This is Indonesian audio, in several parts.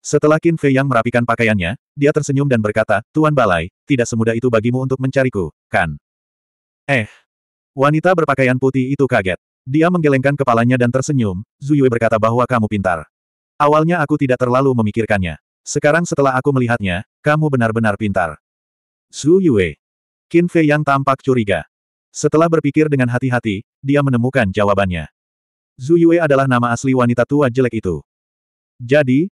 Setelah Qin Fei yang merapikan pakaiannya, dia tersenyum dan berkata, Tuan Balai, tidak semudah itu bagimu untuk mencariku, kan? Eh. Wanita berpakaian putih itu kaget. Dia menggelengkan kepalanya dan tersenyum, Yue berkata bahwa kamu pintar. Awalnya aku tidak terlalu memikirkannya. Sekarang setelah aku melihatnya, kamu benar-benar pintar. Zhu Yue. Qin Fei yang tampak curiga. Setelah berpikir dengan hati-hati, dia menemukan jawabannya. Zhu Yue adalah nama asli wanita tua jelek itu. Jadi,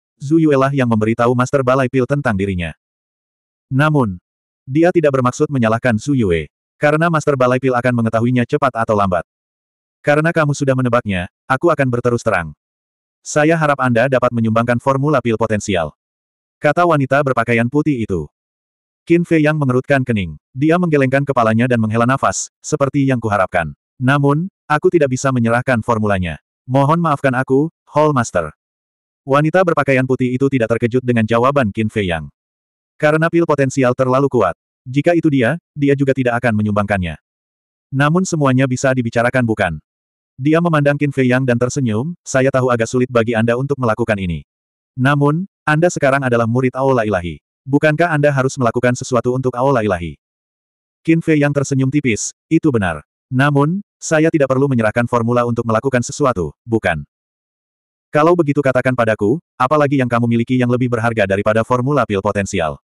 lah yang memberitahu Master Balai Pil tentang dirinya. Namun, dia tidak bermaksud menyalahkan Yue, karena Master Balai Pil akan mengetahuinya cepat atau lambat. Karena kamu sudah menebaknya, aku akan berterus terang. Saya harap Anda dapat menyumbangkan formula pil potensial. Kata wanita berpakaian putih itu. Qin Fei yang mengerutkan kening. Dia menggelengkan kepalanya dan menghela nafas, seperti yang kuharapkan. Namun, aku tidak bisa menyerahkan formulanya. Mohon maafkan aku, Hall Master. Wanita berpakaian putih itu tidak terkejut dengan jawaban Qin Fei Yang. Karena pil potensial terlalu kuat. Jika itu dia, dia juga tidak akan menyumbangkannya. Namun semuanya bisa dibicarakan bukan? Dia memandang Qin Fei Yang dan tersenyum, saya tahu agak sulit bagi Anda untuk melakukan ini. Namun, Anda sekarang adalah murid Aula Ilahi. Bukankah Anda harus melakukan sesuatu untuk Aula Ilahi? Qin Fei Yang tersenyum tipis, itu benar. Namun, saya tidak perlu menyerahkan formula untuk melakukan sesuatu, bukan? Kalau begitu katakan padaku, apalagi yang kamu miliki yang lebih berharga daripada formula pil potensial.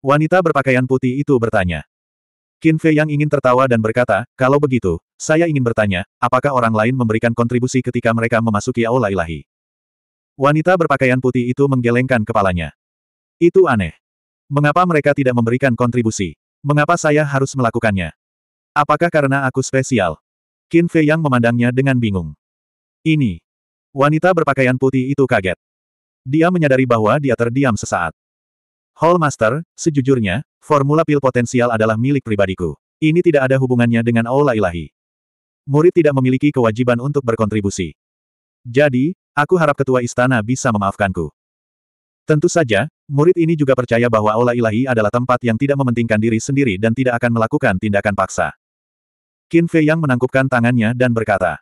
Wanita berpakaian putih itu bertanya. Qin Fei yang ingin tertawa dan berkata, kalau begitu, saya ingin bertanya, apakah orang lain memberikan kontribusi ketika mereka memasuki aula ilahi? Wanita berpakaian putih itu menggelengkan kepalanya. Itu aneh. Mengapa mereka tidak memberikan kontribusi? Mengapa saya harus melakukannya? Apakah karena aku spesial? Qin Fei yang memandangnya dengan bingung. Ini, Wanita berpakaian putih itu kaget. Dia menyadari bahwa dia terdiam sesaat. Hall Master, sejujurnya, formula pil potensial adalah milik pribadiku. Ini tidak ada hubungannya dengan aula ilahi. Murid tidak memiliki kewajiban untuk berkontribusi. Jadi, aku harap ketua istana bisa memaafkanku. Tentu saja, murid ini juga percaya bahwa aula ilahi adalah tempat yang tidak mementingkan diri sendiri dan tidak akan melakukan tindakan paksa. Qin Fei yang menangkupkan tangannya dan berkata,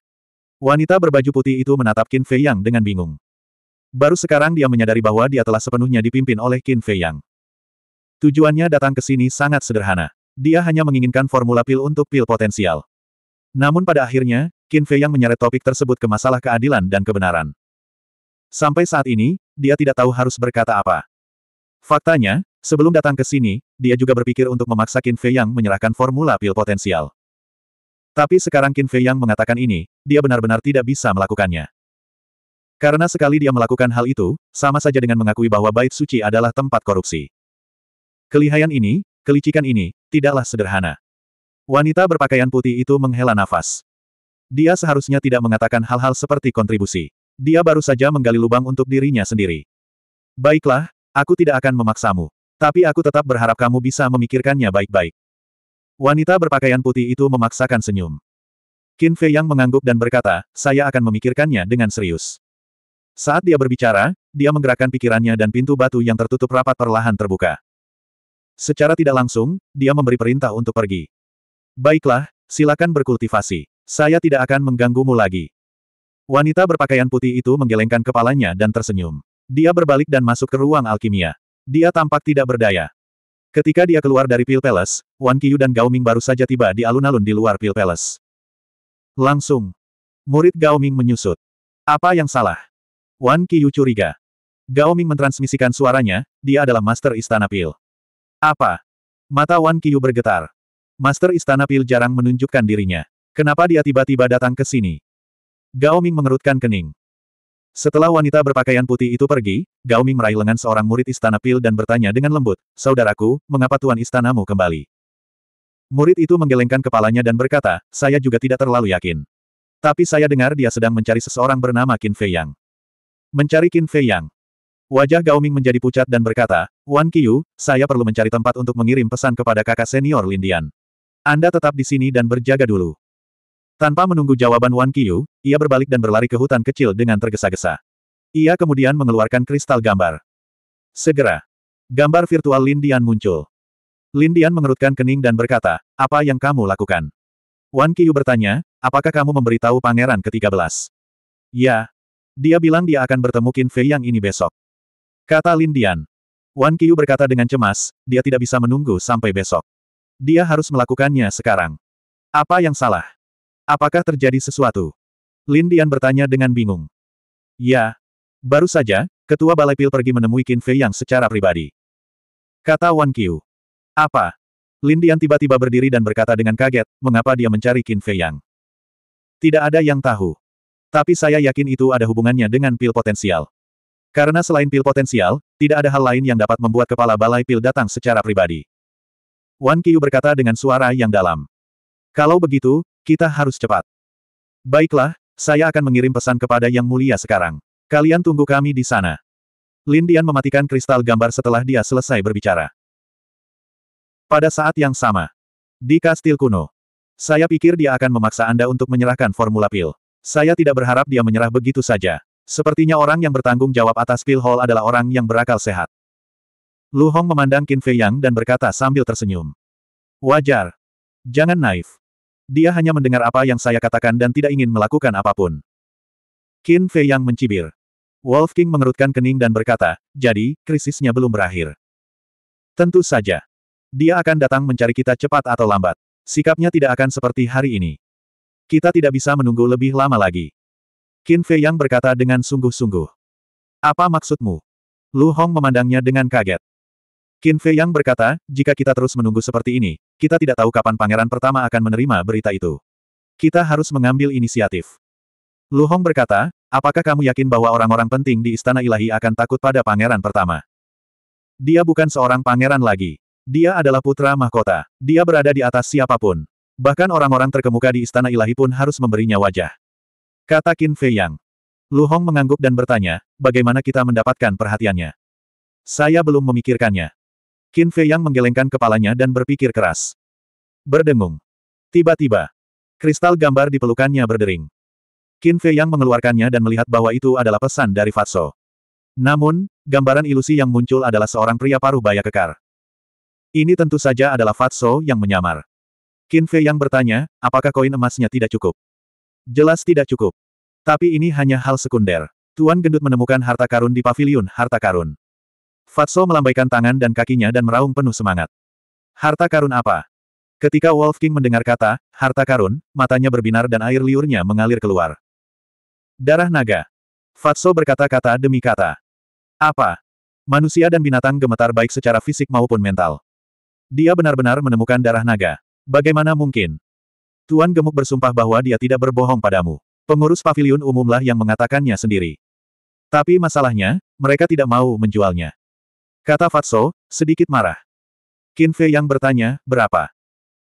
Wanita berbaju putih itu menatap Qin Fei Yang dengan bingung. Baru sekarang dia menyadari bahwa dia telah sepenuhnya dipimpin oleh Qin Fei Yang. Tujuannya datang ke sini sangat sederhana. Dia hanya menginginkan formula pil untuk pil potensial. Namun pada akhirnya, Qin Fei Yang menyeret topik tersebut ke masalah keadilan dan kebenaran. Sampai saat ini, dia tidak tahu harus berkata apa. Faktanya, sebelum datang ke sini, dia juga berpikir untuk memaksa Qin Fei Yang menyerahkan formula pil potensial. Tapi sekarang Qin Fei yang mengatakan ini, dia benar-benar tidak bisa melakukannya. Karena sekali dia melakukan hal itu, sama saja dengan mengakui bahwa bait suci adalah tempat korupsi. Kelihayan ini, kelicikan ini, tidaklah sederhana. Wanita berpakaian putih itu menghela nafas. Dia seharusnya tidak mengatakan hal-hal seperti kontribusi. Dia baru saja menggali lubang untuk dirinya sendiri. Baiklah, aku tidak akan memaksamu. Tapi aku tetap berharap kamu bisa memikirkannya baik-baik. Wanita berpakaian putih itu memaksakan senyum. Qin Fei Yang mengangguk dan berkata, saya akan memikirkannya dengan serius. Saat dia berbicara, dia menggerakkan pikirannya dan pintu batu yang tertutup rapat perlahan terbuka. Secara tidak langsung, dia memberi perintah untuk pergi. Baiklah, silakan berkultivasi. Saya tidak akan mengganggumu lagi. Wanita berpakaian putih itu menggelengkan kepalanya dan tersenyum. Dia berbalik dan masuk ke ruang alkimia. Dia tampak tidak berdaya. Ketika dia keluar dari Pil Palace, Wan Qiyu dan Gao Ming baru saja tiba di alun-alun di luar Pil Palace. Langsung. Murid Gao Ming menyusut. Apa yang salah? Wan Qiyu curiga. Gao Ming mentransmisikan suaranya, dia adalah Master Istana Pil. Apa? Mata Wan Qiyu bergetar. Master Istana Pil jarang menunjukkan dirinya. Kenapa dia tiba-tiba datang ke sini? Gao Ming mengerutkan kening. Setelah wanita berpakaian putih itu pergi, Gao Ming meraih lengan seorang murid istana Pil dan bertanya dengan lembut, Saudaraku, mengapa tuan istanamu kembali? Murid itu menggelengkan kepalanya dan berkata, saya juga tidak terlalu yakin. Tapi saya dengar dia sedang mencari seseorang bernama Qin Fei Yang. Mencari Qin Fei Yang. Wajah Gao Ming menjadi pucat dan berkata, Wan Qiu, saya perlu mencari tempat untuk mengirim pesan kepada kakak senior Lindian. Anda tetap di sini dan berjaga dulu. Tanpa menunggu jawaban Wan Qiyu, ia berbalik dan berlari ke hutan kecil dengan tergesa-gesa. Ia kemudian mengeluarkan kristal gambar. Segera, gambar virtual Lindian muncul. Lindian mengerutkan kening dan berkata, apa yang kamu lakukan? Wan Qiyu bertanya, apakah kamu memberitahu pangeran ke-13? Ya. Dia bilang dia akan bertemu Qin Fei yang ini besok. Kata Lindian. Wan Qiyu berkata dengan cemas, dia tidak bisa menunggu sampai besok. Dia harus melakukannya sekarang. Apa yang salah? Apakah terjadi sesuatu? Lin Dian bertanya dengan bingung. Ya. Baru saja, ketua Balai Pil pergi menemui Qin Fei yang secara pribadi. Kata Wan Qiu. Apa? Lin Dian tiba-tiba berdiri dan berkata dengan kaget, mengapa dia mencari Qin Fei Yang? Tidak ada yang tahu. Tapi saya yakin itu ada hubungannya dengan pil potensial. Karena selain pil potensial, tidak ada hal lain yang dapat membuat kepala balai pil datang secara pribadi. Wan Qiu berkata dengan suara yang dalam. Kalau begitu, kita harus cepat. Baiklah, saya akan mengirim pesan kepada Yang Mulia sekarang. Kalian tunggu kami di sana. Lin Dian mematikan kristal gambar setelah dia selesai berbicara. Pada saat yang sama, di kastil kuno, saya pikir dia akan memaksa Anda untuk menyerahkan formula pil. Saya tidak berharap dia menyerah begitu saja. Sepertinya orang yang bertanggung jawab atas pil hall adalah orang yang berakal sehat. Lu Hong memandang Qin Fei Yang dan berkata sambil tersenyum. Wajar. Jangan naif. Dia hanya mendengar apa yang saya katakan dan tidak ingin melakukan apapun. Qin Fei yang mencibir. Wolf King mengerutkan kening dan berkata, jadi, krisisnya belum berakhir. Tentu saja. Dia akan datang mencari kita cepat atau lambat. Sikapnya tidak akan seperti hari ini. Kita tidak bisa menunggu lebih lama lagi. Qin Fei yang berkata dengan sungguh-sungguh. Apa maksudmu? Lu Hong memandangnya dengan kaget. Qin Fei Yang berkata, jika kita terus menunggu seperti ini, kita tidak tahu kapan pangeran pertama akan menerima berita itu. Kita harus mengambil inisiatif. Lu Hong berkata, apakah kamu yakin bahwa orang-orang penting di Istana Ilahi akan takut pada pangeran pertama? Dia bukan seorang pangeran lagi. Dia adalah putra mahkota. Dia berada di atas siapapun. Bahkan orang-orang terkemuka di Istana Ilahi pun harus memberinya wajah. Kata Qin Fei Yang. Lu Hong mengangguk dan bertanya, bagaimana kita mendapatkan perhatiannya? Saya belum memikirkannya. Qin Fei Yang menggelengkan kepalanya dan berpikir keras. Berdengung. Tiba-tiba, kristal gambar di pelukannya berdering. Qin Fei Yang mengeluarkannya dan melihat bahwa itu adalah pesan dari Fatso. Namun, gambaran ilusi yang muncul adalah seorang pria paruh baya kekar. Ini tentu saja adalah Fatso yang menyamar. Qin Fei Yang bertanya, apakah koin emasnya tidak cukup? Jelas tidak cukup. Tapi ini hanya hal sekunder. Tuan Gendut menemukan harta karun di pavilion harta karun. Fatso melambaikan tangan dan kakinya dan meraung penuh semangat. Harta karun apa? Ketika Wolf King mendengar kata, harta karun, matanya berbinar dan air liurnya mengalir keluar. Darah naga. Fatso berkata-kata demi kata. Apa? Manusia dan binatang gemetar baik secara fisik maupun mental. Dia benar-benar menemukan darah naga. Bagaimana mungkin? Tuan Gemuk bersumpah bahwa dia tidak berbohong padamu. Pengurus pavilion umumlah yang mengatakannya sendiri. Tapi masalahnya, mereka tidak mau menjualnya. Kata Fatso, sedikit marah. Qin Fei yang bertanya, berapa?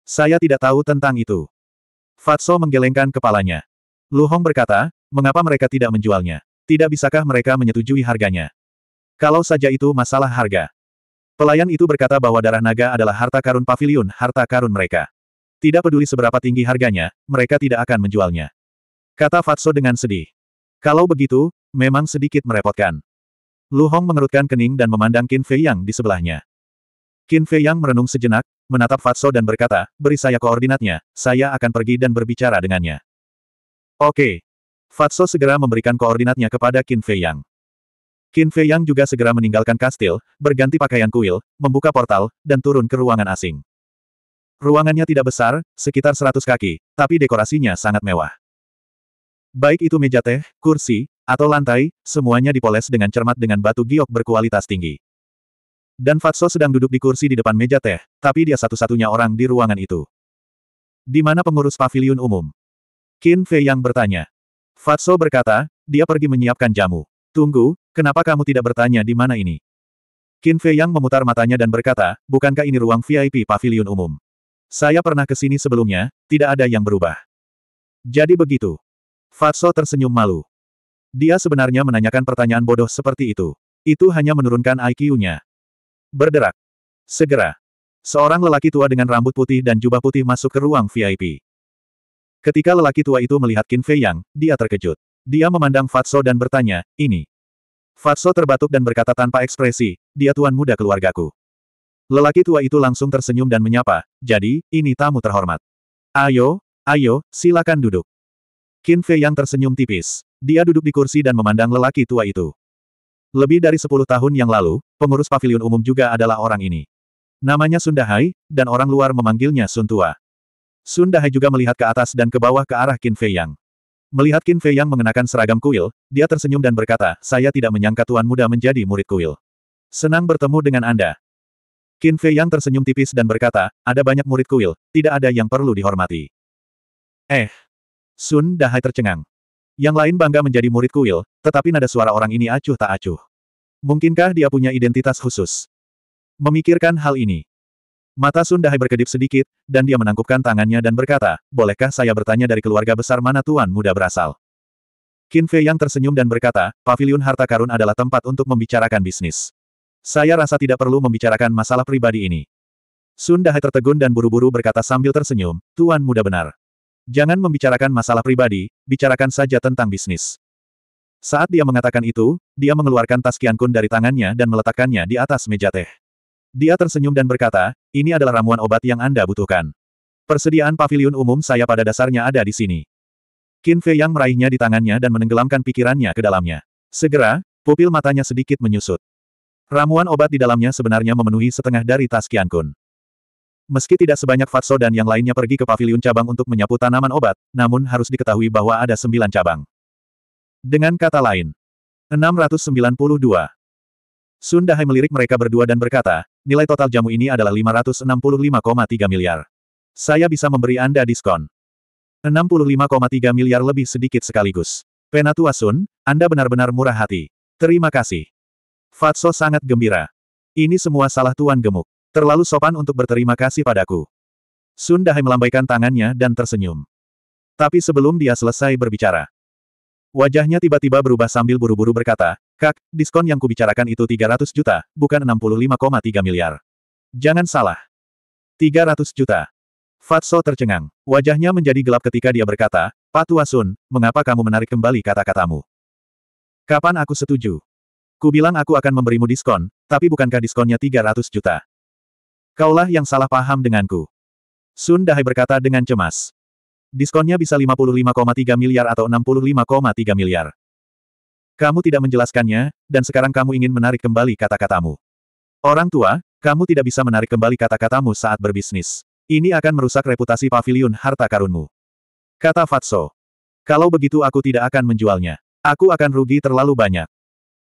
Saya tidak tahu tentang itu. Fatso menggelengkan kepalanya. Lu Hong berkata, mengapa mereka tidak menjualnya? Tidak bisakah mereka menyetujui harganya? Kalau saja itu masalah harga. Pelayan itu berkata bahwa darah naga adalah harta karun pavilion, harta karun mereka. Tidak peduli seberapa tinggi harganya, mereka tidak akan menjualnya. Kata Fatso dengan sedih. Kalau begitu, memang sedikit merepotkan. Lu Hong mengerutkan kening dan memandang Qin Fei Yang di sebelahnya. Qin Fei Yang merenung sejenak, menatap Fatso dan berkata, beri saya koordinatnya, saya akan pergi dan berbicara dengannya. Oke. Fatso segera memberikan koordinatnya kepada Qin Fei Yang. Qin Fei Yang juga segera meninggalkan kastil, berganti pakaian kuil, membuka portal, dan turun ke ruangan asing. Ruangannya tidak besar, sekitar 100 kaki, tapi dekorasinya sangat mewah. Baik itu meja teh, kursi, atau lantai, semuanya dipoles dengan cermat dengan batu giok berkualitas tinggi. Dan Fatso sedang duduk di kursi di depan meja teh, tapi dia satu-satunya orang di ruangan itu. Di mana pengurus pavilion umum? Qin Fei yang bertanya. Fatso berkata, dia pergi menyiapkan jamu. Tunggu, kenapa kamu tidak bertanya di mana ini? Qin Fei yang memutar matanya dan berkata, bukankah ini ruang VIP pavilion umum? Saya pernah ke sini sebelumnya, tidak ada yang berubah. Jadi begitu. Fatso tersenyum malu. Dia sebenarnya menanyakan pertanyaan bodoh seperti itu. Itu hanya menurunkan IQ-nya. Berderak. Segera. Seorang lelaki tua dengan rambut putih dan jubah putih masuk ke ruang VIP. Ketika lelaki tua itu melihat Qin Fei Yang, dia terkejut. Dia memandang Fatso dan bertanya, ini. Fatso terbatuk dan berkata tanpa ekspresi, dia tuan muda keluargaku. Lelaki tua itu langsung tersenyum dan menyapa, jadi, ini tamu terhormat. Ayo, ayo, silakan duduk. Qin Fei Yang tersenyum tipis. Dia duduk di kursi dan memandang lelaki tua itu. Lebih dari sepuluh tahun yang lalu, pengurus pavilion umum juga adalah orang ini. Namanya Sundahai, dan orang luar memanggilnya Sun Tua. Sundahai juga melihat ke atas dan ke bawah ke arah Qin Fei Yang. Melihat Qin Fei Yang mengenakan seragam kuil, dia tersenyum dan berkata, saya tidak menyangka Tuan Muda menjadi murid kuil. Senang bertemu dengan Anda. Qin Fei Yang tersenyum tipis dan berkata, ada banyak murid kuil, tidak ada yang perlu dihormati. Eh. Sun Dahai tercengang. Yang lain bangga menjadi murid kuil, tetapi nada suara orang ini acuh tak acuh. Mungkinkah dia punya identitas khusus? Memikirkan hal ini. Mata Sun Dahai berkedip sedikit, dan dia menangkupkan tangannya dan berkata, Bolehkah saya bertanya dari keluarga besar mana Tuan Muda berasal? Qin Fei yang tersenyum dan berkata, Paviliun Harta Karun adalah tempat untuk membicarakan bisnis. Saya rasa tidak perlu membicarakan masalah pribadi ini. Sun Dahai tertegun dan buru-buru berkata sambil tersenyum, Tuan Muda benar. Jangan membicarakan masalah pribadi, bicarakan saja tentang bisnis. Saat dia mengatakan itu, dia mengeluarkan tas Kian Kun dari tangannya dan meletakkannya di atas meja teh. Dia tersenyum dan berkata, ini adalah ramuan obat yang Anda butuhkan. Persediaan pavilion umum saya pada dasarnya ada di sini. Qin Fei yang meraihnya di tangannya dan menenggelamkan pikirannya ke dalamnya. Segera, pupil matanya sedikit menyusut. Ramuan obat di dalamnya sebenarnya memenuhi setengah dari tas Kian Kun. Meski tidak sebanyak Fatso dan yang lainnya pergi ke paviliun cabang untuk menyapu tanaman obat, namun harus diketahui bahwa ada sembilan cabang. Dengan kata lain, 692. Sun Dahai melirik mereka berdua dan berkata, nilai total jamu ini adalah 565,3 miliar. Saya bisa memberi Anda diskon. 65,3 miliar lebih sedikit sekaligus. Penatua Sun, Anda benar-benar murah hati. Terima kasih. Fatso sangat gembira. Ini semua salah Tuan Gemuk. Terlalu sopan untuk berterima kasih padaku. Sun Dahai melambaikan tangannya dan tersenyum. Tapi sebelum dia selesai berbicara, wajahnya tiba-tiba berubah sambil buru-buru berkata, Kak, diskon yang kubicarakan itu 300 juta, bukan 65,3 miliar. Jangan salah. 300 juta. Fatso tercengang. Wajahnya menjadi gelap ketika dia berkata, Patua Sun, mengapa kamu menarik kembali kata-katamu? Kapan aku setuju? Kubilang aku akan memberimu diskon, tapi bukankah diskonnya 300 juta? Kaulah yang salah paham denganku. Sun Dahai berkata dengan cemas. Diskonnya bisa 55,3 miliar atau 65,3 miliar. Kamu tidak menjelaskannya, dan sekarang kamu ingin menarik kembali kata-katamu. Orang tua, kamu tidak bisa menarik kembali kata-katamu saat berbisnis. Ini akan merusak reputasi pavilion harta karunmu. Kata Fatso. Kalau begitu aku tidak akan menjualnya. Aku akan rugi terlalu banyak.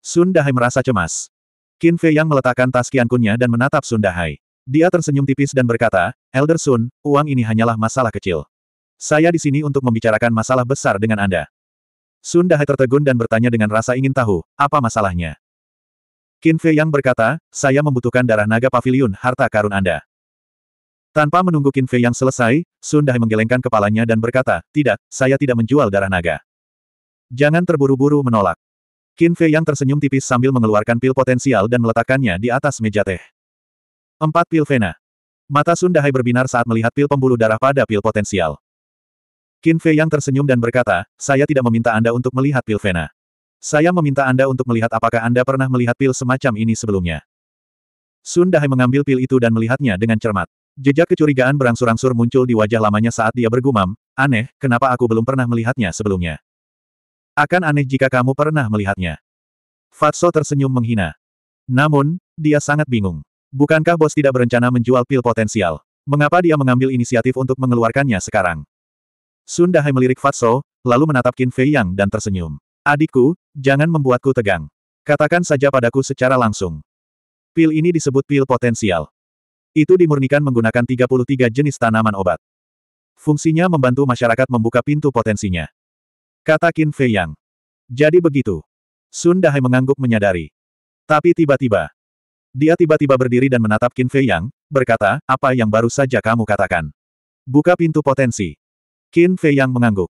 Sundahai merasa cemas. Qin Fei yang meletakkan tas kiankunnya dan menatap Sundahai. Dia tersenyum tipis dan berkata, Elder Sun, uang ini hanyalah masalah kecil. Saya di sini untuk membicarakan masalah besar dengan Anda. Sun Dahai tertegun dan bertanya dengan rasa ingin tahu, apa masalahnya? Qin Fei Yang berkata, saya membutuhkan darah naga pavilion harta karun Anda. Tanpa menunggu Qin Fei Yang selesai, Sun Dahai menggelengkan kepalanya dan berkata, tidak, saya tidak menjual darah naga. Jangan terburu-buru menolak. Qin Fei Yang tersenyum tipis sambil mengeluarkan pil potensial dan meletakkannya di atas meja teh. Empat pil Vena. Mata Sun berbinar saat melihat pil pembuluh darah pada pil potensial. Qin Fei yang tersenyum dan berkata, saya tidak meminta Anda untuk melihat pil Vena. Saya meminta Anda untuk melihat apakah Anda pernah melihat pil semacam ini sebelumnya. Sun mengambil pil itu dan melihatnya dengan cermat. Jejak kecurigaan berangsur-angsur muncul di wajah lamanya saat dia bergumam, aneh, kenapa aku belum pernah melihatnya sebelumnya. Akan aneh jika kamu pernah melihatnya. Fatso tersenyum menghina. Namun, dia sangat bingung. Bukankah bos tidak berencana menjual pil potensial? Mengapa dia mengambil inisiatif untuk mengeluarkannya sekarang? Sun Dahai melirik Fatso, lalu menatap Qin Fei Yang dan tersenyum. Adikku, jangan membuatku tegang. Katakan saja padaku secara langsung. Pil ini disebut pil potensial. Itu dimurnikan menggunakan 33 jenis tanaman obat. Fungsinya membantu masyarakat membuka pintu potensinya. Kata Qin Fei Yang. Jadi begitu. Sun Dahai mengangguk menyadari. Tapi tiba-tiba, dia tiba-tiba berdiri dan menatap Qin Fei Yang, berkata, apa yang baru saja kamu katakan? Buka pintu potensi. Qin Fei Yang mengangguk.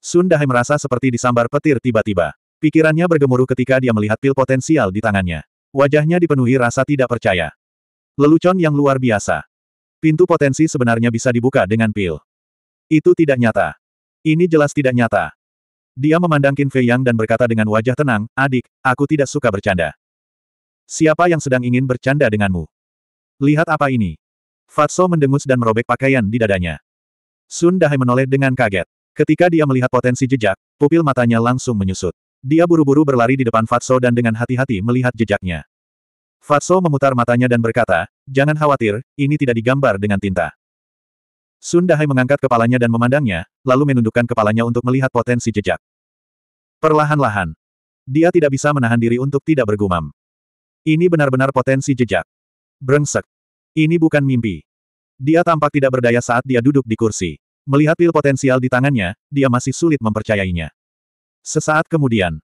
Sun Dahai merasa seperti disambar petir tiba-tiba. Pikirannya bergemuruh ketika dia melihat pil potensial di tangannya. Wajahnya dipenuhi rasa tidak percaya. Lelucon yang luar biasa. Pintu potensi sebenarnya bisa dibuka dengan pil. Itu tidak nyata. Ini jelas tidak nyata. Dia memandang Qin Fei Yang dan berkata dengan wajah tenang, adik, aku tidak suka bercanda. Siapa yang sedang ingin bercanda denganmu? Lihat apa ini. Fatso mendengus dan merobek pakaian di dadanya. Sun Dahai menoleh dengan kaget. Ketika dia melihat potensi jejak, pupil matanya langsung menyusut. Dia buru-buru berlari di depan Fatso dan dengan hati-hati melihat jejaknya. Fatso memutar matanya dan berkata, jangan khawatir, ini tidak digambar dengan tinta. Sun Dahai mengangkat kepalanya dan memandangnya, lalu menundukkan kepalanya untuk melihat potensi jejak. Perlahan-lahan. Dia tidak bisa menahan diri untuk tidak bergumam. Ini benar-benar potensi jejak. Brengsek. Ini bukan mimpi. Dia tampak tidak berdaya saat dia duduk di kursi. Melihat pil potensial di tangannya, dia masih sulit mempercayainya. Sesaat kemudian,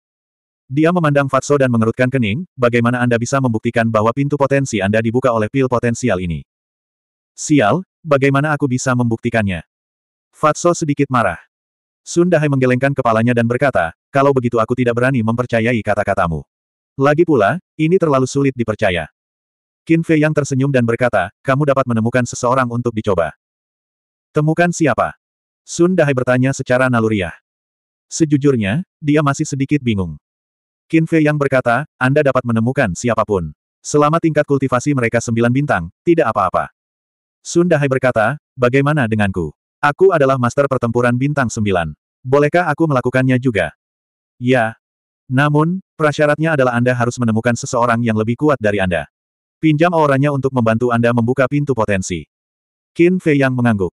dia memandang Fatso dan mengerutkan kening, bagaimana Anda bisa membuktikan bahwa pintu potensi Anda dibuka oleh pil potensial ini? Sial, bagaimana aku bisa membuktikannya? Fatso sedikit marah. Sundahai menggelengkan kepalanya dan berkata, kalau begitu aku tidak berani mempercayai kata-katamu. Lagi pula, ini terlalu sulit dipercaya. Qin Fei yang tersenyum dan berkata, kamu dapat menemukan seseorang untuk dicoba. Temukan siapa? Sun Dahai bertanya secara naluriah. Sejujurnya, dia masih sedikit bingung. Qin Fei yang berkata, Anda dapat menemukan siapapun. Selama tingkat kultivasi mereka sembilan bintang, tidak apa-apa. Sun Dahai berkata, bagaimana denganku? Aku adalah master pertempuran bintang sembilan. Bolehkah aku melakukannya juga? Ya, namun, prasyaratnya adalah Anda harus menemukan seseorang yang lebih kuat dari Anda. Pinjam auranya untuk membantu Anda membuka pintu potensi. Qin Fei yang mengangguk.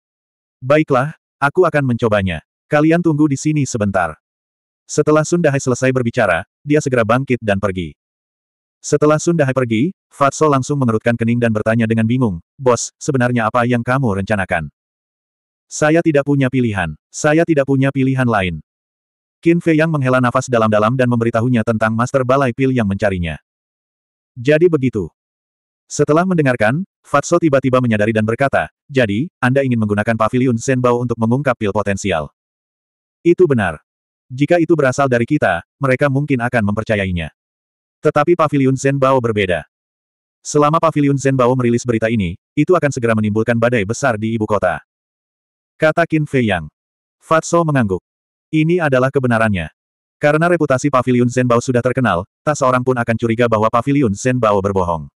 Baiklah, aku akan mencobanya. Kalian tunggu di sini sebentar. Setelah Sun Dahai selesai berbicara, dia segera bangkit dan pergi. Setelah Sun Dahai pergi, Fatso langsung mengerutkan kening dan bertanya dengan bingung, Bos, sebenarnya apa yang kamu rencanakan? Saya tidak punya pilihan. Saya tidak punya pilihan lain. Qin Fei yang menghela nafas dalam-dalam dan memberitahunya tentang Master Balai Pil yang mencarinya. Jadi begitu. Setelah mendengarkan, Fatso tiba-tiba menyadari dan berkata, jadi, Anda ingin menggunakan pavilion Senbao untuk mengungkap pil potensial. Itu benar. Jika itu berasal dari kita, mereka mungkin akan mempercayainya. Tetapi pavilion Senbao berbeda. Selama pavilion Senbao merilis berita ini, itu akan segera menimbulkan badai besar di ibu kota. Kata Qin Fei Yang. Fatso mengangguk. Ini adalah kebenarannya. Karena reputasi Paviliun Zenbao sudah terkenal, tak seorang pun akan curiga bahwa Paviliun Zenbao berbohong.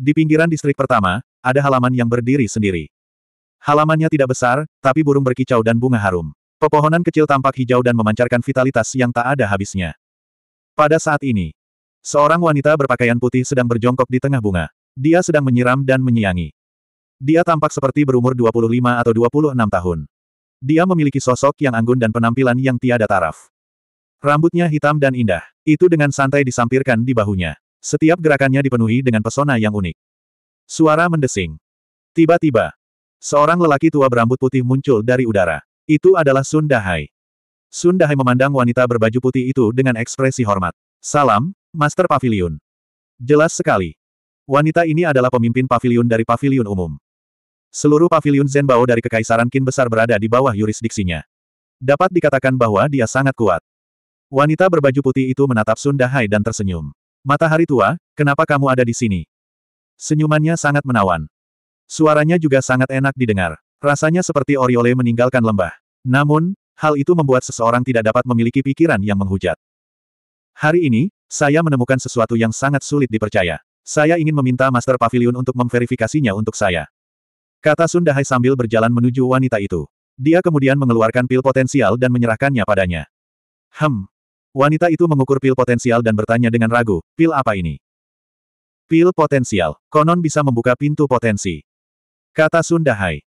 Di pinggiran distrik pertama, ada halaman yang berdiri sendiri. Halamannya tidak besar, tapi burung berkicau dan bunga harum. Pepohonan kecil tampak hijau dan memancarkan vitalitas yang tak ada habisnya. Pada saat ini, seorang wanita berpakaian putih sedang berjongkok di tengah bunga. Dia sedang menyiram dan menyiangi. Dia tampak seperti berumur 25 atau 26 tahun. Dia memiliki sosok yang anggun dan penampilan yang tiada taraf. Rambutnya hitam dan indah. Itu dengan santai disampirkan di bahunya. Setiap gerakannya dipenuhi dengan pesona yang unik. Suara mendesing. Tiba-tiba, seorang lelaki tua berambut putih muncul dari udara. Itu adalah Sun Dahai. Sun Dahai memandang wanita berbaju putih itu dengan ekspresi hormat. Salam, Master Pavilion. Jelas sekali. Wanita ini adalah pemimpin pavilion dari pavilion umum. Seluruh Zen Zenbao dari Kekaisaran Qin besar berada di bawah yurisdiksinya. Dapat dikatakan bahwa dia sangat kuat. Wanita berbaju putih itu menatap Sun Dahai dan tersenyum. Matahari tua, kenapa kamu ada di sini? Senyumannya sangat menawan. Suaranya juga sangat enak didengar. Rasanya seperti Oriole meninggalkan lembah. Namun, hal itu membuat seseorang tidak dapat memiliki pikiran yang menghujat. Hari ini, saya menemukan sesuatu yang sangat sulit dipercaya. Saya ingin meminta Master Pavilion untuk memverifikasinya untuk saya. Kata Sundahai sambil berjalan menuju wanita itu. Dia kemudian mengeluarkan pil potensial dan menyerahkannya padanya. Hem. Wanita itu mengukur pil potensial dan bertanya dengan ragu, pil apa ini? Pil potensial, konon bisa membuka pintu potensi. Kata Sundahai.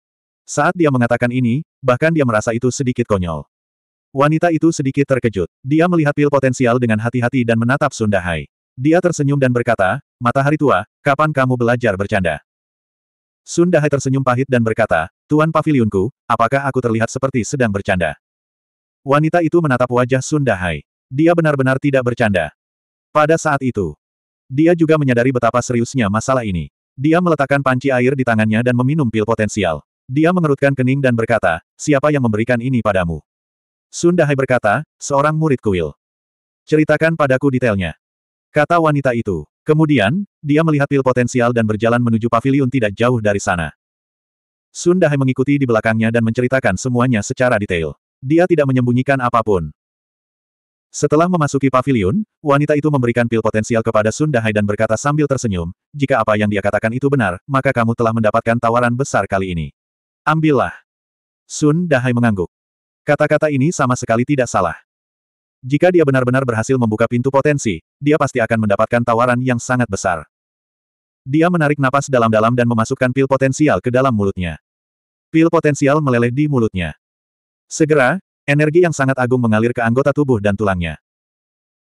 Saat dia mengatakan ini, bahkan dia merasa itu sedikit konyol. Wanita itu sedikit terkejut. Dia melihat pil potensial dengan hati-hati dan menatap Sundahai. Dia tersenyum dan berkata, matahari tua, kapan kamu belajar bercanda? Sun Dahai tersenyum pahit dan berkata, Tuan Paviliunku, apakah aku terlihat seperti sedang bercanda? Wanita itu menatap wajah Sun Dahai. Dia benar-benar tidak bercanda. Pada saat itu, dia juga menyadari betapa seriusnya masalah ini. Dia meletakkan panci air di tangannya dan meminum pil potensial. Dia mengerutkan kening dan berkata, siapa yang memberikan ini padamu? Sun Dahai berkata, seorang murid kuil. Ceritakan padaku detailnya. Kata wanita itu. Kemudian, dia melihat pil potensial dan berjalan menuju pavilion tidak jauh dari sana. Sun Dahai mengikuti di belakangnya dan menceritakan semuanya secara detail. Dia tidak menyembunyikan apapun. Setelah memasuki pavilion, wanita itu memberikan pil potensial kepada Sun Dahai dan berkata sambil tersenyum, jika apa yang dia katakan itu benar, maka kamu telah mendapatkan tawaran besar kali ini. Ambillah. Sun Dahai mengangguk. Kata-kata ini sama sekali tidak salah. Jika dia benar-benar berhasil membuka pintu potensi, dia pasti akan mendapatkan tawaran yang sangat besar. Dia menarik napas dalam-dalam dan memasukkan pil potensial ke dalam mulutnya. Pil potensial meleleh di mulutnya. Segera, energi yang sangat agung mengalir ke anggota tubuh dan tulangnya.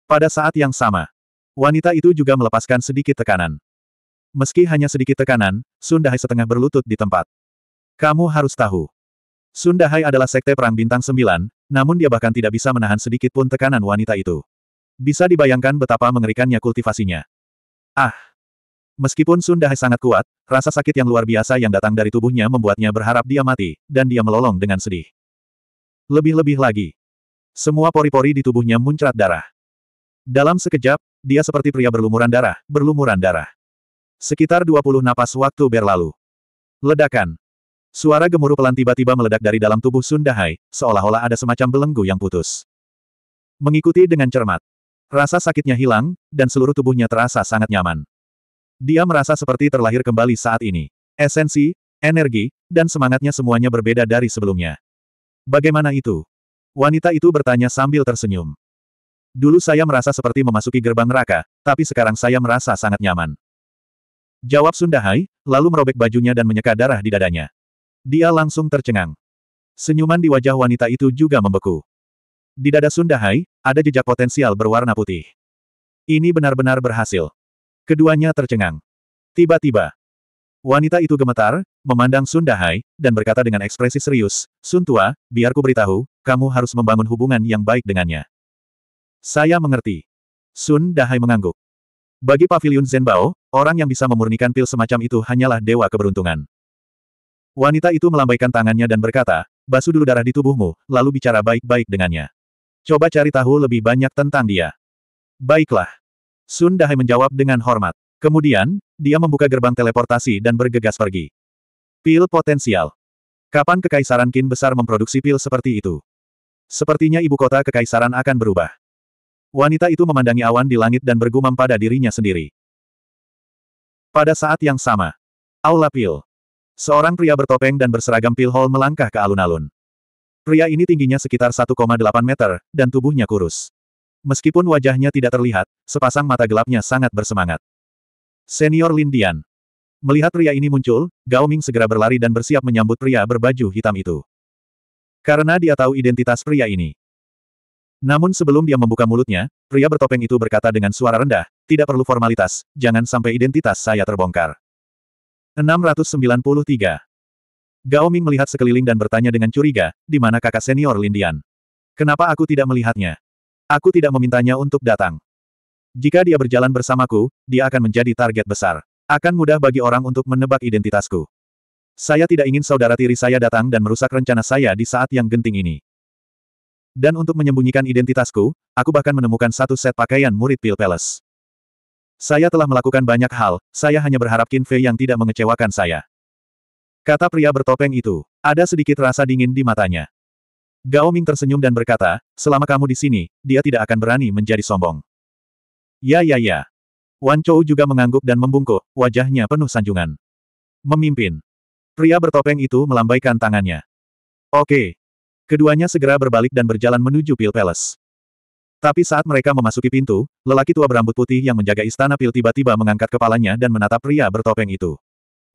Pada saat yang sama, wanita itu juga melepaskan sedikit tekanan. Meski hanya sedikit tekanan, Sundahai setengah berlutut di tempat. Kamu harus tahu. Sundahai adalah sekte perang bintang sembilan. Namun dia bahkan tidak bisa menahan sedikit pun tekanan wanita itu. Bisa dibayangkan betapa mengerikannya kultivasinya. Ah! Meskipun Sunda sangat kuat, rasa sakit yang luar biasa yang datang dari tubuhnya membuatnya berharap dia mati, dan dia melolong dengan sedih. Lebih-lebih lagi. Semua pori-pori di tubuhnya muncrat darah. Dalam sekejap, dia seperti pria berlumuran darah, berlumuran darah. Sekitar 20 napas waktu berlalu. Ledakan. Suara gemuruh pelan tiba-tiba meledak dari dalam tubuh Sundahai, seolah-olah ada semacam belenggu yang putus. Mengikuti dengan cermat. Rasa sakitnya hilang, dan seluruh tubuhnya terasa sangat nyaman. Dia merasa seperti terlahir kembali saat ini. Esensi, energi, dan semangatnya semuanya berbeda dari sebelumnya. Bagaimana itu? Wanita itu bertanya sambil tersenyum. Dulu saya merasa seperti memasuki gerbang neraka, tapi sekarang saya merasa sangat nyaman. Jawab Sundahai, lalu merobek bajunya dan menyeka darah di dadanya. Dia langsung tercengang. Senyuman di wajah wanita itu juga membeku. Di dada Sundahai, ada jejak potensial berwarna putih. Ini benar-benar berhasil. Keduanya tercengang. Tiba-tiba, wanita itu gemetar, memandang Sundahai, dan berkata dengan ekspresi serius, Sun Tua, biar beritahu, kamu harus membangun hubungan yang baik dengannya. Saya mengerti. Sun Dahai mengangguk. Bagi Paviliun Zenbao, orang yang bisa memurnikan pil semacam itu hanyalah dewa keberuntungan. Wanita itu melambaikan tangannya dan berkata, basuh dulu darah di tubuhmu, lalu bicara baik-baik dengannya. Coba cari tahu lebih banyak tentang dia. Baiklah. Sun Dahai menjawab dengan hormat. Kemudian, dia membuka gerbang teleportasi dan bergegas pergi. Pil potensial. Kapan Kekaisaran kin besar memproduksi pil seperti itu? Sepertinya ibu kota Kekaisaran akan berubah. Wanita itu memandangi awan di langit dan bergumam pada dirinya sendiri. Pada saat yang sama, Aula Pil, Seorang pria bertopeng dan berseragam pilhol melangkah ke alun-alun. Pria ini tingginya sekitar 1,8 meter, dan tubuhnya kurus. Meskipun wajahnya tidak terlihat, sepasang mata gelapnya sangat bersemangat. Senior Lindian. Melihat pria ini muncul, Gao Ming segera berlari dan bersiap menyambut pria berbaju hitam itu. Karena dia tahu identitas pria ini. Namun sebelum dia membuka mulutnya, pria bertopeng itu berkata dengan suara rendah, tidak perlu formalitas, jangan sampai identitas saya terbongkar. 693. Gao Ming melihat sekeliling dan bertanya dengan curiga, di mana kakak senior Lindian? Kenapa aku tidak melihatnya? Aku tidak memintanya untuk datang. Jika dia berjalan bersamaku, dia akan menjadi target besar. Akan mudah bagi orang untuk menebak identitasku. Saya tidak ingin saudara tiri saya datang dan merusak rencana saya di saat yang genting ini. Dan untuk menyembunyikan identitasku, aku bahkan menemukan satu set pakaian murid Pil Palace. Saya telah melakukan banyak hal, saya hanya berharap Qin Fei yang tidak mengecewakan saya. Kata pria bertopeng itu. Ada sedikit rasa dingin di matanya. Gao Ming tersenyum dan berkata, selama kamu di sini, dia tidak akan berani menjadi sombong. Ya ya ya. Wan Chou juga mengangguk dan membungkuk, wajahnya penuh sanjungan. Memimpin. Pria bertopeng itu melambaikan tangannya. Oke. Keduanya segera berbalik dan berjalan menuju Pil Palace. Tapi saat mereka memasuki pintu, lelaki tua berambut putih yang menjaga istana pil tiba-tiba mengangkat kepalanya dan menatap pria bertopeng itu.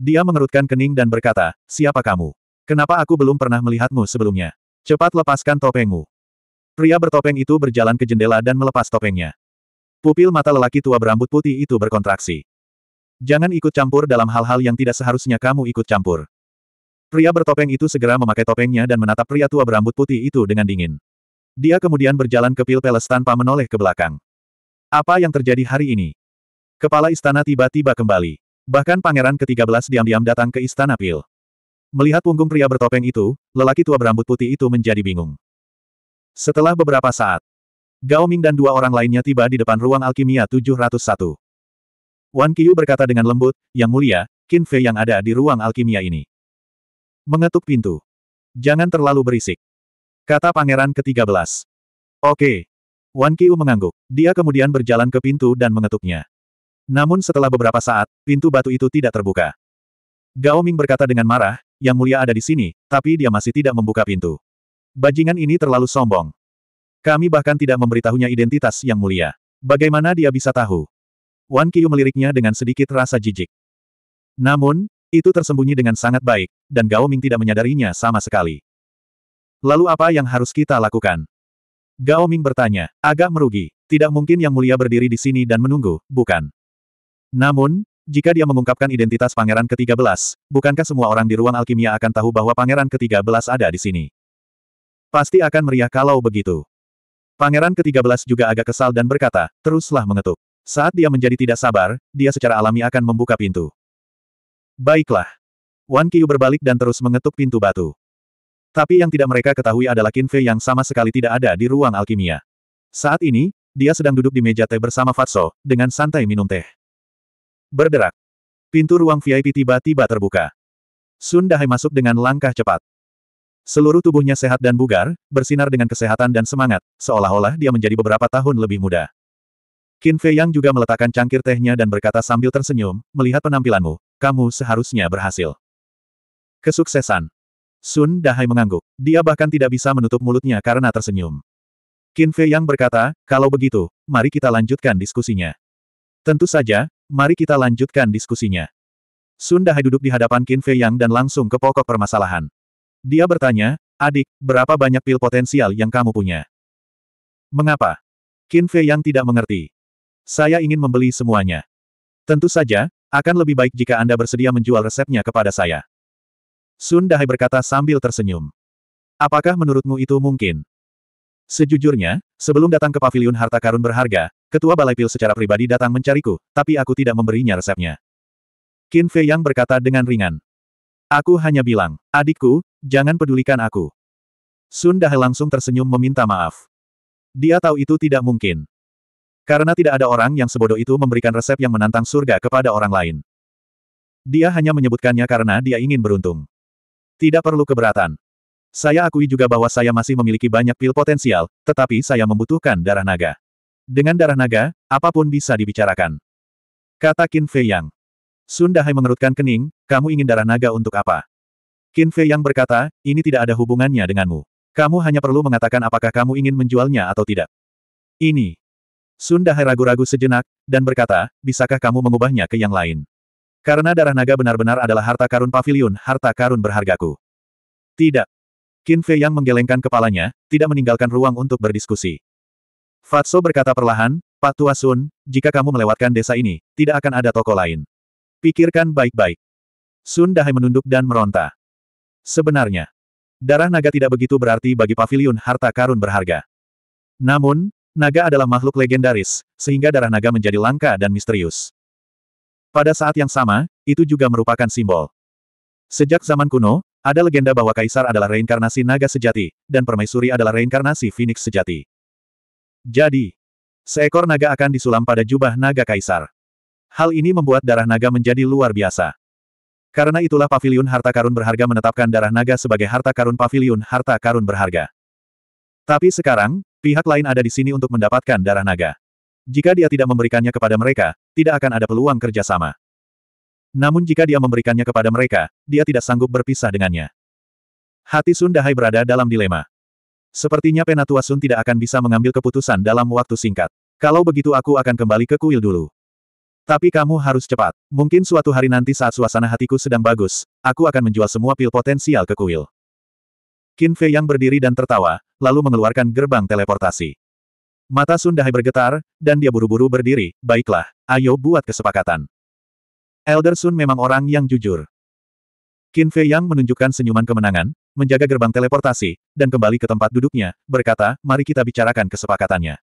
Dia mengerutkan kening dan berkata, siapa kamu? Kenapa aku belum pernah melihatmu sebelumnya? Cepat lepaskan topengmu. Pria bertopeng itu berjalan ke jendela dan melepas topengnya. Pupil mata lelaki tua berambut putih itu berkontraksi. Jangan ikut campur dalam hal-hal yang tidak seharusnya kamu ikut campur. Pria bertopeng itu segera memakai topengnya dan menatap pria tua berambut putih itu dengan dingin. Dia kemudian berjalan ke Pil Palace tanpa menoleh ke belakang. Apa yang terjadi hari ini? Kepala istana tiba-tiba kembali. Bahkan pangeran ke-13 diam-diam datang ke istana Pil. Melihat punggung pria bertopeng itu, lelaki tua berambut putih itu menjadi bingung. Setelah beberapa saat, Gao Ming dan dua orang lainnya tiba di depan ruang alkimia 701. Wan Qiu berkata dengan lembut, Yang mulia, Qin Fei yang ada di ruang alkimia ini. Mengetuk pintu. Jangan terlalu berisik. Kata pangeran ke-13. Oke. Wan Kiu mengangguk. Dia kemudian berjalan ke pintu dan mengetuknya. Namun setelah beberapa saat, pintu batu itu tidak terbuka. Gao Ming berkata dengan marah, yang mulia ada di sini, tapi dia masih tidak membuka pintu. Bajingan ini terlalu sombong. Kami bahkan tidak memberitahunya identitas yang mulia. Bagaimana dia bisa tahu? Wan Kiu meliriknya dengan sedikit rasa jijik. Namun, itu tersembunyi dengan sangat baik, dan Gao Ming tidak menyadarinya sama sekali. Lalu apa yang harus kita lakukan? Gao Ming bertanya, agak merugi. Tidak mungkin Yang Mulia berdiri di sini dan menunggu, bukan? Namun, jika dia mengungkapkan identitas pangeran ke-13, bukankah semua orang di ruang alkimia akan tahu bahwa pangeran ke-13 ada di sini? Pasti akan meriah kalau begitu. Pangeran ke-13 juga agak kesal dan berkata, teruslah mengetuk. Saat dia menjadi tidak sabar, dia secara alami akan membuka pintu. Baiklah. Wan Qiu berbalik dan terus mengetuk pintu batu. Tapi yang tidak mereka ketahui adalah Qin Fei yang sama sekali tidak ada di ruang alkimia. Saat ini, dia sedang duduk di meja teh bersama Fatso, dengan santai minum teh. Berderak. Pintu ruang VIP tiba-tiba terbuka. Sun Dahai masuk dengan langkah cepat. Seluruh tubuhnya sehat dan bugar, bersinar dengan kesehatan dan semangat, seolah-olah dia menjadi beberapa tahun lebih muda. Qin Fei Yang juga meletakkan cangkir tehnya dan berkata sambil tersenyum, melihat penampilanmu, kamu seharusnya berhasil. Kesuksesan. Sun Dahai mengangguk. Dia bahkan tidak bisa menutup mulutnya karena tersenyum. Qin Fei Yang berkata, kalau begitu, mari kita lanjutkan diskusinya. Tentu saja, mari kita lanjutkan diskusinya. Sun Dahai duduk di hadapan Qin Fei Yang dan langsung ke pokok permasalahan. Dia bertanya, adik, berapa banyak pil potensial yang kamu punya? Mengapa? Qin Fei Yang tidak mengerti. Saya ingin membeli semuanya. Tentu saja, akan lebih baik jika Anda bersedia menjual resepnya kepada saya. Sun Dahai berkata sambil tersenyum. Apakah menurutmu itu mungkin? Sejujurnya, sebelum datang ke paviliun harta karun berharga, ketua balai pil secara pribadi datang mencariku, tapi aku tidak memberinya resepnya. Qin Fei Yang berkata dengan ringan. Aku hanya bilang, adikku, jangan pedulikan aku. Sun Dahai langsung tersenyum meminta maaf. Dia tahu itu tidak mungkin. Karena tidak ada orang yang sebodoh itu memberikan resep yang menantang surga kepada orang lain. Dia hanya menyebutkannya karena dia ingin beruntung. Tidak perlu keberatan. Saya akui juga bahwa saya masih memiliki banyak pil potensial, tetapi saya membutuhkan darah naga. Dengan darah naga, apapun bisa dibicarakan. Kata Qin Fei Yang. Sun Dahai mengerutkan kening, kamu ingin darah naga untuk apa? Qin Fei Yang berkata, ini tidak ada hubungannya denganmu. Kamu hanya perlu mengatakan apakah kamu ingin menjualnya atau tidak. Ini. Sun Dahai ragu-ragu sejenak, dan berkata, bisakah kamu mengubahnya ke yang lain? Karena darah naga benar-benar adalah harta karun pavilion, harta karun berhargaku. Tidak. Qin Fei yang menggelengkan kepalanya, tidak meninggalkan ruang untuk berdiskusi. Fatso berkata perlahan, Pak Tua Sun, jika kamu melewatkan desa ini, tidak akan ada toko lain. Pikirkan baik-baik. Sun Dahai menunduk dan meronta. Sebenarnya, darah naga tidak begitu berarti bagi pavilion harta karun berharga. Namun, naga adalah makhluk legendaris, sehingga darah naga menjadi langka dan misterius. Pada saat yang sama, itu juga merupakan simbol. Sejak zaman kuno, ada legenda bahwa kaisar adalah reinkarnasi naga sejati, dan permaisuri adalah reinkarnasi phoenix sejati. Jadi, seekor naga akan disulam pada jubah naga kaisar. Hal ini membuat darah naga menjadi luar biasa. Karena itulah pavilion harta karun berharga menetapkan darah naga sebagai harta karun pavilion harta karun berharga. Tapi sekarang, pihak lain ada di sini untuk mendapatkan darah naga. Jika dia tidak memberikannya kepada mereka, tidak akan ada peluang kerjasama. Namun jika dia memberikannya kepada mereka, dia tidak sanggup berpisah dengannya. Hati Sun Dahai berada dalam dilema. Sepertinya Penatua Sun tidak akan bisa mengambil keputusan dalam waktu singkat. Kalau begitu aku akan kembali ke kuil dulu. Tapi kamu harus cepat. Mungkin suatu hari nanti saat suasana hatiku sedang bagus, aku akan menjual semua pil potensial ke kuil. Qin Fei yang berdiri dan tertawa, lalu mengeluarkan gerbang teleportasi. Mata Sun Dahai bergetar, dan dia buru-buru berdiri, baiklah, Ayo buat kesepakatan. Elder Sun memang orang yang jujur. Qin Fei Yang menunjukkan senyuman kemenangan, menjaga gerbang teleportasi, dan kembali ke tempat duduknya, berkata, mari kita bicarakan kesepakatannya.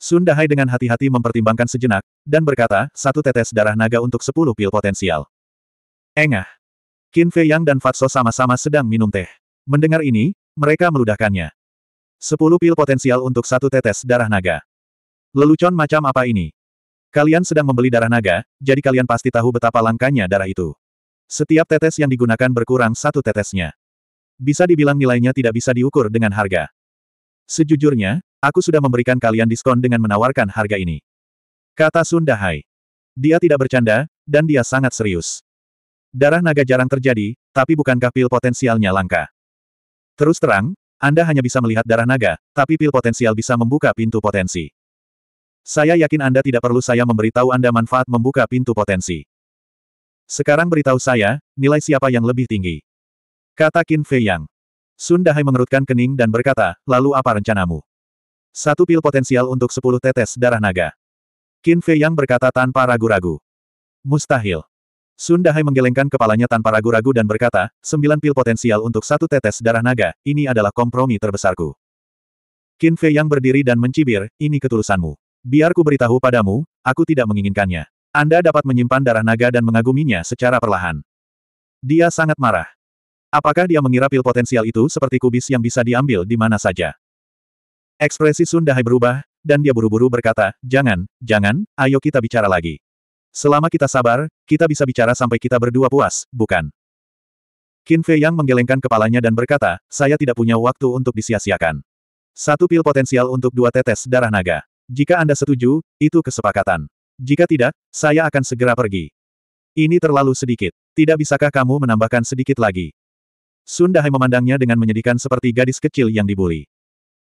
Sun Dahai dengan hati-hati mempertimbangkan sejenak, dan berkata, satu tetes darah naga untuk sepuluh pil potensial. Engah. Qin Fei Yang dan Fatso sama-sama sedang minum teh. Mendengar ini, mereka meludahkannya. Sepuluh pil potensial untuk satu tetes darah naga. Lelucon macam apa ini? Kalian sedang membeli darah naga, jadi kalian pasti tahu betapa langkanya darah itu. Setiap tetes yang digunakan berkurang satu tetesnya. Bisa dibilang nilainya tidak bisa diukur dengan harga. Sejujurnya, aku sudah memberikan kalian diskon dengan menawarkan harga ini. Kata Sunda Hai. Dia tidak bercanda, dan dia sangat serius. Darah naga jarang terjadi, tapi bukankah pil potensialnya langka? Terus terang, Anda hanya bisa melihat darah naga, tapi pil potensial bisa membuka pintu potensi. Saya yakin Anda tidak perlu saya memberitahu Anda manfaat membuka pintu potensi. Sekarang beritahu saya, nilai siapa yang lebih tinggi. Kata Qin Fei Yang. Sun Dahai mengerutkan kening dan berkata, lalu apa rencanamu? Satu pil potensial untuk sepuluh tetes darah naga. Qin Fei Yang berkata tanpa ragu-ragu. Mustahil. Sun Dahai menggelengkan kepalanya tanpa ragu-ragu dan berkata, sembilan pil potensial untuk satu tetes darah naga, ini adalah kompromi terbesarku. Qin Fei Yang berdiri dan mencibir, ini ketulusanmu. Biar ku beritahu padamu, aku tidak menginginkannya. Anda dapat menyimpan darah naga dan mengaguminya secara perlahan. Dia sangat marah. Apakah dia mengira pil potensial itu seperti kubis yang bisa diambil di mana saja? Ekspresi Sun berubah, dan dia buru-buru berkata, jangan, jangan, ayo kita bicara lagi. Selama kita sabar, kita bisa bicara sampai kita berdua puas, bukan? Qin Fei Yang menggelengkan kepalanya dan berkata, saya tidak punya waktu untuk disia-siakan. Satu pil potensial untuk dua tetes darah naga. Jika Anda setuju, itu kesepakatan. Jika tidak, saya akan segera pergi. Ini terlalu sedikit. Tidak bisakah kamu menambahkan sedikit lagi? Sun Dahai memandangnya dengan menyedihkan seperti gadis kecil yang dibuli.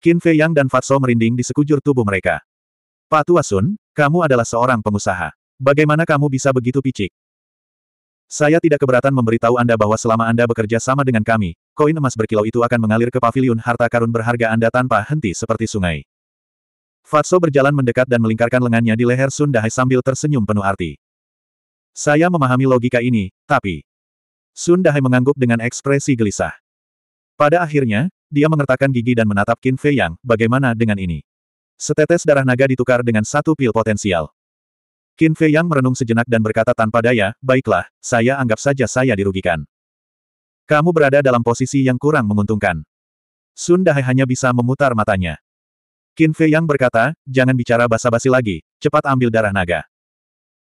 Qin Fei Yang dan Fatso merinding di sekujur tubuh mereka. Pak Tua Sun, kamu adalah seorang pengusaha. Bagaimana kamu bisa begitu picik? Saya tidak keberatan memberitahu Anda bahwa selama Anda bekerja sama dengan kami, koin emas berkilau itu akan mengalir ke pavilion harta karun berharga Anda tanpa henti seperti sungai. Fatso berjalan mendekat dan melingkarkan lengannya di leher Sun Dahai sambil tersenyum penuh arti. Saya memahami logika ini, tapi... Sun Dahai mengangguk dengan ekspresi gelisah. Pada akhirnya, dia mengertakkan gigi dan menatap Qin Fei Yang, bagaimana dengan ini? Setetes darah naga ditukar dengan satu pil potensial. Qin Fei Yang merenung sejenak dan berkata tanpa daya, baiklah, saya anggap saja saya dirugikan. Kamu berada dalam posisi yang kurang menguntungkan. Sun Dahai hanya bisa memutar matanya. Qin Fei Yang berkata, jangan bicara basa-basi lagi, cepat ambil darah naga.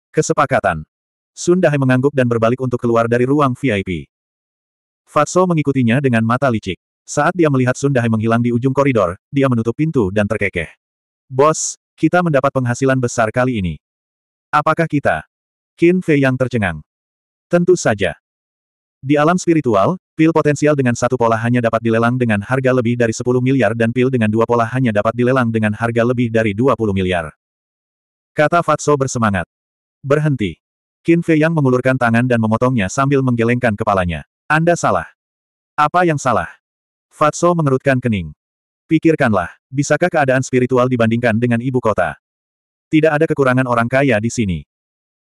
Kesepakatan. Sun Dahai mengangguk dan berbalik untuk keluar dari ruang VIP. Fatso mengikutinya dengan mata licik. Saat dia melihat Sun Dahai menghilang di ujung koridor, dia menutup pintu dan terkekeh. Bos, kita mendapat penghasilan besar kali ini. Apakah kita? Qin Fei Yang tercengang. Tentu saja. Di alam spiritual, Pil potensial dengan satu pola hanya dapat dilelang dengan harga lebih dari 10 miliar dan pil dengan dua pola hanya dapat dilelang dengan harga lebih dari 20 miliar. Kata Fatso bersemangat. Berhenti. Qin Fei Yang mengulurkan tangan dan memotongnya sambil menggelengkan kepalanya. Anda salah. Apa yang salah? Fatso mengerutkan kening. Pikirkanlah, bisakah keadaan spiritual dibandingkan dengan ibu kota? Tidak ada kekurangan orang kaya di sini.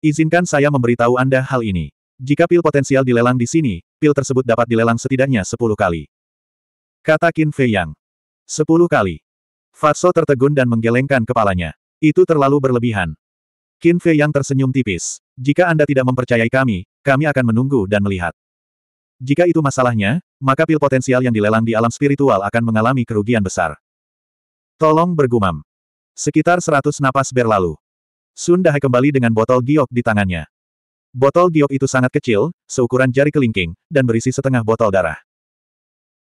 Izinkan saya memberitahu Anda hal ini. Jika pil potensial dilelang di sini, pil tersebut dapat dilelang setidaknya sepuluh kali. Kata Qin Fei Yang. Sepuluh kali. Fatso tertegun dan menggelengkan kepalanya. Itu terlalu berlebihan. Qin Fei Yang tersenyum tipis. Jika Anda tidak mempercayai kami, kami akan menunggu dan melihat. Jika itu masalahnya, maka pil potensial yang dilelang di alam spiritual akan mengalami kerugian besar. Tolong bergumam. Sekitar seratus napas berlalu. Sun Dahai kembali dengan botol giok di tangannya. Botol giok itu sangat kecil, seukuran jari kelingking, dan berisi setengah botol darah.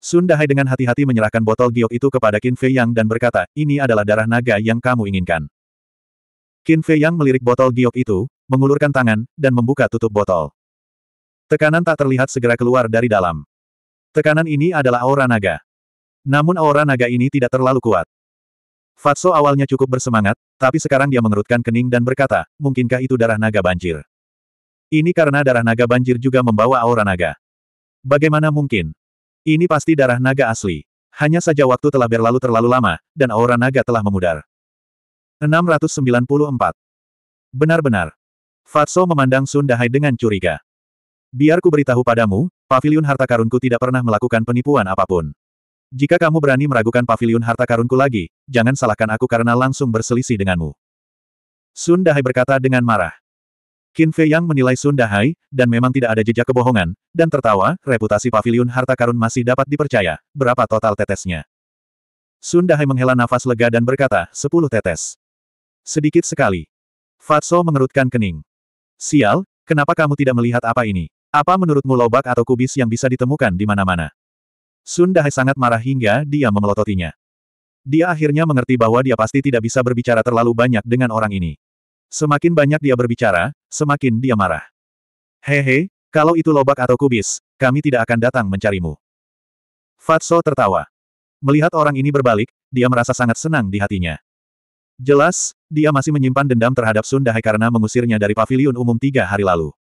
Sun Dahai dengan hati-hati menyerahkan botol giok itu kepada Qin Fei Yang dan berkata, ini adalah darah naga yang kamu inginkan. Qin Fei Yang melirik botol giok itu, mengulurkan tangan, dan membuka tutup botol. Tekanan tak terlihat segera keluar dari dalam. Tekanan ini adalah aura naga. Namun aura naga ini tidak terlalu kuat. Fatso awalnya cukup bersemangat, tapi sekarang dia mengerutkan kening dan berkata, mungkinkah itu darah naga banjir? Ini karena darah naga banjir juga membawa aura naga. Bagaimana mungkin? Ini pasti darah naga asli. Hanya saja waktu telah berlalu terlalu lama, dan aura naga telah memudar. 694. Benar-benar. Fatso memandang Sun Dahai dengan curiga. Biar ku beritahu padamu, pavilion harta karunku tidak pernah melakukan penipuan apapun. Jika kamu berani meragukan pavilion harta karunku lagi, jangan salahkan aku karena langsung berselisih denganmu. Sun Dahai berkata dengan marah. Qin Fei Yang menilai Sun Dahai, dan memang tidak ada jejak kebohongan, dan tertawa, reputasi paviliun harta karun masih dapat dipercaya, berapa total tetesnya. Sun Dahai menghela nafas lega dan berkata, sepuluh tetes. Sedikit sekali. Fatso mengerutkan kening. Sial, kenapa kamu tidak melihat apa ini? Apa menurutmu lobak atau kubis yang bisa ditemukan di mana-mana? Sun Dahai sangat marah hingga dia memelototinya. Dia akhirnya mengerti bahwa dia pasti tidak bisa berbicara terlalu banyak dengan orang ini. Semakin banyak dia berbicara, semakin dia marah. Hehe, kalau itu lobak atau kubis, kami tidak akan datang mencarimu. Fatso tertawa. Melihat orang ini berbalik, dia merasa sangat senang di hatinya. Jelas, dia masih menyimpan dendam terhadap Sundahai karena mengusirnya dari paviliun umum tiga hari lalu.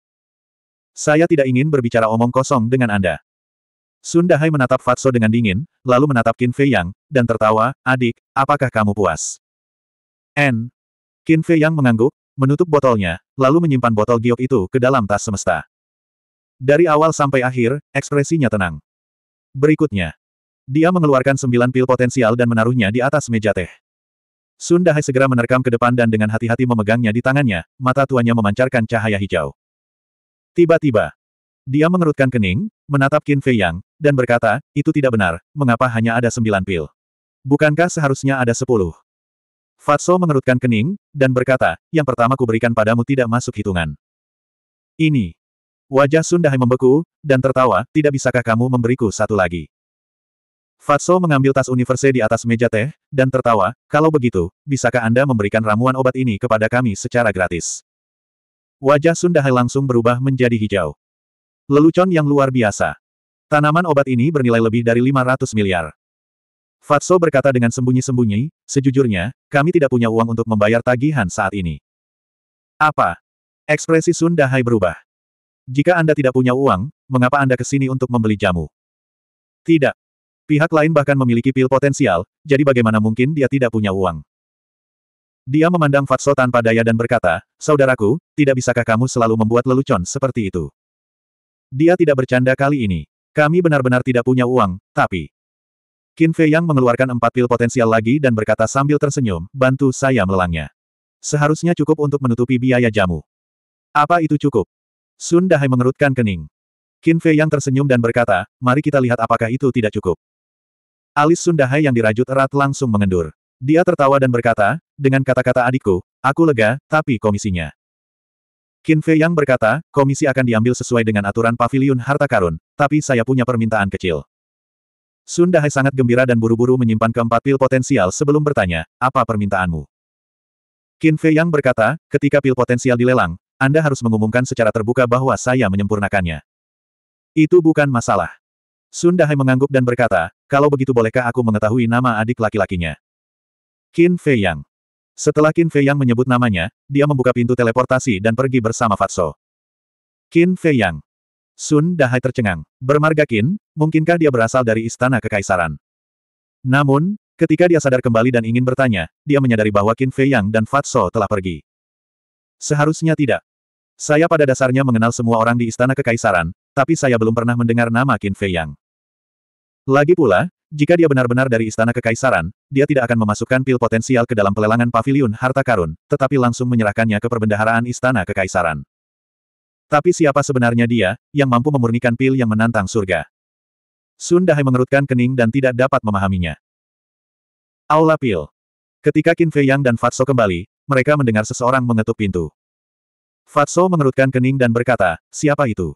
Saya tidak ingin berbicara omong kosong dengan Anda. Sundahai menatap Fatso dengan dingin, lalu menatap Qin Fei Yang, dan tertawa, adik, apakah kamu puas? N. Qin Fei Yang mengangguk, menutup botolnya, lalu menyimpan botol giok itu ke dalam tas semesta. Dari awal sampai akhir, ekspresinya tenang. Berikutnya, dia mengeluarkan sembilan pil potensial dan menaruhnya di atas meja teh. Sun segera menerkam ke depan dan dengan hati-hati memegangnya di tangannya, mata tuanya memancarkan cahaya hijau. Tiba-tiba, dia mengerutkan kening, menatap Qin Fei Yang, dan berkata, itu tidak benar, mengapa hanya ada sembilan pil? Bukankah seharusnya ada sepuluh? Fatso mengerutkan kening, dan berkata, yang pertama kuberikan padamu tidak masuk hitungan. Ini. Wajah Sundahai membeku, dan tertawa, tidak bisakah kamu memberiku satu lagi? Fatso mengambil tas universe di atas meja teh, dan tertawa, kalau begitu, bisakah Anda memberikan ramuan obat ini kepada kami secara gratis? Wajah Sundahai langsung berubah menjadi hijau. Lelucon yang luar biasa. Tanaman obat ini bernilai lebih dari 500 miliar. Fatso berkata dengan sembunyi-sembunyi, sejujurnya, kami tidak punya uang untuk membayar tagihan saat ini. Apa? Ekspresi Sun Dahai berubah. Jika Anda tidak punya uang, mengapa Anda ke sini untuk membeli jamu? Tidak. Pihak lain bahkan memiliki pil potensial, jadi bagaimana mungkin dia tidak punya uang? Dia memandang Fatso tanpa daya dan berkata, Saudaraku, tidak bisakah kamu selalu membuat lelucon seperti itu? Dia tidak bercanda kali ini. Kami benar-benar tidak punya uang, tapi... Qin Fei Yang mengeluarkan empat pil potensial lagi dan berkata sambil tersenyum, bantu saya melangnya. Seharusnya cukup untuk menutupi biaya jamu. Apa itu cukup? Sun Dahai mengerutkan kening. Qin Fei Yang tersenyum dan berkata, mari kita lihat apakah itu tidak cukup. Alis Sun Dahai yang dirajut erat langsung mengendur. Dia tertawa dan berkata, dengan kata-kata adikku, aku lega, tapi komisinya. Qin Fei Yang berkata, komisi akan diambil sesuai dengan aturan pavilion harta karun, tapi saya punya permintaan kecil. Sun Dahai sangat gembira dan buru-buru menyimpan keempat pil potensial sebelum bertanya, apa permintaanmu? Qin Fei Yang berkata, ketika pil potensial dilelang, Anda harus mengumumkan secara terbuka bahwa saya menyempurnakannya. Itu bukan masalah. Sun Dahai mengangguk dan berkata, kalau begitu bolehkah aku mengetahui nama adik laki-lakinya? Qin Fei Yang. Setelah Qin Fei Yang menyebut namanya, dia membuka pintu teleportasi dan pergi bersama Fatso. Qin Fei Yang. Sun Dahai tercengang. Bermarga Qin, mungkinkah dia berasal dari istana kekaisaran? Namun, ketika dia sadar kembali dan ingin bertanya, dia menyadari bahwa Qin Fei Yang dan Fatso telah pergi. Seharusnya tidak. Saya pada dasarnya mengenal semua orang di istana kekaisaran, tapi saya belum pernah mendengar nama Qin Fei Yang. Lagi pula, jika dia benar-benar dari istana kekaisaran, dia tidak akan memasukkan pil potensial ke dalam pelelangan Paviliun harta karun, tetapi langsung menyerahkannya ke perbendaharaan istana kekaisaran. Tapi siapa sebenarnya dia, yang mampu memurnikan pil yang menantang surga? Sun Dahai mengerutkan kening dan tidak dapat memahaminya. Aula Pil. Ketika Qin Fei Yang dan Fatso kembali, mereka mendengar seseorang mengetuk pintu. Fatso mengerutkan kening dan berkata, siapa itu?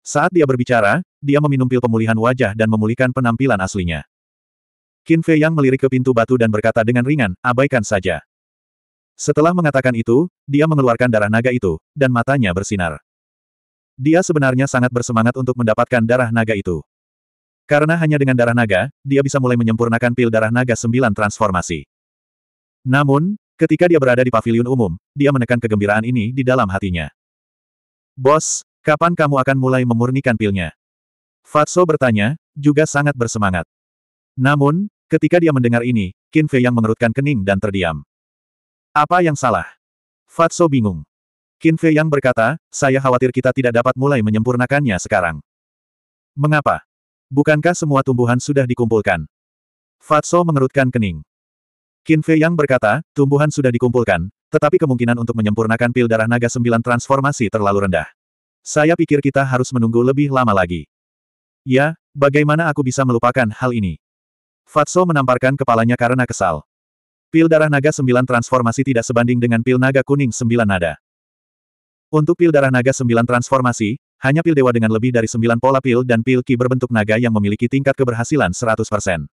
Saat dia berbicara, dia meminum pil pemulihan wajah dan memulihkan penampilan aslinya. Qin Fei Yang melirik ke pintu batu dan berkata dengan ringan, abaikan saja. Setelah mengatakan itu, dia mengeluarkan darah naga itu, dan matanya bersinar. Dia sebenarnya sangat bersemangat untuk mendapatkan darah naga itu. Karena hanya dengan darah naga, dia bisa mulai menyempurnakan pil darah naga sembilan transformasi. Namun, ketika dia berada di pavilion umum, dia menekan kegembiraan ini di dalam hatinya. Bos, kapan kamu akan mulai memurnikan pilnya? Fatso bertanya, juga sangat bersemangat. Namun, ketika dia mendengar ini, Qin Fei yang mengerutkan kening dan terdiam. Apa yang salah? Fatso bingung. Qin Fei Yang berkata, saya khawatir kita tidak dapat mulai menyempurnakannya sekarang. Mengapa? Bukankah semua tumbuhan sudah dikumpulkan? Fatso mengerutkan kening. Qin Fei Yang berkata, tumbuhan sudah dikumpulkan, tetapi kemungkinan untuk menyempurnakan pil darah naga sembilan transformasi terlalu rendah. Saya pikir kita harus menunggu lebih lama lagi. Ya, bagaimana aku bisa melupakan hal ini? Fatso menamparkan kepalanya karena kesal. Pil darah naga sembilan transformasi tidak sebanding dengan pil naga kuning sembilan nada. Untuk pil darah naga sembilan transformasi, hanya pil dewa dengan lebih dari sembilan pola pil dan pil ki berbentuk naga yang memiliki tingkat keberhasilan 100%.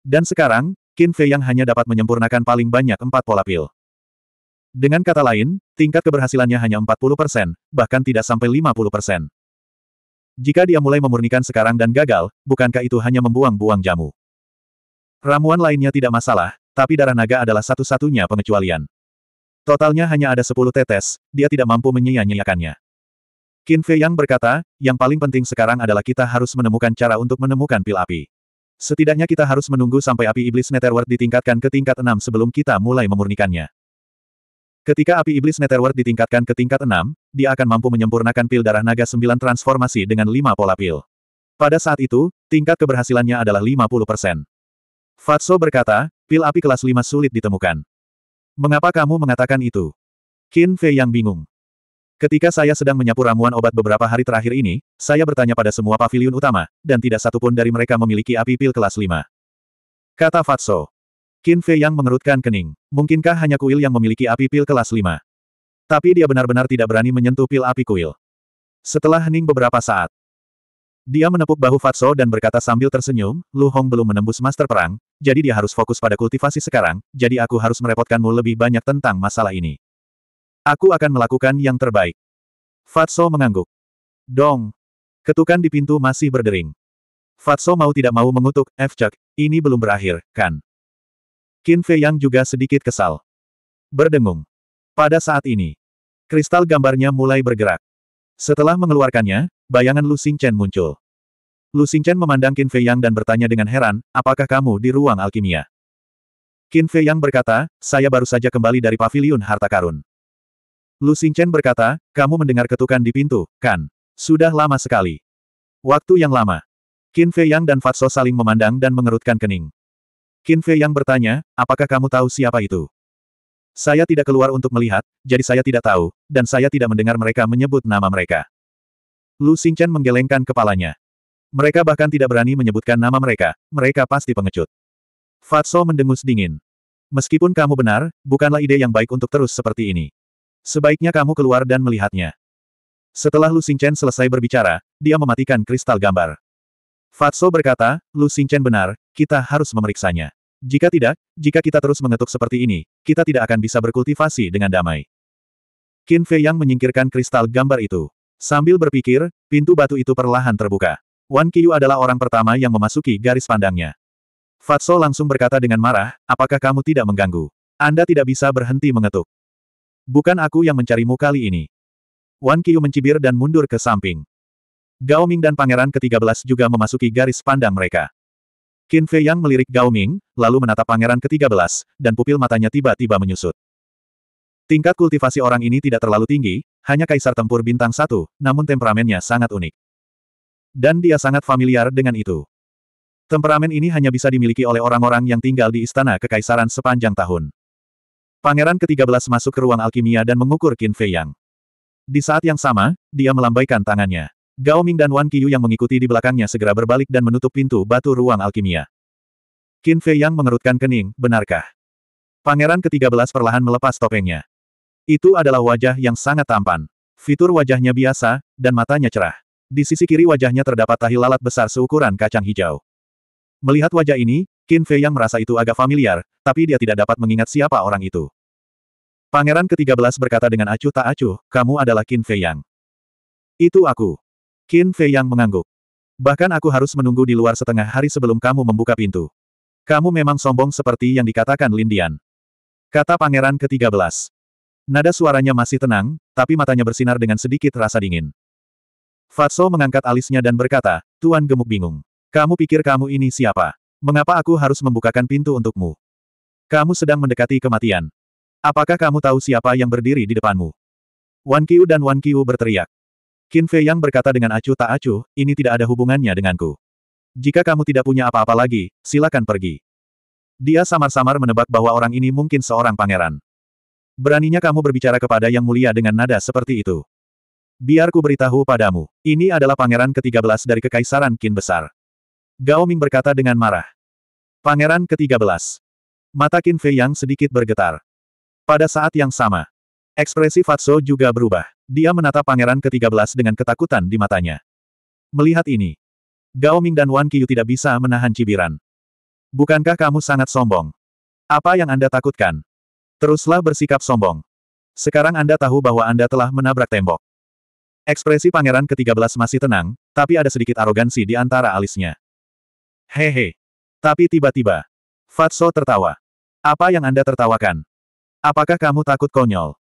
Dan sekarang, Qin Fei yang hanya dapat menyempurnakan paling banyak empat pola pil. Dengan kata lain, tingkat keberhasilannya hanya 40%, bahkan tidak sampai 50%. Jika dia mulai memurnikan sekarang dan gagal, bukankah itu hanya membuang-buang jamu? Ramuan lainnya tidak masalah, tapi darah naga adalah satu-satunya pengecualian. Totalnya hanya ada sepuluh tetes, dia tidak mampu menyia-nyiakannya. Qin Fei Yang berkata, yang paling penting sekarang adalah kita harus menemukan cara untuk menemukan pil api. Setidaknya kita harus menunggu sampai api iblis Netherworld ditingkatkan ke tingkat enam sebelum kita mulai memurnikannya. Ketika api iblis Netherworld ditingkatkan ke tingkat enam, dia akan mampu menyempurnakan pil darah naga sembilan transformasi dengan lima pola pil. Pada saat itu, tingkat keberhasilannya adalah 50%. Fatso berkata, pil api kelas 5 sulit ditemukan. Mengapa kamu mengatakan itu? Qin Fei yang bingung. Ketika saya sedang menyapu ramuan obat beberapa hari terakhir ini, saya bertanya pada semua pavilion utama, dan tidak satupun dari mereka memiliki api pil kelas 5. Kata Fatso. Qin Fei yang mengerutkan kening. Mungkinkah hanya kuil yang memiliki api pil kelas 5? Tapi dia benar-benar tidak berani menyentuh pil api kuil. Setelah hening beberapa saat, dia menepuk bahu Fatso dan berkata sambil tersenyum, Lu Hong belum menembus master perang, jadi dia harus fokus pada kultivasi sekarang, jadi aku harus merepotkanmu lebih banyak tentang masalah ini. Aku akan melakukan yang terbaik. Fatso mengangguk. Dong. Ketukan di pintu masih berdering. Fatso mau tidak mau mengutuk, Efcek, ini belum berakhir, kan? Qin Fei Yang juga sedikit kesal. Berdengung. Pada saat ini, kristal gambarnya mulai bergerak. Setelah mengeluarkannya, Bayangan Lu Xingchen muncul. Lu Xingchen memandang Qin Fei Yang dan bertanya dengan heran, apakah kamu di ruang alkimia? Qin Fei Yang berkata, saya baru saja kembali dari paviliun harta karun. Lu Xingchen berkata, kamu mendengar ketukan di pintu, kan? Sudah lama sekali. Waktu yang lama. Qin Fei Yang dan Fatso saling memandang dan mengerutkan kening. Qin Fei Yang bertanya, apakah kamu tahu siapa itu? Saya tidak keluar untuk melihat, jadi saya tidak tahu, dan saya tidak mendengar mereka menyebut nama mereka. Lu Xingchen menggelengkan kepalanya. Mereka bahkan tidak berani menyebutkan nama mereka, mereka pasti pengecut. Fatso mendengus dingin. Meskipun kamu benar, bukanlah ide yang baik untuk terus seperti ini. Sebaiknya kamu keluar dan melihatnya. Setelah Lu Xingchen selesai berbicara, dia mematikan kristal gambar. Fatso berkata, Lu Xingchen benar, kita harus memeriksanya. Jika tidak, jika kita terus mengetuk seperti ini, kita tidak akan bisa berkultivasi dengan damai. Qin Fei Yang menyingkirkan kristal gambar itu. Sambil berpikir, pintu batu itu perlahan terbuka. Wan Qiyu adalah orang pertama yang memasuki garis pandangnya. Fatso langsung berkata dengan marah, apakah kamu tidak mengganggu? Anda tidak bisa berhenti mengetuk. Bukan aku yang mencarimu kali ini. Wan Qiyu mencibir dan mundur ke samping. Gao Ming dan Pangeran ke-13 juga memasuki garis pandang mereka. Qin Fei Yang melirik Gao Ming, lalu menatap Pangeran ke-13, dan pupil matanya tiba-tiba menyusut. Tingkat kultivasi orang ini tidak terlalu tinggi, hanya kaisar tempur bintang satu, namun temperamennya sangat unik. Dan dia sangat familiar dengan itu. Temperamen ini hanya bisa dimiliki oleh orang-orang yang tinggal di istana kekaisaran sepanjang tahun. Pangeran ke-13 masuk ke ruang alkimia dan mengukur Qin Fei Yang. Di saat yang sama, dia melambaikan tangannya. Gao Ming dan Wan Qiyu yang mengikuti di belakangnya segera berbalik dan menutup pintu batu ruang alkimia. Qin Fei Yang mengerutkan kening, benarkah? Pangeran ke-13 perlahan melepas topengnya. Itu adalah wajah yang sangat tampan. Fitur wajahnya biasa, dan matanya cerah. Di sisi kiri wajahnya terdapat tahi lalat besar seukuran kacang hijau. Melihat wajah ini, Qin Fei yang merasa itu agak familiar, tapi dia tidak dapat mengingat siapa orang itu. Pangeran ke-13 berkata dengan acuh tak acuh, kamu adalah Qin Fei Yang. Itu aku. Qin Fei Yang mengangguk. Bahkan aku harus menunggu di luar setengah hari sebelum kamu membuka pintu. Kamu memang sombong seperti yang dikatakan Lindian. Kata pangeran ke-13. Nada suaranya masih tenang, tapi matanya bersinar dengan sedikit rasa dingin. Fatso mengangkat alisnya dan berkata, Tuan Gemuk bingung. Kamu pikir kamu ini siapa? Mengapa aku harus membukakan pintu untukmu? Kamu sedang mendekati kematian. Apakah kamu tahu siapa yang berdiri di depanmu? Wan Qiu dan Wan Qiu berteriak. Qin Fei Yang berkata dengan acuh tak acuh, ini tidak ada hubungannya denganku. Jika kamu tidak punya apa-apa lagi, silakan pergi. Dia samar-samar menebak bahwa orang ini mungkin seorang pangeran. Beraninya kamu berbicara kepada Yang Mulia dengan nada seperti itu. Biar ku beritahu padamu, ini adalah pangeran ke-13 dari Kekaisaran Qin Besar. Gao Ming berkata dengan marah. Pangeran ke-13. Mata Qin Fei yang sedikit bergetar. Pada saat yang sama, ekspresi Fatso juga berubah. Dia menatap pangeran ke-13 dengan ketakutan di matanya. Melihat ini, Gao Ming dan Wan Qiyu tidak bisa menahan cibiran. Bukankah kamu sangat sombong? Apa yang Anda takutkan? Teruslah bersikap sombong. Sekarang Anda tahu bahwa Anda telah menabrak tembok. Ekspresi pangeran ke-13 masih tenang, tapi ada sedikit arogansi di antara alisnya. Hehe. Tapi tiba-tiba, Fatso tertawa. Apa yang Anda tertawakan? Apakah kamu takut konyol?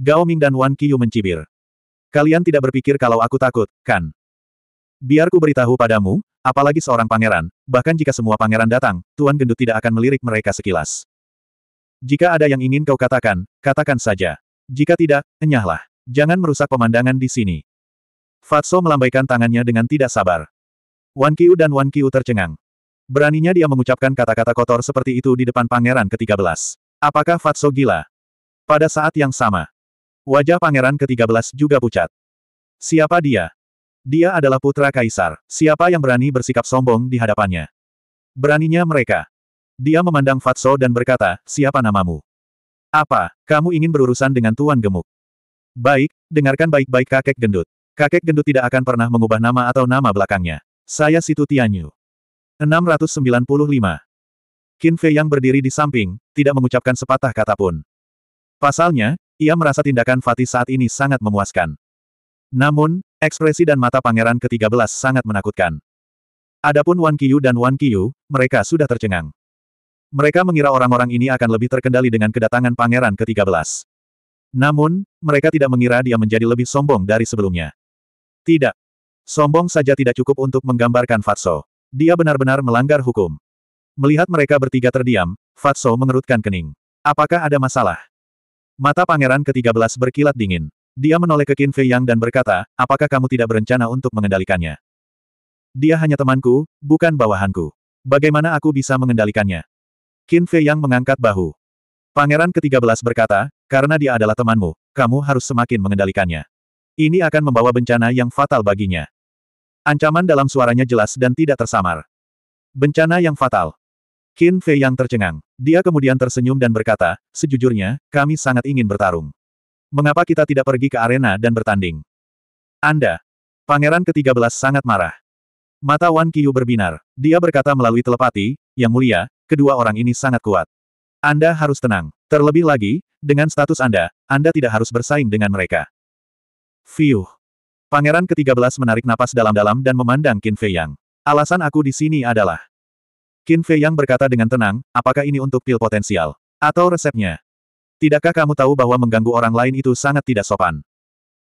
Gao Ming dan Wan Qiyu mencibir. Kalian tidak berpikir kalau aku takut, kan? Biarku beritahu padamu, apalagi seorang pangeran, bahkan jika semua pangeran datang, Tuan Gendut tidak akan melirik mereka sekilas. Jika ada yang ingin kau katakan, katakan saja. Jika tidak, enyahlah. Jangan merusak pemandangan di sini. Fatso melambaikan tangannya dengan tidak sabar. Wan Kiu dan Wan Kiu tercengang. Beraninya dia mengucapkan kata-kata kotor seperti itu di depan pangeran ke-13. Apakah Fatso gila? Pada saat yang sama, wajah pangeran ke-13 juga pucat. Siapa dia? Dia adalah putra kaisar. Siapa yang berani bersikap sombong di hadapannya? Beraninya mereka. Dia memandang Fatso dan berkata, siapa namamu? Apa, kamu ingin berurusan dengan Tuan Gemuk? Baik, dengarkan baik-baik kakek gendut. Kakek gendut tidak akan pernah mengubah nama atau nama belakangnya. Saya Situ Tianyu. 695. Qin Fei yang berdiri di samping, tidak mengucapkan sepatah kata pun. Pasalnya, ia merasa tindakan Fatih saat ini sangat memuaskan. Namun, ekspresi dan mata pangeran ke-13 sangat menakutkan. Adapun Wan Qiyu dan Wan Qiyu, mereka sudah tercengang mereka mengira orang-orang ini akan lebih terkendali dengan kedatangan pangeran ke-13. Namun, mereka tidak mengira dia menjadi lebih sombong dari sebelumnya. Tidak. Sombong saja tidak cukup untuk menggambarkan Fatso. Dia benar-benar melanggar hukum. Melihat mereka bertiga terdiam, Fatso mengerutkan kening. Apakah ada masalah? Mata pangeran ke-13 berkilat dingin. Dia menoleh ke Qin Fei Yang dan berkata, apakah kamu tidak berencana untuk mengendalikannya? Dia hanya temanku, bukan bawahanku. Bagaimana aku bisa mengendalikannya? Qin Fei Yang mengangkat bahu. Pangeran ke-13 berkata, karena dia adalah temanmu, kamu harus semakin mengendalikannya. Ini akan membawa bencana yang fatal baginya. Ancaman dalam suaranya jelas dan tidak tersamar. Bencana yang fatal. Qin Fei yang tercengang. Dia kemudian tersenyum dan berkata, sejujurnya, kami sangat ingin bertarung. Mengapa kita tidak pergi ke arena dan bertanding? Anda. Pangeran ke-13 sangat marah. Mata Wan Qiyu berbinar. Dia berkata melalui telepati, Yang mulia, kedua orang ini sangat kuat. Anda harus tenang. Terlebih lagi, dengan status Anda, Anda tidak harus bersaing dengan mereka. Fiuh. Pangeran ke-13 menarik napas dalam-dalam dan memandang Qin Fei Yang. Alasan aku di sini adalah. Qin Fei Yang berkata dengan tenang, apakah ini untuk pil potensial? Atau resepnya? Tidakkah kamu tahu bahwa mengganggu orang lain itu sangat tidak sopan?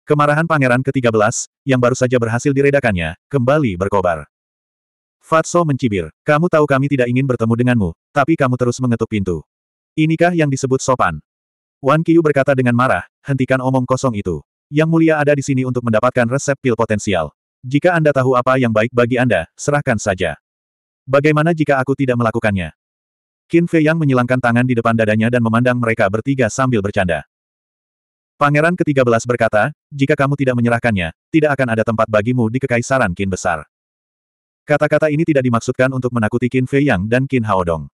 Kemarahan pangeran ke-13, yang baru saja berhasil diredakannya, kembali berkobar. Fatso mencibir. Kamu tahu kami tidak ingin bertemu denganmu, tapi kamu terus mengetuk pintu. Inikah yang disebut sopan? Wan Qiyu berkata dengan marah, hentikan omong kosong itu. Yang mulia ada di sini untuk mendapatkan resep pil potensial. Jika Anda tahu apa yang baik bagi Anda, serahkan saja. Bagaimana jika aku tidak melakukannya? Qin Fei Yang menyilangkan tangan di depan dadanya dan memandang mereka bertiga sambil bercanda. Pangeran ke-13 berkata, jika kamu tidak menyerahkannya, tidak akan ada tempat bagimu di kekaisaran Qin Besar. Kata-kata ini tidak dimaksudkan untuk menakuti Qin Fei Yang dan Qin Haodong.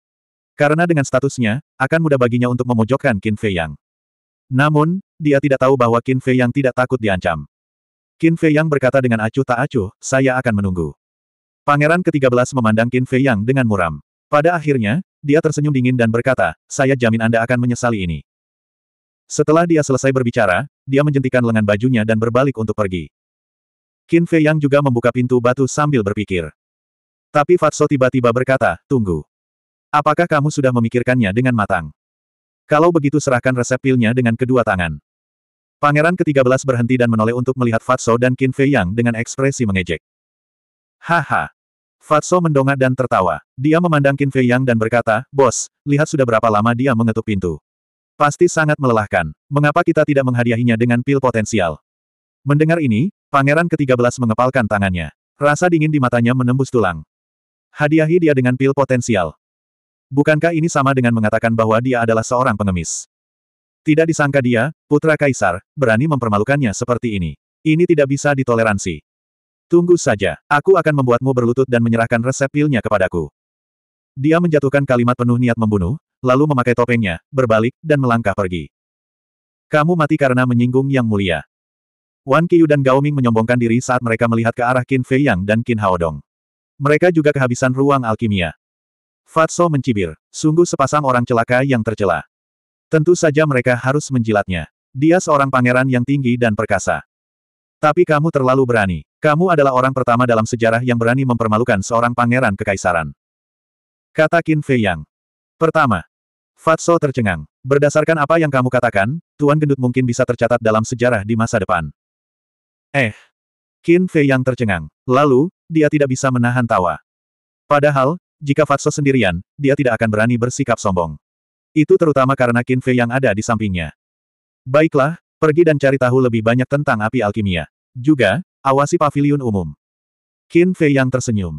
Karena dengan statusnya, akan mudah baginya untuk memojokkan Qin Fei Yang. Namun, dia tidak tahu bahwa Qin Fei Yang tidak takut diancam. Qin Fei Yang berkata dengan acuh tak acuh, saya akan menunggu. Pangeran ke-13 memandang Qin Fei Yang dengan muram. Pada akhirnya, dia tersenyum dingin dan berkata, saya jamin Anda akan menyesali ini. Setelah dia selesai berbicara, dia menjentikan lengan bajunya dan berbalik untuk pergi. Qin Fei Yang juga membuka pintu batu sambil berpikir. Tapi Fatso tiba-tiba berkata, tunggu. Apakah kamu sudah memikirkannya dengan matang? Kalau begitu serahkan resep pilnya dengan kedua tangan. Pangeran ke-13 berhenti dan menoleh untuk melihat Fatso dan Qin Fei Yang dengan ekspresi mengejek. Haha. Fatso mendongak dan tertawa. Dia memandang Qin Fei Yang dan berkata, Bos, lihat sudah berapa lama dia mengetuk pintu. Pasti sangat melelahkan. Mengapa kita tidak menghadiahinya dengan pil potensial? Mendengar ini, pangeran ke-13 mengepalkan tangannya. Rasa dingin di matanya menembus tulang. Hadiahi dia dengan pil potensial. Bukankah ini sama dengan mengatakan bahwa dia adalah seorang pengemis? Tidak disangka dia, putra kaisar, berani mempermalukannya seperti ini. Ini tidak bisa ditoleransi. Tunggu saja, aku akan membuatmu berlutut dan menyerahkan resep pilnya kepadaku. Dia menjatuhkan kalimat penuh niat membunuh, lalu memakai topengnya, berbalik, dan melangkah pergi. Kamu mati karena menyinggung yang mulia. Wan Qiyu dan Gao Ming menyombongkan diri saat mereka melihat ke arah Qin Fei Yang dan Qin Haodong. Mereka juga kehabisan ruang alkimia. Fatso mencibir. Sungguh sepasang orang celaka yang tercela. Tentu saja mereka harus menjilatnya. Dia seorang pangeran yang tinggi dan perkasa. Tapi kamu terlalu berani. Kamu adalah orang pertama dalam sejarah yang berani mempermalukan seorang pangeran kekaisaran. Kata Qin Fei Yang. Pertama, Fatso tercengang. Berdasarkan apa yang kamu katakan, Tuan Gendut mungkin bisa tercatat dalam sejarah di masa depan. Eh. Qin Fei Yang tercengang. Lalu, dia tidak bisa menahan tawa. Padahal, jika Fatso sendirian, dia tidak akan berani bersikap sombong. Itu terutama karena Qin Fei yang ada di sampingnya. Baiklah, pergi dan cari tahu lebih banyak tentang api alkimia. Juga, awasi pavilion umum. Qin Fei yang tersenyum.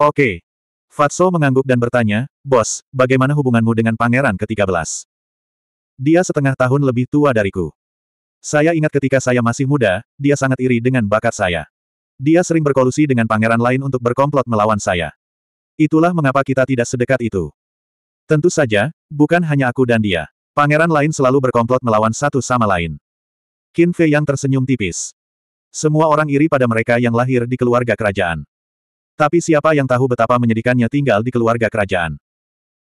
Oke. Fatso mengangguk dan bertanya, Bos, bagaimana hubunganmu dengan pangeran ke-13? Dia setengah tahun lebih tua dariku. Saya ingat ketika saya masih muda, dia sangat iri dengan bakat saya. Dia sering berkolusi dengan pangeran lain untuk berkomplot melawan saya. Itulah mengapa kita tidak sedekat itu. Tentu saja, bukan hanya aku dan dia. Pangeran lain selalu berkomplot melawan satu sama lain. Qin Fei yang tersenyum tipis. Semua orang iri pada mereka yang lahir di keluarga kerajaan. Tapi siapa yang tahu betapa menyedihkannya tinggal di keluarga kerajaan.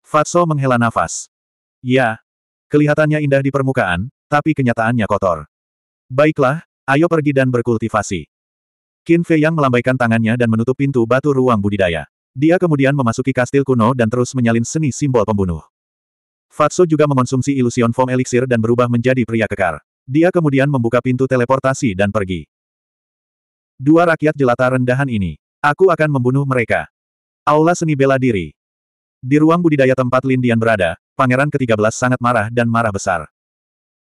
Fatso menghela nafas. Ya, kelihatannya indah di permukaan, tapi kenyataannya kotor. Baiklah, ayo pergi dan berkultivasi. Qin Fei Yang melambaikan tangannya dan menutup pintu batu ruang budidaya. Dia kemudian memasuki kastil kuno dan terus menyalin seni simbol pembunuh. Fatso juga mengonsumsi ilusion foam elixir dan berubah menjadi pria kekar. Dia kemudian membuka pintu teleportasi dan pergi. Dua rakyat jelata rendahan ini. Aku akan membunuh mereka. Aula seni bela diri. Di ruang budidaya tempat Lindian berada, pangeran ke-13 sangat marah dan marah besar.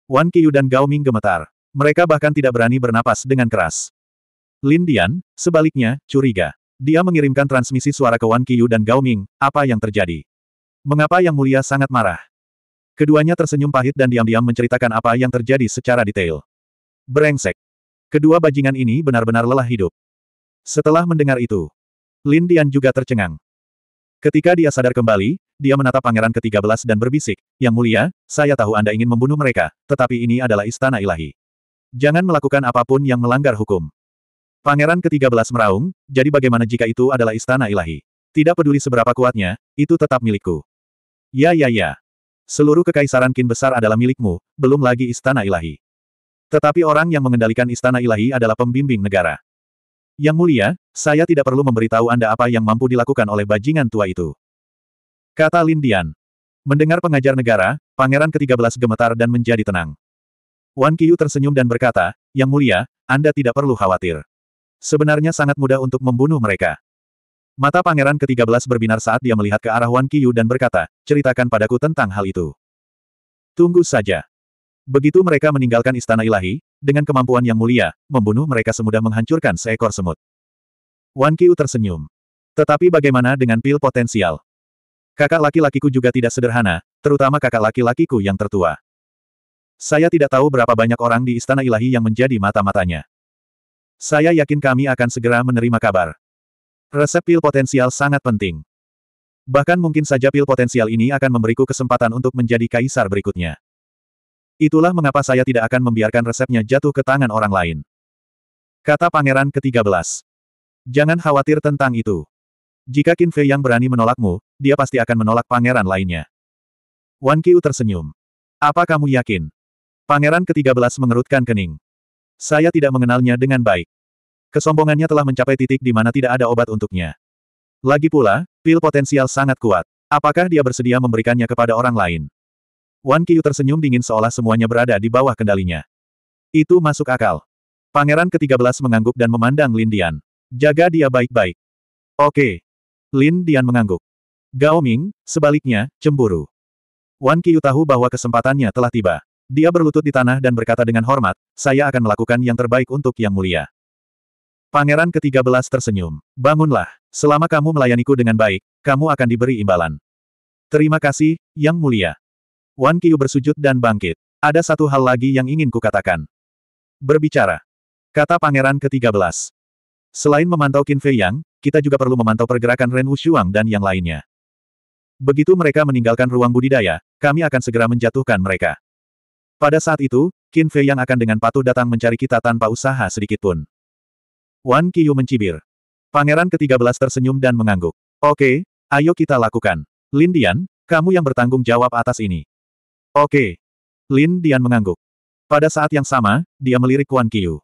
Wan Qiyu dan Gao Ming gemetar. Mereka bahkan tidak berani bernapas dengan keras. Lin Dian, sebaliknya, curiga. Dia mengirimkan transmisi suara ke Wan Qiyu dan Gao Ming, apa yang terjadi? Mengapa Yang Mulia sangat marah? Keduanya tersenyum pahit dan diam-diam menceritakan apa yang terjadi secara detail. Berengsek. Kedua bajingan ini benar-benar lelah hidup. Setelah mendengar itu, Lin Dian juga tercengang. Ketika dia sadar kembali, dia menatap pangeran ke-13 dan berbisik, Yang mulia, saya tahu Anda ingin membunuh mereka, tetapi ini adalah istana ilahi. Jangan melakukan apapun yang melanggar hukum. Pangeran ke-13 meraung, jadi bagaimana jika itu adalah istana ilahi? Tidak peduli seberapa kuatnya, itu tetap milikku. Ya ya ya. Seluruh kekaisaran kin besar adalah milikmu, belum lagi istana ilahi. Tetapi orang yang mengendalikan istana ilahi adalah pembimbing negara. Yang mulia, saya tidak perlu memberitahu Anda apa yang mampu dilakukan oleh bajingan tua itu. Kata Lindian. Mendengar pengajar negara, pangeran ke-13 gemetar dan menjadi tenang. Wan Qiu tersenyum dan berkata, Yang mulia, Anda tidak perlu khawatir. Sebenarnya sangat mudah untuk membunuh mereka. Mata pangeran ke-13 berbinar saat dia melihat ke arah Wan Qiyu dan berkata, ceritakan padaku tentang hal itu. Tunggu saja. Begitu mereka meninggalkan istana ilahi, dengan kemampuan yang mulia, membunuh mereka semudah menghancurkan seekor semut. Wan Qiu tersenyum. Tetapi bagaimana dengan pil potensial? Kakak laki-lakiku juga tidak sederhana, terutama kakak laki-lakiku yang tertua. Saya tidak tahu berapa banyak orang di istana ilahi yang menjadi mata-matanya. Saya yakin kami akan segera menerima kabar. Resep pil potensial sangat penting. Bahkan mungkin saja pil potensial ini akan memberiku kesempatan untuk menjadi kaisar berikutnya. Itulah mengapa saya tidak akan membiarkan resepnya jatuh ke tangan orang lain. Kata pangeran ke-13. Jangan khawatir tentang itu. Jika Qin Fei yang berani menolakmu, dia pasti akan menolak pangeran lainnya. Wan Qiu tersenyum. Apa kamu yakin? Pangeran ke-13 mengerutkan kening. Saya tidak mengenalnya dengan baik. Kesombongannya telah mencapai titik di mana tidak ada obat untuknya. Lagi pula, pil potensial sangat kuat. Apakah dia bersedia memberikannya kepada orang lain? Wan Qiyu tersenyum dingin seolah semuanya berada di bawah kendalinya. Itu masuk akal. Pangeran ke-13 mengangguk dan memandang Lin Dian. Jaga dia baik-baik. Oke. Lin Dian mengangguk. Gao Ming, sebaliknya, cemburu. Wan Qiyu tahu bahwa kesempatannya telah tiba. Dia berlutut di tanah dan berkata dengan hormat, saya akan melakukan yang terbaik untuk Yang Mulia. Pangeran ke-13 tersenyum. Bangunlah. Selama kamu melayaniku dengan baik, kamu akan diberi imbalan. Terima kasih, Yang Mulia. Wan Qiu bersujud dan bangkit. Ada satu hal lagi yang ingin kukatakan. Berbicara. Kata Pangeran ke-13. Selain memantau Qin Fei Yang, kita juga perlu memantau pergerakan Ren Wushuang dan yang lainnya. Begitu mereka meninggalkan ruang budidaya, kami akan segera menjatuhkan mereka. Pada saat itu, Qin Fei yang akan dengan patuh datang mencari kita tanpa usaha sedikit sedikitpun. Wan Qiyu mencibir. Pangeran ke-13 tersenyum dan mengangguk. Oke, ayo kita lakukan. Lin Dian, kamu yang bertanggung jawab atas ini. Oke. Lin Dian mengangguk. Pada saat yang sama, dia melirik Wan Qiyu.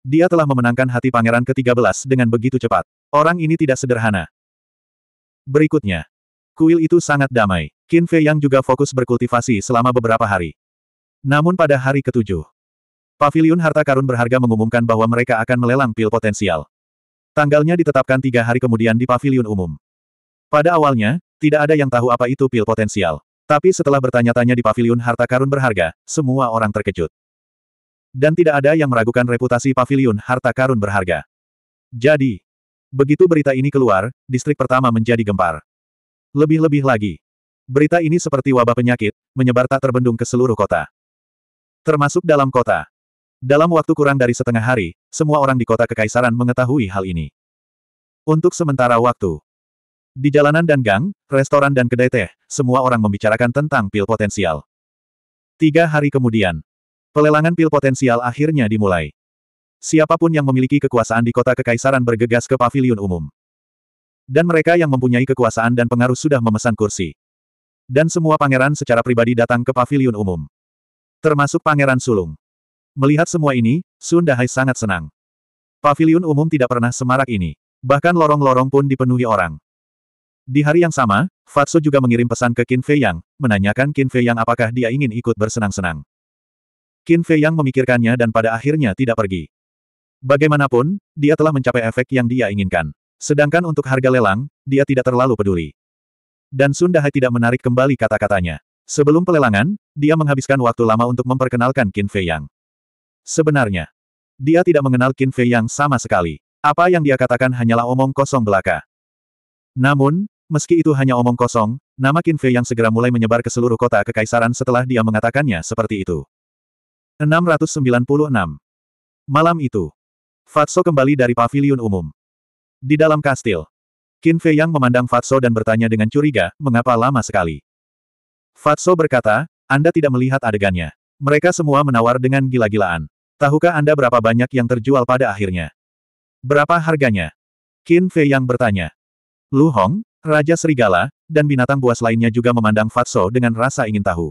Dia telah memenangkan hati pangeran ke-13 dengan begitu cepat. Orang ini tidak sederhana. Berikutnya. Kuil itu sangat damai. Qin Fei yang juga fokus berkultivasi selama beberapa hari. Namun pada hari ketujuh, Paviliun Harta Karun berharga mengumumkan bahwa mereka akan melelang pil potensial. Tanggalnya ditetapkan tiga hari kemudian di paviliun umum. Pada awalnya, tidak ada yang tahu apa itu pil potensial. Tapi setelah bertanya-tanya di paviliun Harta Karun berharga, semua orang terkejut. Dan tidak ada yang meragukan reputasi paviliun Harta Karun berharga. Jadi, begitu berita ini keluar, distrik pertama menjadi gempar. Lebih-lebih lagi, berita ini seperti wabah penyakit, menyebar tak terbendung ke seluruh kota termasuk dalam kota. Dalam waktu kurang dari setengah hari, semua orang di kota kekaisaran mengetahui hal ini. Untuk sementara waktu, di jalanan dan gang, restoran dan kedai teh, semua orang membicarakan tentang pil potensial. Tiga hari kemudian, pelelangan pil potensial akhirnya dimulai. Siapapun yang memiliki kekuasaan di kota kekaisaran bergegas ke pavilion umum. Dan mereka yang mempunyai kekuasaan dan pengaruh sudah memesan kursi. Dan semua pangeran secara pribadi datang ke pavilion umum termasuk Pangeran Sulung. Melihat semua ini, Sun Dahai sangat senang. Paviliun umum tidak pernah semarak ini. Bahkan lorong-lorong pun dipenuhi orang. Di hari yang sama, Fatso juga mengirim pesan ke Qin Fei Yang, menanyakan Qin Fei Yang apakah dia ingin ikut bersenang-senang. Qin Fei Yang memikirkannya dan pada akhirnya tidak pergi. Bagaimanapun, dia telah mencapai efek yang dia inginkan. Sedangkan untuk harga lelang, dia tidak terlalu peduli. Dan Sundahai tidak menarik kembali kata-katanya. Sebelum pelelangan, dia menghabiskan waktu lama untuk memperkenalkan Qin Fei Yang. Sebenarnya, dia tidak mengenal Qin Fei Yang sama sekali. Apa yang dia katakan hanyalah omong kosong belaka. Namun, meski itu hanya omong kosong, nama Qin Fei Yang segera mulai menyebar ke seluruh kota kekaisaran setelah dia mengatakannya seperti itu. 696. Malam itu, Fatso kembali dari paviliun umum. Di dalam kastil, Qin Fei Yang memandang Fatso dan bertanya dengan curiga, mengapa lama sekali. Fatso berkata, Anda tidak melihat adegannya. Mereka semua menawar dengan gila-gilaan. Tahukah Anda berapa banyak yang terjual pada akhirnya? Berapa harganya? Qin Fei yang bertanya. Lu Hong, Raja Serigala, dan binatang buas lainnya juga memandang Fatso dengan rasa ingin tahu.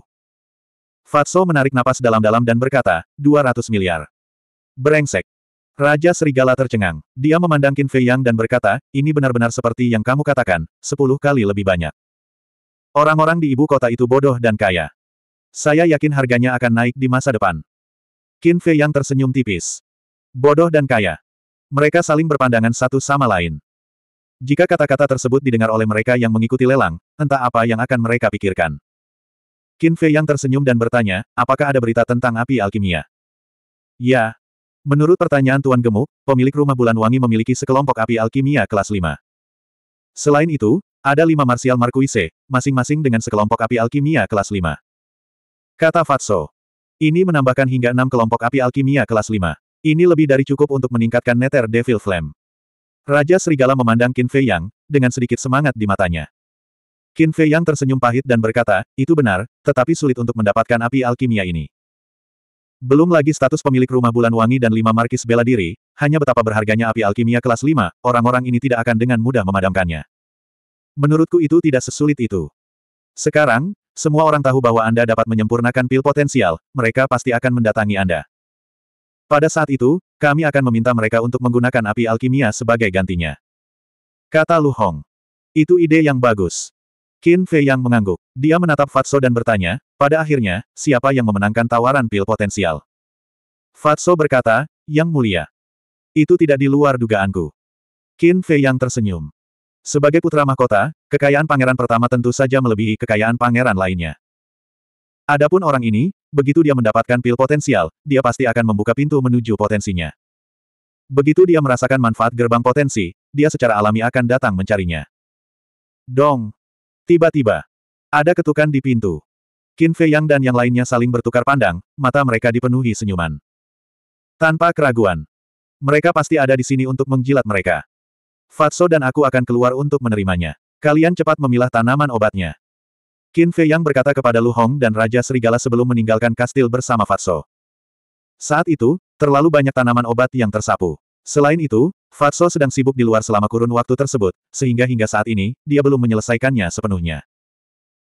Fatso menarik napas dalam-dalam dan berkata, 200 miliar. Berengsek. Raja Serigala tercengang. Dia memandang Qin Fei Yang dan berkata, ini benar-benar seperti yang kamu katakan, 10 kali lebih banyak. Orang-orang di ibu kota itu bodoh dan kaya. Saya yakin harganya akan naik di masa depan. Qin Fei yang tersenyum tipis. Bodoh dan kaya. Mereka saling berpandangan satu sama lain. Jika kata-kata tersebut didengar oleh mereka yang mengikuti lelang, entah apa yang akan mereka pikirkan. Qin Fei yang tersenyum dan bertanya, apakah ada berita tentang api alkimia? Ya. Menurut pertanyaan Tuan Gemuk, pemilik rumah bulan wangi memiliki sekelompok api alkimia kelas 5. Selain itu, ada lima Martial Marquise, masing-masing dengan sekelompok api alkimia kelas 5. Kata Fatso. Ini menambahkan hingga enam kelompok api alkimia kelas 5. Ini lebih dari cukup untuk meningkatkan Nether Devil Flame. Raja Serigala memandang Qin Fei Yang, dengan sedikit semangat di matanya. Qin Fei Yang tersenyum pahit dan berkata, itu benar, tetapi sulit untuk mendapatkan api alkimia ini. Belum lagi status pemilik rumah bulan wangi dan lima markis bela diri, hanya betapa berharganya api alkimia kelas 5, orang-orang ini tidak akan dengan mudah memadamkannya. Menurutku itu tidak sesulit itu. Sekarang, semua orang tahu bahwa Anda dapat menyempurnakan pil potensial, mereka pasti akan mendatangi Anda. Pada saat itu, kami akan meminta mereka untuk menggunakan api alkimia sebagai gantinya. Kata Lu Hong. Itu ide yang bagus. Qin Fei yang mengangguk. Dia menatap Fatso dan bertanya, pada akhirnya, siapa yang memenangkan tawaran pil potensial? Fatso berkata, Yang mulia. Itu tidak di luar dugaanku. Qin Fei yang tersenyum. Sebagai putra mahkota, kekayaan pangeran pertama tentu saja melebihi kekayaan pangeran lainnya. Adapun orang ini, begitu dia mendapatkan pil potensial, dia pasti akan membuka pintu menuju potensinya. Begitu dia merasakan manfaat gerbang potensi, dia secara alami akan datang mencarinya. Dong! Tiba-tiba, ada ketukan di pintu. Qin Fei Yang dan yang lainnya saling bertukar pandang, mata mereka dipenuhi senyuman. Tanpa keraguan. Mereka pasti ada di sini untuk mengjilat mereka. Fatso dan aku akan keluar untuk menerimanya. Kalian cepat memilah tanaman obatnya. Qin Fei Yang berkata kepada Lu Hong dan Raja Serigala sebelum meninggalkan kastil bersama Fatso. Saat itu, terlalu banyak tanaman obat yang tersapu. Selain itu, Fatso sedang sibuk di luar selama kurun waktu tersebut, sehingga hingga saat ini, dia belum menyelesaikannya sepenuhnya.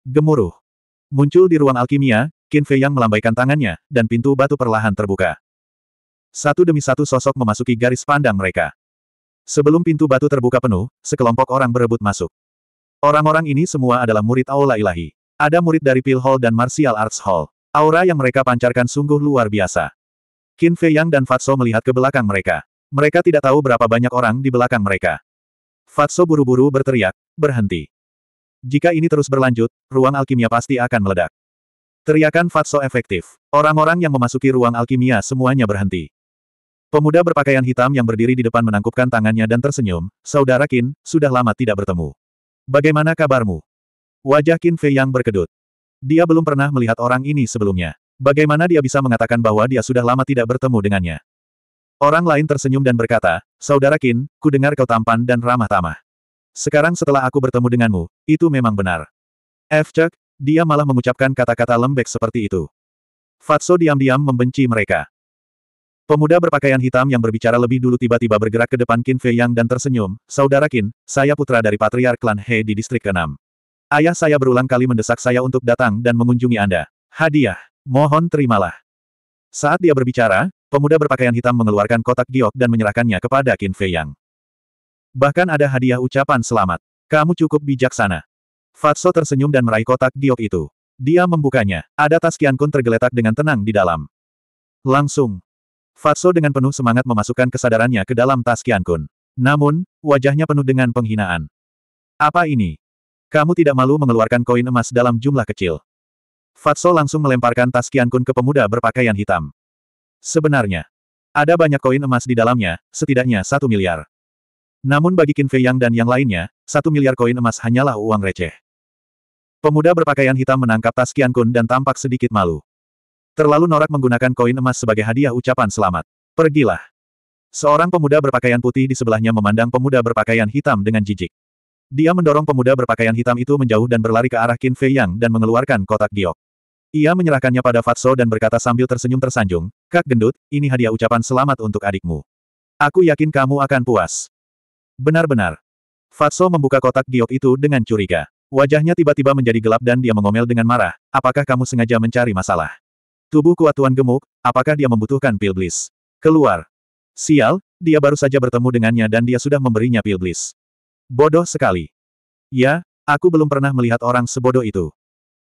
Gemuruh. Muncul di ruang alkimia, Qin Fei Yang melambaikan tangannya, dan pintu batu perlahan terbuka. Satu demi satu sosok memasuki garis pandang mereka. Sebelum pintu batu terbuka penuh, sekelompok orang berebut masuk. Orang-orang ini semua adalah murid Aula Ilahi. Ada murid dari Pil Hall dan Martial Arts Hall. Aura yang mereka pancarkan sungguh luar biasa. Qin Fei Yang dan Fatso melihat ke belakang mereka. Mereka tidak tahu berapa banyak orang di belakang mereka. Fatso buru-buru berteriak, berhenti. Jika ini terus berlanjut, ruang alkimia pasti akan meledak. Teriakan Fatso efektif. Orang-orang yang memasuki ruang alkimia semuanya berhenti. Pemuda berpakaian hitam yang berdiri di depan menangkupkan tangannya dan tersenyum, Saudara Qin, sudah lama tidak bertemu. Bagaimana kabarmu? Wajah Qin Fei yang berkedut. Dia belum pernah melihat orang ini sebelumnya. Bagaimana dia bisa mengatakan bahwa dia sudah lama tidak bertemu dengannya? Orang lain tersenyum dan berkata, Saudara Qin, ku dengar kau tampan dan ramah tamah. Sekarang setelah aku bertemu denganmu, itu memang benar. F. Chuck, dia malah mengucapkan kata-kata lembek seperti itu. Fatso diam-diam membenci mereka. Pemuda berpakaian hitam yang berbicara lebih dulu tiba-tiba bergerak ke depan Qin Fei Yang dan tersenyum, Saudara Qin, saya putra dari Patriark Klan He di Distrik ke Ayah saya berulang kali mendesak saya untuk datang dan mengunjungi Anda. Hadiah. Mohon terimalah. Saat dia berbicara, pemuda berpakaian hitam mengeluarkan kotak giok dan menyerahkannya kepada Qin Fei Yang. Bahkan ada hadiah ucapan selamat. Kamu cukup bijaksana. Fatso tersenyum dan meraih kotak giok itu. Dia membukanya. Ada tas Kian Kun tergeletak dengan tenang di dalam. Langsung, Fatso dengan penuh semangat memasukkan kesadarannya ke dalam tas Kian Kun. Namun, wajahnya penuh dengan penghinaan. Apa ini? Kamu tidak malu mengeluarkan koin emas dalam jumlah kecil. Fatso langsung melemparkan tas Kian Kun ke pemuda berpakaian hitam. Sebenarnya, ada banyak koin emas di dalamnya, setidaknya satu miliar. Namun bagi Qin Fei Yang dan yang lainnya, satu miliar koin emas hanyalah uang receh. Pemuda berpakaian hitam menangkap tas Kian Kun dan tampak sedikit malu. Terlalu norak menggunakan koin emas sebagai hadiah ucapan selamat. Pergilah. Seorang pemuda berpakaian putih di sebelahnya memandang pemuda berpakaian hitam dengan jijik. Dia mendorong pemuda berpakaian hitam itu menjauh dan berlari ke arah Qin Fei Yang dan mengeluarkan kotak giok. Ia menyerahkannya pada Fatso dan berkata sambil tersenyum tersanjung, Kak gendut, ini hadiah ucapan selamat untuk adikmu. Aku yakin kamu akan puas. Benar-benar. Fatso membuka kotak giok itu dengan curiga. Wajahnya tiba-tiba menjadi gelap dan dia mengomel dengan marah, apakah kamu sengaja mencari masalah? Tubuh kuat Tuan gemuk, apakah dia membutuhkan pil blis? Keluar. Sial, dia baru saja bertemu dengannya dan dia sudah memberinya pil blis. Bodoh sekali. Ya, aku belum pernah melihat orang sebodoh itu.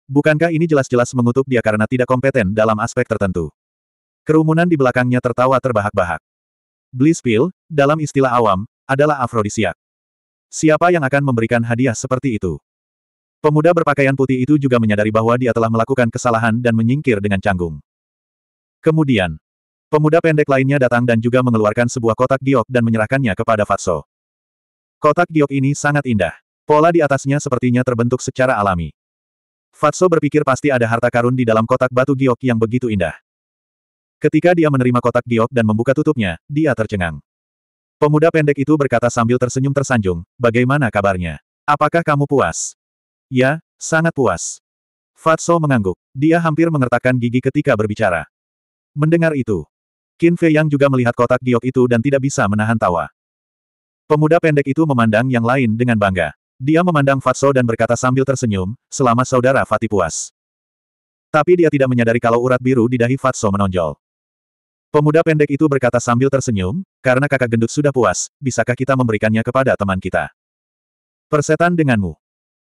Bukankah ini jelas-jelas mengutuk dia karena tidak kompeten dalam aspek tertentu? Kerumunan di belakangnya tertawa terbahak-bahak. Bliss pill, dalam istilah awam, adalah afrodisiak. Siapa yang akan memberikan hadiah seperti itu? Pemuda berpakaian putih itu juga menyadari bahwa dia telah melakukan kesalahan dan menyingkir dengan canggung. Kemudian, pemuda pendek lainnya datang dan juga mengeluarkan sebuah kotak giok dan menyerahkannya kepada Fatso. Kotak giok ini sangat indah. Pola di atasnya sepertinya terbentuk secara alami. Fatso berpikir pasti ada harta karun di dalam kotak batu giok yang begitu indah. Ketika dia menerima kotak giok dan membuka tutupnya, dia tercengang. Pemuda pendek itu berkata sambil tersenyum tersanjung, bagaimana kabarnya? Apakah kamu puas? Ya, sangat puas. Fatso mengangguk. Dia hampir mengertakkan gigi ketika berbicara. Mendengar itu, Qin Fei Yang juga melihat kotak giok itu dan tidak bisa menahan tawa. Pemuda pendek itu memandang yang lain dengan bangga. Dia memandang Fatso dan berkata sambil tersenyum, selama saudara Fati puas. Tapi dia tidak menyadari kalau urat biru di dahi Fatso menonjol. Pemuda pendek itu berkata sambil tersenyum, karena kakak gendut sudah puas, bisakah kita memberikannya kepada teman kita? Persetan denganmu.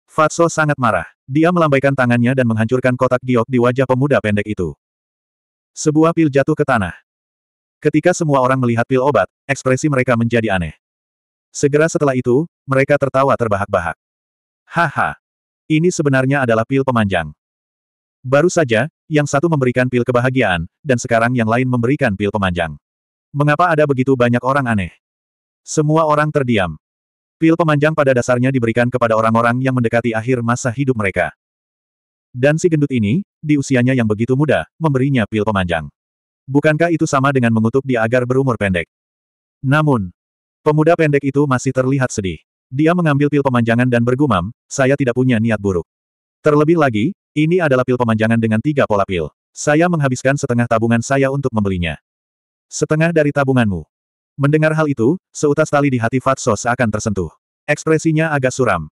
Fatso sangat marah. Dia melambaikan tangannya dan menghancurkan kotak giok di wajah pemuda pendek itu. Sebuah pil jatuh ke tanah. Ketika semua orang melihat pil obat, ekspresi mereka menjadi aneh. Segera setelah itu, mereka tertawa terbahak-bahak. Haha. Ini sebenarnya adalah pil pemanjang. Baru saja, yang satu memberikan pil kebahagiaan, dan sekarang yang lain memberikan pil pemanjang. Mengapa ada begitu banyak orang aneh? Semua orang terdiam. Pil pemanjang pada dasarnya diberikan kepada orang-orang yang mendekati akhir masa hidup mereka. Dan si gendut ini, di usianya yang begitu muda, memberinya pil pemanjang. Bukankah itu sama dengan mengutuk dia agar berumur pendek? Namun, pemuda pendek itu masih terlihat sedih. Dia mengambil pil pemanjangan dan bergumam, saya tidak punya niat buruk. Terlebih lagi, ini adalah pil pemanjangan dengan tiga pola pil. Saya menghabiskan setengah tabungan saya untuk membelinya. Setengah dari tabunganmu. Mendengar hal itu, seutas tali di hati Fatsos akan tersentuh. Ekspresinya agak suram.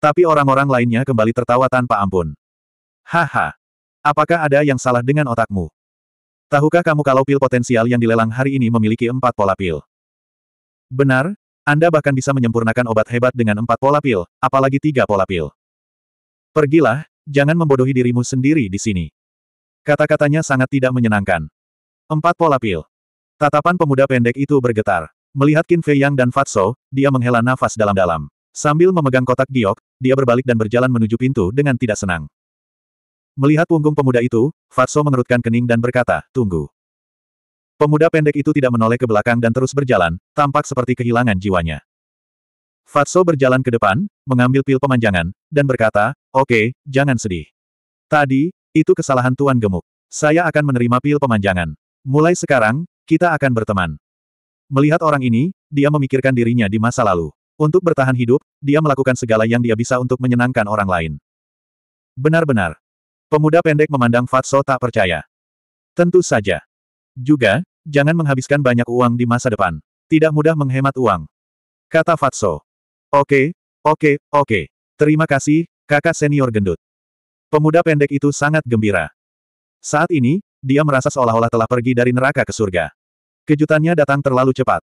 Tapi orang-orang lainnya kembali tertawa tanpa ampun. Haha. Apakah ada yang salah dengan otakmu? Tahukah kamu kalau pil potensial yang dilelang hari ini memiliki empat pola pil? Benar, Anda bahkan bisa menyempurnakan obat hebat dengan empat pola pil, apalagi tiga pola pil. Pergilah, jangan membodohi dirimu sendiri di sini. Kata-katanya sangat tidak menyenangkan. Empat pola pil. Tatapan pemuda pendek itu bergetar. Melihat Qin Fei Yang dan Fatso, dia menghela nafas dalam-dalam. Sambil memegang kotak giok, dia berbalik dan berjalan menuju pintu dengan tidak senang. Melihat punggung pemuda itu, Fatso mengerutkan kening dan berkata, tunggu. Pemuda pendek itu tidak menoleh ke belakang dan terus berjalan, tampak seperti kehilangan jiwanya. Fatso berjalan ke depan, mengambil pil pemanjangan, dan berkata, oke, okay, jangan sedih. Tadi, itu kesalahan Tuan Gemuk. Saya akan menerima pil pemanjangan. Mulai sekarang, kita akan berteman. Melihat orang ini, dia memikirkan dirinya di masa lalu. Untuk bertahan hidup, dia melakukan segala yang dia bisa untuk menyenangkan orang lain. Benar-benar. Pemuda pendek memandang Fatso tak percaya. Tentu saja. Juga, jangan menghabiskan banyak uang di masa depan. Tidak mudah menghemat uang. Kata Fatso. Oke, oke, oke. Terima kasih, kakak senior gendut. Pemuda pendek itu sangat gembira. Saat ini, dia merasa seolah-olah telah pergi dari neraka ke surga. Kejutannya datang terlalu cepat.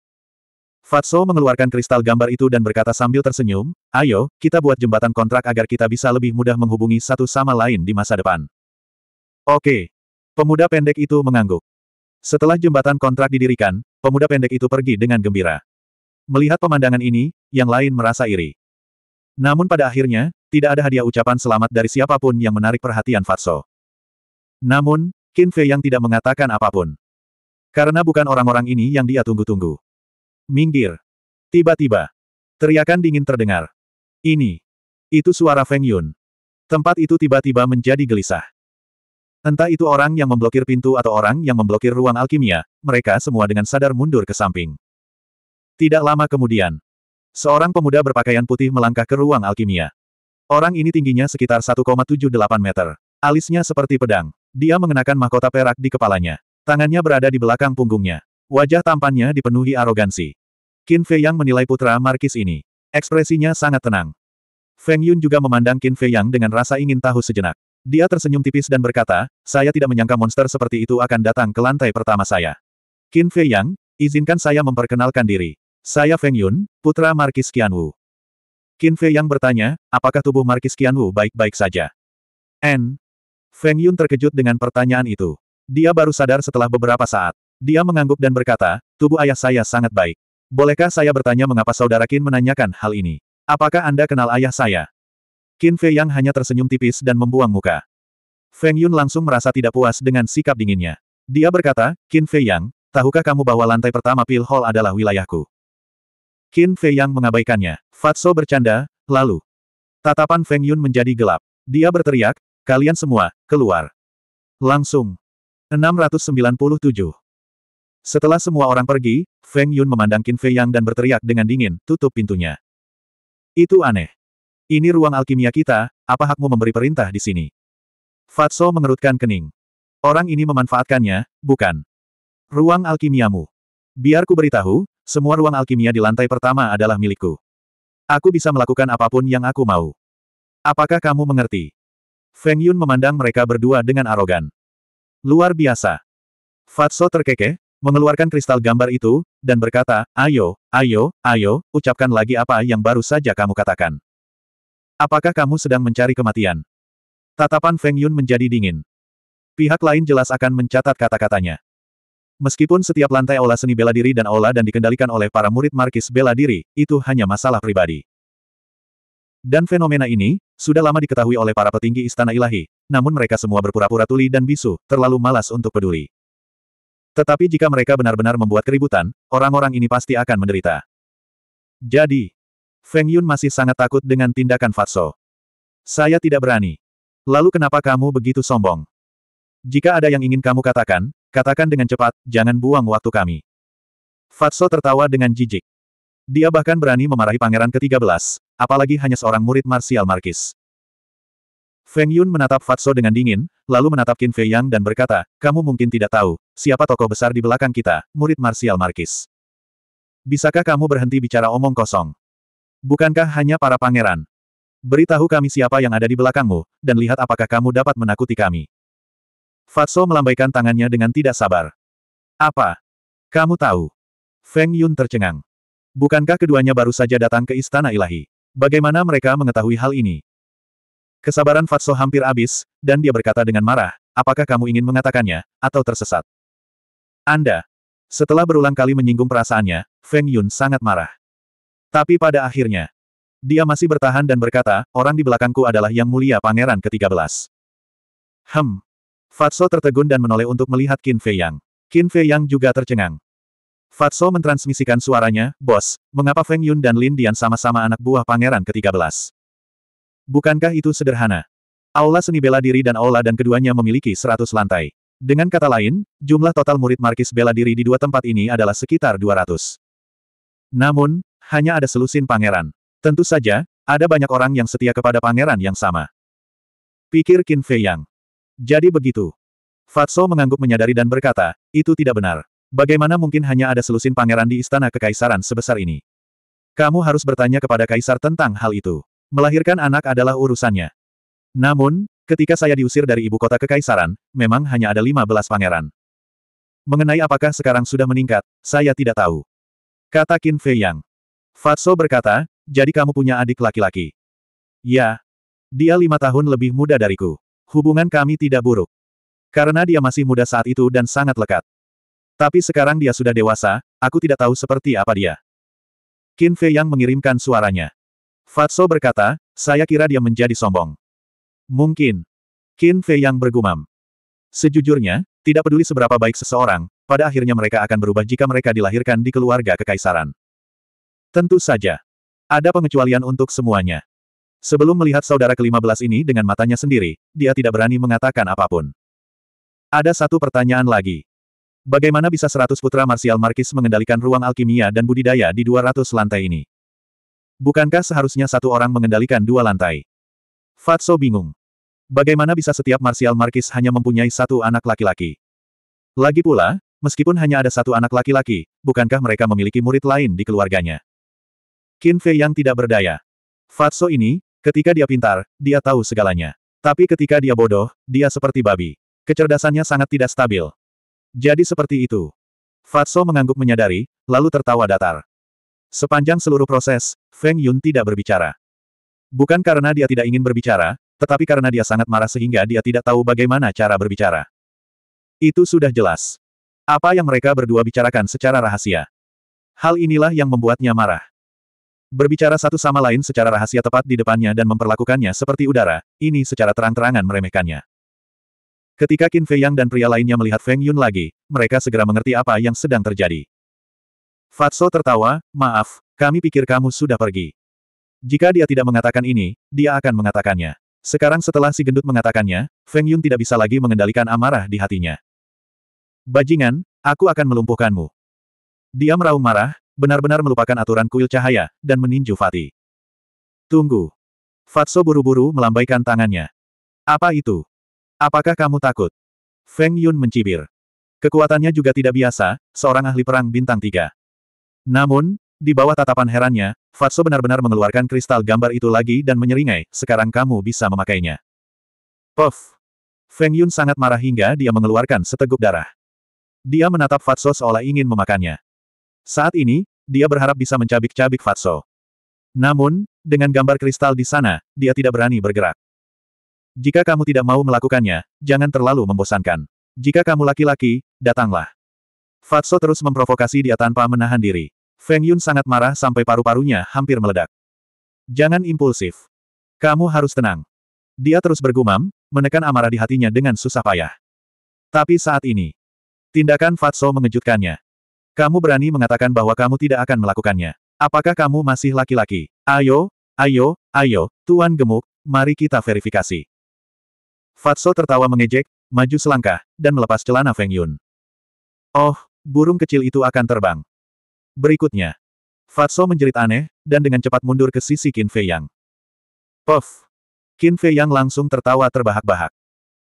Fatso mengeluarkan kristal gambar itu dan berkata sambil tersenyum, ayo, kita buat jembatan kontrak agar kita bisa lebih mudah menghubungi satu sama lain di masa depan. Oke. Pemuda pendek itu mengangguk. Setelah jembatan kontrak didirikan, pemuda pendek itu pergi dengan gembira. Melihat pemandangan ini, yang lain merasa iri. Namun pada akhirnya, tidak ada hadiah ucapan selamat dari siapapun yang menarik perhatian Fatso. Namun, Qin Fei yang tidak mengatakan apapun. Karena bukan orang-orang ini yang dia tunggu-tunggu. Minggir. Tiba-tiba. Teriakan dingin terdengar. Ini. Itu suara Feng Yun. Tempat itu tiba-tiba menjadi gelisah. Entah itu orang yang memblokir pintu atau orang yang memblokir ruang alkimia, mereka semua dengan sadar mundur ke samping. Tidak lama kemudian, seorang pemuda berpakaian putih melangkah ke ruang alkimia. Orang ini tingginya sekitar 1,78 meter. Alisnya seperti pedang. Dia mengenakan mahkota perak di kepalanya. Tangannya berada di belakang punggungnya. Wajah tampannya dipenuhi arogansi. Qin Fei Yang menilai putra Markis ini. Ekspresinya sangat tenang. Feng Yun juga memandang Qin Fei Yang dengan rasa ingin tahu sejenak. Dia tersenyum tipis dan berkata, saya tidak menyangka monster seperti itu akan datang ke lantai pertama saya. Qin Fei Yang, izinkan saya memperkenalkan diri. Saya Feng Yun, putra Markis Wu. Qin Fei Yang bertanya, apakah tubuh Markis Wu baik-baik saja? N. Feng Yun terkejut dengan pertanyaan itu. Dia baru sadar setelah beberapa saat. Dia mengangguk dan berkata, tubuh ayah saya sangat baik. Bolehkah saya bertanya mengapa saudara Qin menanyakan hal ini? Apakah Anda kenal ayah saya? Qin Fei Yang hanya tersenyum tipis dan membuang muka. Feng Yun langsung merasa tidak puas dengan sikap dinginnya. Dia berkata, Qin Fei Yang, tahukah kamu bahwa lantai pertama Pil Hall adalah wilayahku? Qin Fei Yang mengabaikannya. Fatso bercanda, lalu. Tatapan Feng Yun menjadi gelap. Dia berteriak, Kalian semua, keluar. Langsung. 697. Setelah semua orang pergi, Feng Yun memandang Qin Fei Yang dan berteriak dengan dingin, tutup pintunya. Itu aneh. Ini ruang alkimia kita, apa hakmu memberi perintah di sini? Fatso mengerutkan kening. Orang ini memanfaatkannya, bukan. Ruang alkimiamu. Biar ku beritahu, semua ruang alkimia di lantai pertama adalah milikku. Aku bisa melakukan apapun yang aku mau. Apakah kamu mengerti? Feng Yun memandang mereka berdua dengan arogan. Luar biasa. Fatso terkekeh, mengeluarkan kristal gambar itu, dan berkata, ayo, ayo, ayo, ucapkan lagi apa yang baru saja kamu katakan. Apakah kamu sedang mencari kematian? Tatapan Feng Yun menjadi dingin. Pihak lain jelas akan mencatat kata-katanya. Meskipun setiap lantai olah seni bela diri dan olah dan dikendalikan oleh para murid markis bela diri, itu hanya masalah pribadi. Dan fenomena ini, sudah lama diketahui oleh para petinggi istana ilahi, namun mereka semua berpura-pura tuli dan bisu, terlalu malas untuk peduli. Tetapi jika mereka benar-benar membuat keributan, orang-orang ini pasti akan menderita. Jadi, Feng Yun masih sangat takut dengan tindakan Fatso. Saya tidak berani. Lalu kenapa kamu begitu sombong? Jika ada yang ingin kamu katakan, katakan dengan cepat, jangan buang waktu kami. Fatso tertawa dengan jijik. Dia bahkan berani memarahi pangeran ke-13, apalagi hanya seorang murid Marsial Markis. Feng Yun menatap Fatso dengan dingin, lalu menatap Qin Fei Yang dan berkata, kamu mungkin tidak tahu, siapa tokoh besar di belakang kita, murid Marsial Markis. Bisakah kamu berhenti bicara omong kosong? Bukankah hanya para pangeran? Beritahu kami siapa yang ada di belakangmu, dan lihat apakah kamu dapat menakuti kami. Fatso melambaikan tangannya dengan tidak sabar. Apa? Kamu tahu? Feng Yun tercengang. Bukankah keduanya baru saja datang ke Istana Ilahi? Bagaimana mereka mengetahui hal ini? Kesabaran Fatso hampir habis, dan dia berkata dengan marah, apakah kamu ingin mengatakannya, atau tersesat? Anda. Setelah berulang kali menyinggung perasaannya, Feng Yun sangat marah. Tapi pada akhirnya, dia masih bertahan dan berkata, orang di belakangku adalah yang mulia pangeran ke-13. Hem. Fatso tertegun dan menoleh untuk melihat Qin Fei Yang. Qin Fei Yang juga tercengang. Fatso mentransmisikan suaranya, Bos, mengapa Feng Yun dan Lin Dian sama-sama anak buah pangeran ke-13? Bukankah itu sederhana? Aula seni bela diri dan aula dan keduanya memiliki 100 lantai. Dengan kata lain, jumlah total murid markis bela diri di dua tempat ini adalah sekitar 200. Namun, hanya ada selusin pangeran. Tentu saja, ada banyak orang yang setia kepada pangeran yang sama. Pikir Qin Fei Yang. Jadi begitu. Fatso mengangguk menyadari dan berkata, itu tidak benar. Bagaimana mungkin hanya ada selusin pangeran di istana kekaisaran sebesar ini? Kamu harus bertanya kepada kaisar tentang hal itu. Melahirkan anak adalah urusannya. Namun, ketika saya diusir dari ibu kota kekaisaran, memang hanya ada 15 pangeran. Mengenai apakah sekarang sudah meningkat, saya tidak tahu. Kata Qin Fei Yang. Fatso berkata, jadi kamu punya adik laki-laki. Ya. Dia lima tahun lebih muda dariku. Hubungan kami tidak buruk. Karena dia masih muda saat itu dan sangat lekat. Tapi sekarang dia sudah dewasa, aku tidak tahu seperti apa dia. Qin Fei yang mengirimkan suaranya. Fatso berkata, saya kira dia menjadi sombong. Mungkin. Qin Fei yang bergumam. Sejujurnya, tidak peduli seberapa baik seseorang, pada akhirnya mereka akan berubah jika mereka dilahirkan di keluarga kekaisaran. Tentu saja. Ada pengecualian untuk semuanya. Sebelum melihat saudara ke-15 ini dengan matanya sendiri, dia tidak berani mengatakan apapun. Ada satu pertanyaan lagi. Bagaimana bisa seratus putra Marsial Markis mengendalikan ruang alkimia dan budidaya di dua ratus lantai ini? Bukankah seharusnya satu orang mengendalikan dua lantai? Fatso bingung. Bagaimana bisa setiap Marsial Markis hanya mempunyai satu anak laki-laki? Lagi pula, meskipun hanya ada satu anak laki-laki, bukankah mereka memiliki murid lain di keluarganya? Qin Fei yang tidak berdaya. Fatso ini, ketika dia pintar, dia tahu segalanya. Tapi ketika dia bodoh, dia seperti babi. Kecerdasannya sangat tidak stabil. Jadi seperti itu. Fatso mengangguk menyadari, lalu tertawa datar. Sepanjang seluruh proses, Feng Yun tidak berbicara. Bukan karena dia tidak ingin berbicara, tetapi karena dia sangat marah sehingga dia tidak tahu bagaimana cara berbicara. Itu sudah jelas. Apa yang mereka berdua bicarakan secara rahasia. Hal inilah yang membuatnya marah. Berbicara satu sama lain secara rahasia tepat di depannya dan memperlakukannya seperti udara, ini secara terang-terangan meremehkannya. Ketika Qin Fei Yang dan pria lainnya melihat Feng Yun lagi, mereka segera mengerti apa yang sedang terjadi. Fatso tertawa, maaf, kami pikir kamu sudah pergi. Jika dia tidak mengatakan ini, dia akan mengatakannya. Sekarang setelah si gendut mengatakannya, Feng Yun tidak bisa lagi mengendalikan amarah di hatinya. Bajingan, aku akan melumpuhkanmu. Dia meraung marah, benar-benar melupakan aturan kuil cahaya, dan meninju Fatih. Tunggu. Fatso buru-buru melambaikan tangannya. Apa itu? Apakah kamu takut? Feng Yun mencibir. Kekuatannya juga tidak biasa, seorang ahli perang bintang tiga. Namun, di bawah tatapan herannya, Fatso benar-benar mengeluarkan kristal gambar itu lagi dan menyeringai, sekarang kamu bisa memakainya. Puff! Feng Yun sangat marah hingga dia mengeluarkan seteguk darah. Dia menatap Fatso seolah ingin memakannya. Saat ini, dia berharap bisa mencabik-cabik Fatso. Namun, dengan gambar kristal di sana, dia tidak berani bergerak. Jika kamu tidak mau melakukannya, jangan terlalu membosankan. Jika kamu laki-laki, datanglah. Fatso terus memprovokasi dia tanpa menahan diri. Feng Yun sangat marah sampai paru-parunya hampir meledak. Jangan impulsif. Kamu harus tenang. Dia terus bergumam, menekan amarah di hatinya dengan susah payah. Tapi saat ini, tindakan Fatso mengejutkannya. Kamu berani mengatakan bahwa kamu tidak akan melakukannya. Apakah kamu masih laki-laki? Ayo, ayo, ayo, Tuan Gemuk, mari kita verifikasi. Fatso tertawa mengejek, maju selangkah, dan melepas celana Feng Yun. Oh, burung kecil itu akan terbang. Berikutnya. Fatso menjerit aneh, dan dengan cepat mundur ke sisi Qin Fei Yang. Puff! Qin Fei Yang langsung tertawa terbahak-bahak.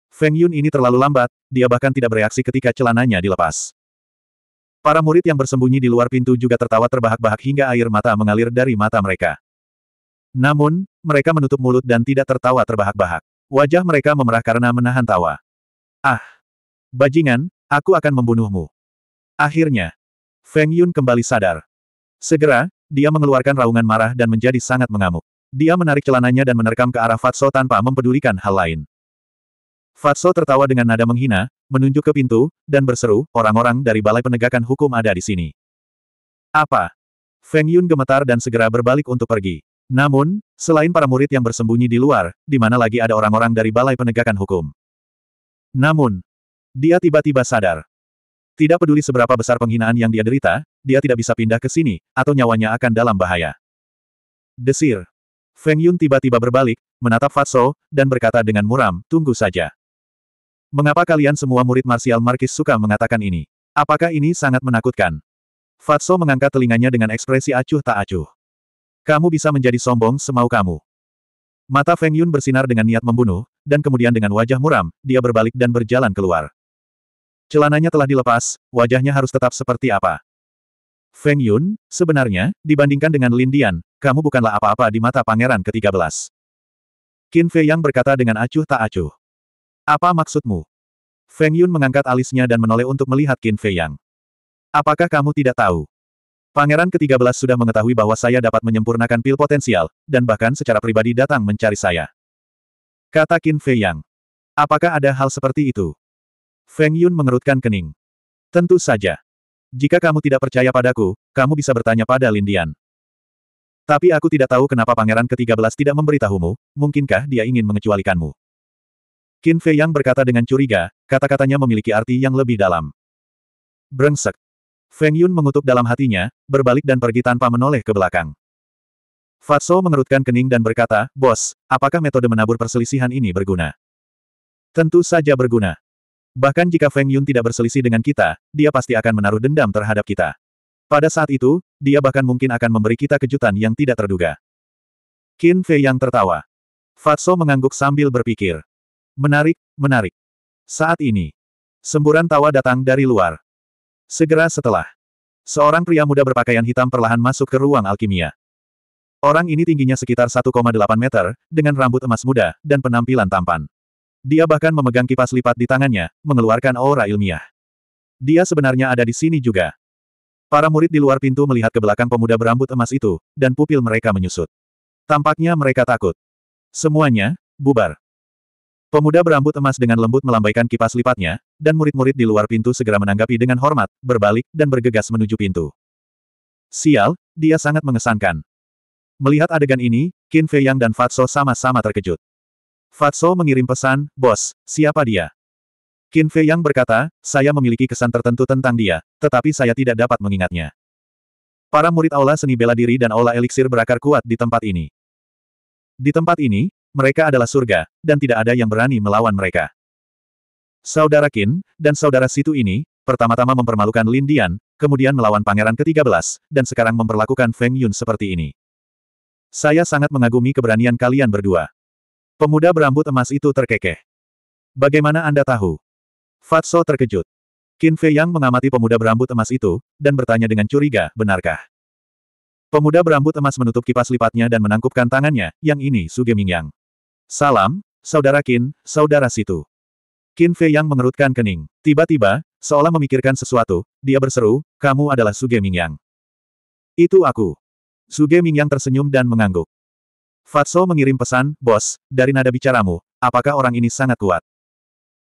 Feng Yun ini terlalu lambat, dia bahkan tidak bereaksi ketika celananya dilepas. Para murid yang bersembunyi di luar pintu juga tertawa terbahak-bahak hingga air mata mengalir dari mata mereka. Namun, mereka menutup mulut dan tidak tertawa terbahak-bahak. Wajah mereka memerah karena menahan tawa. Ah! Bajingan, aku akan membunuhmu. Akhirnya, Feng Yun kembali sadar. Segera, dia mengeluarkan raungan marah dan menjadi sangat mengamuk. Dia menarik celananya dan menerkam ke arah Fatso tanpa mempedulikan hal lain. Fatso tertawa dengan nada menghina, menunjuk ke pintu, dan berseru, orang-orang dari Balai Penegakan Hukum ada di sini. Apa? Feng Yun gemetar dan segera berbalik untuk pergi. Namun, selain para murid yang bersembunyi di luar, di mana lagi ada orang-orang dari Balai Penegakan Hukum. Namun, dia tiba-tiba sadar. Tidak peduli seberapa besar penghinaan yang dia derita, dia tidak bisa pindah ke sini, atau nyawanya akan dalam bahaya. Desir. Feng Yun tiba-tiba berbalik, menatap Fatso, dan berkata dengan muram, tunggu saja. Mengapa kalian semua murid marsial Markis suka mengatakan ini? Apakah ini sangat menakutkan? Fatso mengangkat telinganya dengan ekspresi acuh tak acuh. Kamu bisa menjadi sombong semau kamu. Mata Feng Yun bersinar dengan niat membunuh, dan kemudian dengan wajah muram, dia berbalik dan berjalan keluar. Celananya telah dilepas, wajahnya harus tetap seperti apa. Feng Yun, sebenarnya, dibandingkan dengan Lin Dian, kamu bukanlah apa-apa di mata pangeran ke-13. Qin Fei Yang berkata dengan acuh tak acuh. Apa maksudmu? Feng Yun mengangkat alisnya dan menoleh untuk melihat Qin Fei Yang. Apakah kamu tidak tahu? Pangeran ke-13 sudah mengetahui bahwa saya dapat menyempurnakan pil potensial, dan bahkan secara pribadi datang mencari saya. Kata Qin Fei Yang. Apakah ada hal seperti itu? Feng Yun mengerutkan kening. Tentu saja. Jika kamu tidak percaya padaku, kamu bisa bertanya pada Lindian. Tapi aku tidak tahu kenapa pangeran ke-13 tidak memberitahumu, mungkinkah dia ingin mengecualikanmu? Qin Fei Yang berkata dengan curiga, kata-katanya memiliki arti yang lebih dalam. Brengsek. Feng Yun mengutuk dalam hatinya, berbalik dan pergi tanpa menoleh ke belakang. Fatso mengerutkan kening dan berkata, Bos, apakah metode menabur perselisihan ini berguna? Tentu saja berguna. Bahkan jika Feng Yun tidak berselisih dengan kita, dia pasti akan menaruh dendam terhadap kita. Pada saat itu, dia bahkan mungkin akan memberi kita kejutan yang tidak terduga. Qin Fei yang tertawa. Fatso mengangguk sambil berpikir. Menarik, menarik. Saat ini. Semburan tawa datang dari luar. Segera setelah, seorang pria muda berpakaian hitam perlahan masuk ke ruang alkimia. Orang ini tingginya sekitar 1,8 meter, dengan rambut emas muda, dan penampilan tampan. Dia bahkan memegang kipas lipat di tangannya, mengeluarkan aura ilmiah. Dia sebenarnya ada di sini juga. Para murid di luar pintu melihat ke belakang pemuda berambut emas itu, dan pupil mereka menyusut. Tampaknya mereka takut. Semuanya, bubar. Pemuda berambut emas dengan lembut melambaikan kipas lipatnya, dan murid-murid di luar pintu segera menanggapi dengan hormat, berbalik, dan bergegas menuju pintu. Sial, dia sangat mengesankan. Melihat adegan ini, Qin Fei Yang dan Fatso sama-sama terkejut. Fatso mengirim pesan, Bos, siapa dia? Qin Fei Yang berkata, saya memiliki kesan tertentu tentang dia, tetapi saya tidak dapat mengingatnya. Para murid aula seni bela diri dan aula eliksir berakar kuat di tempat ini. Di tempat ini, mereka adalah surga, dan tidak ada yang berani melawan mereka. Saudara Qin, dan saudara Situ ini, pertama-tama mempermalukan Lin Dian, kemudian melawan pangeran ke-13, dan sekarang memperlakukan Feng Yun seperti ini. Saya sangat mengagumi keberanian kalian berdua. Pemuda berambut emas itu terkekeh. Bagaimana Anda tahu? Fatso terkejut. Qin Fei Yang mengamati pemuda berambut emas itu, dan bertanya dengan curiga, benarkah? Pemuda berambut emas menutup kipas lipatnya dan menangkupkan tangannya, yang ini Suge Mingyang. Salam, Saudara Kin, Saudara Situ. Qin Fei yang mengerutkan kening. Tiba-tiba, seolah memikirkan sesuatu, dia berseru, kamu adalah Suge yang Itu aku. Suge yang tersenyum dan mengangguk. Fatso mengirim pesan, bos, dari nada bicaramu, apakah orang ini sangat kuat?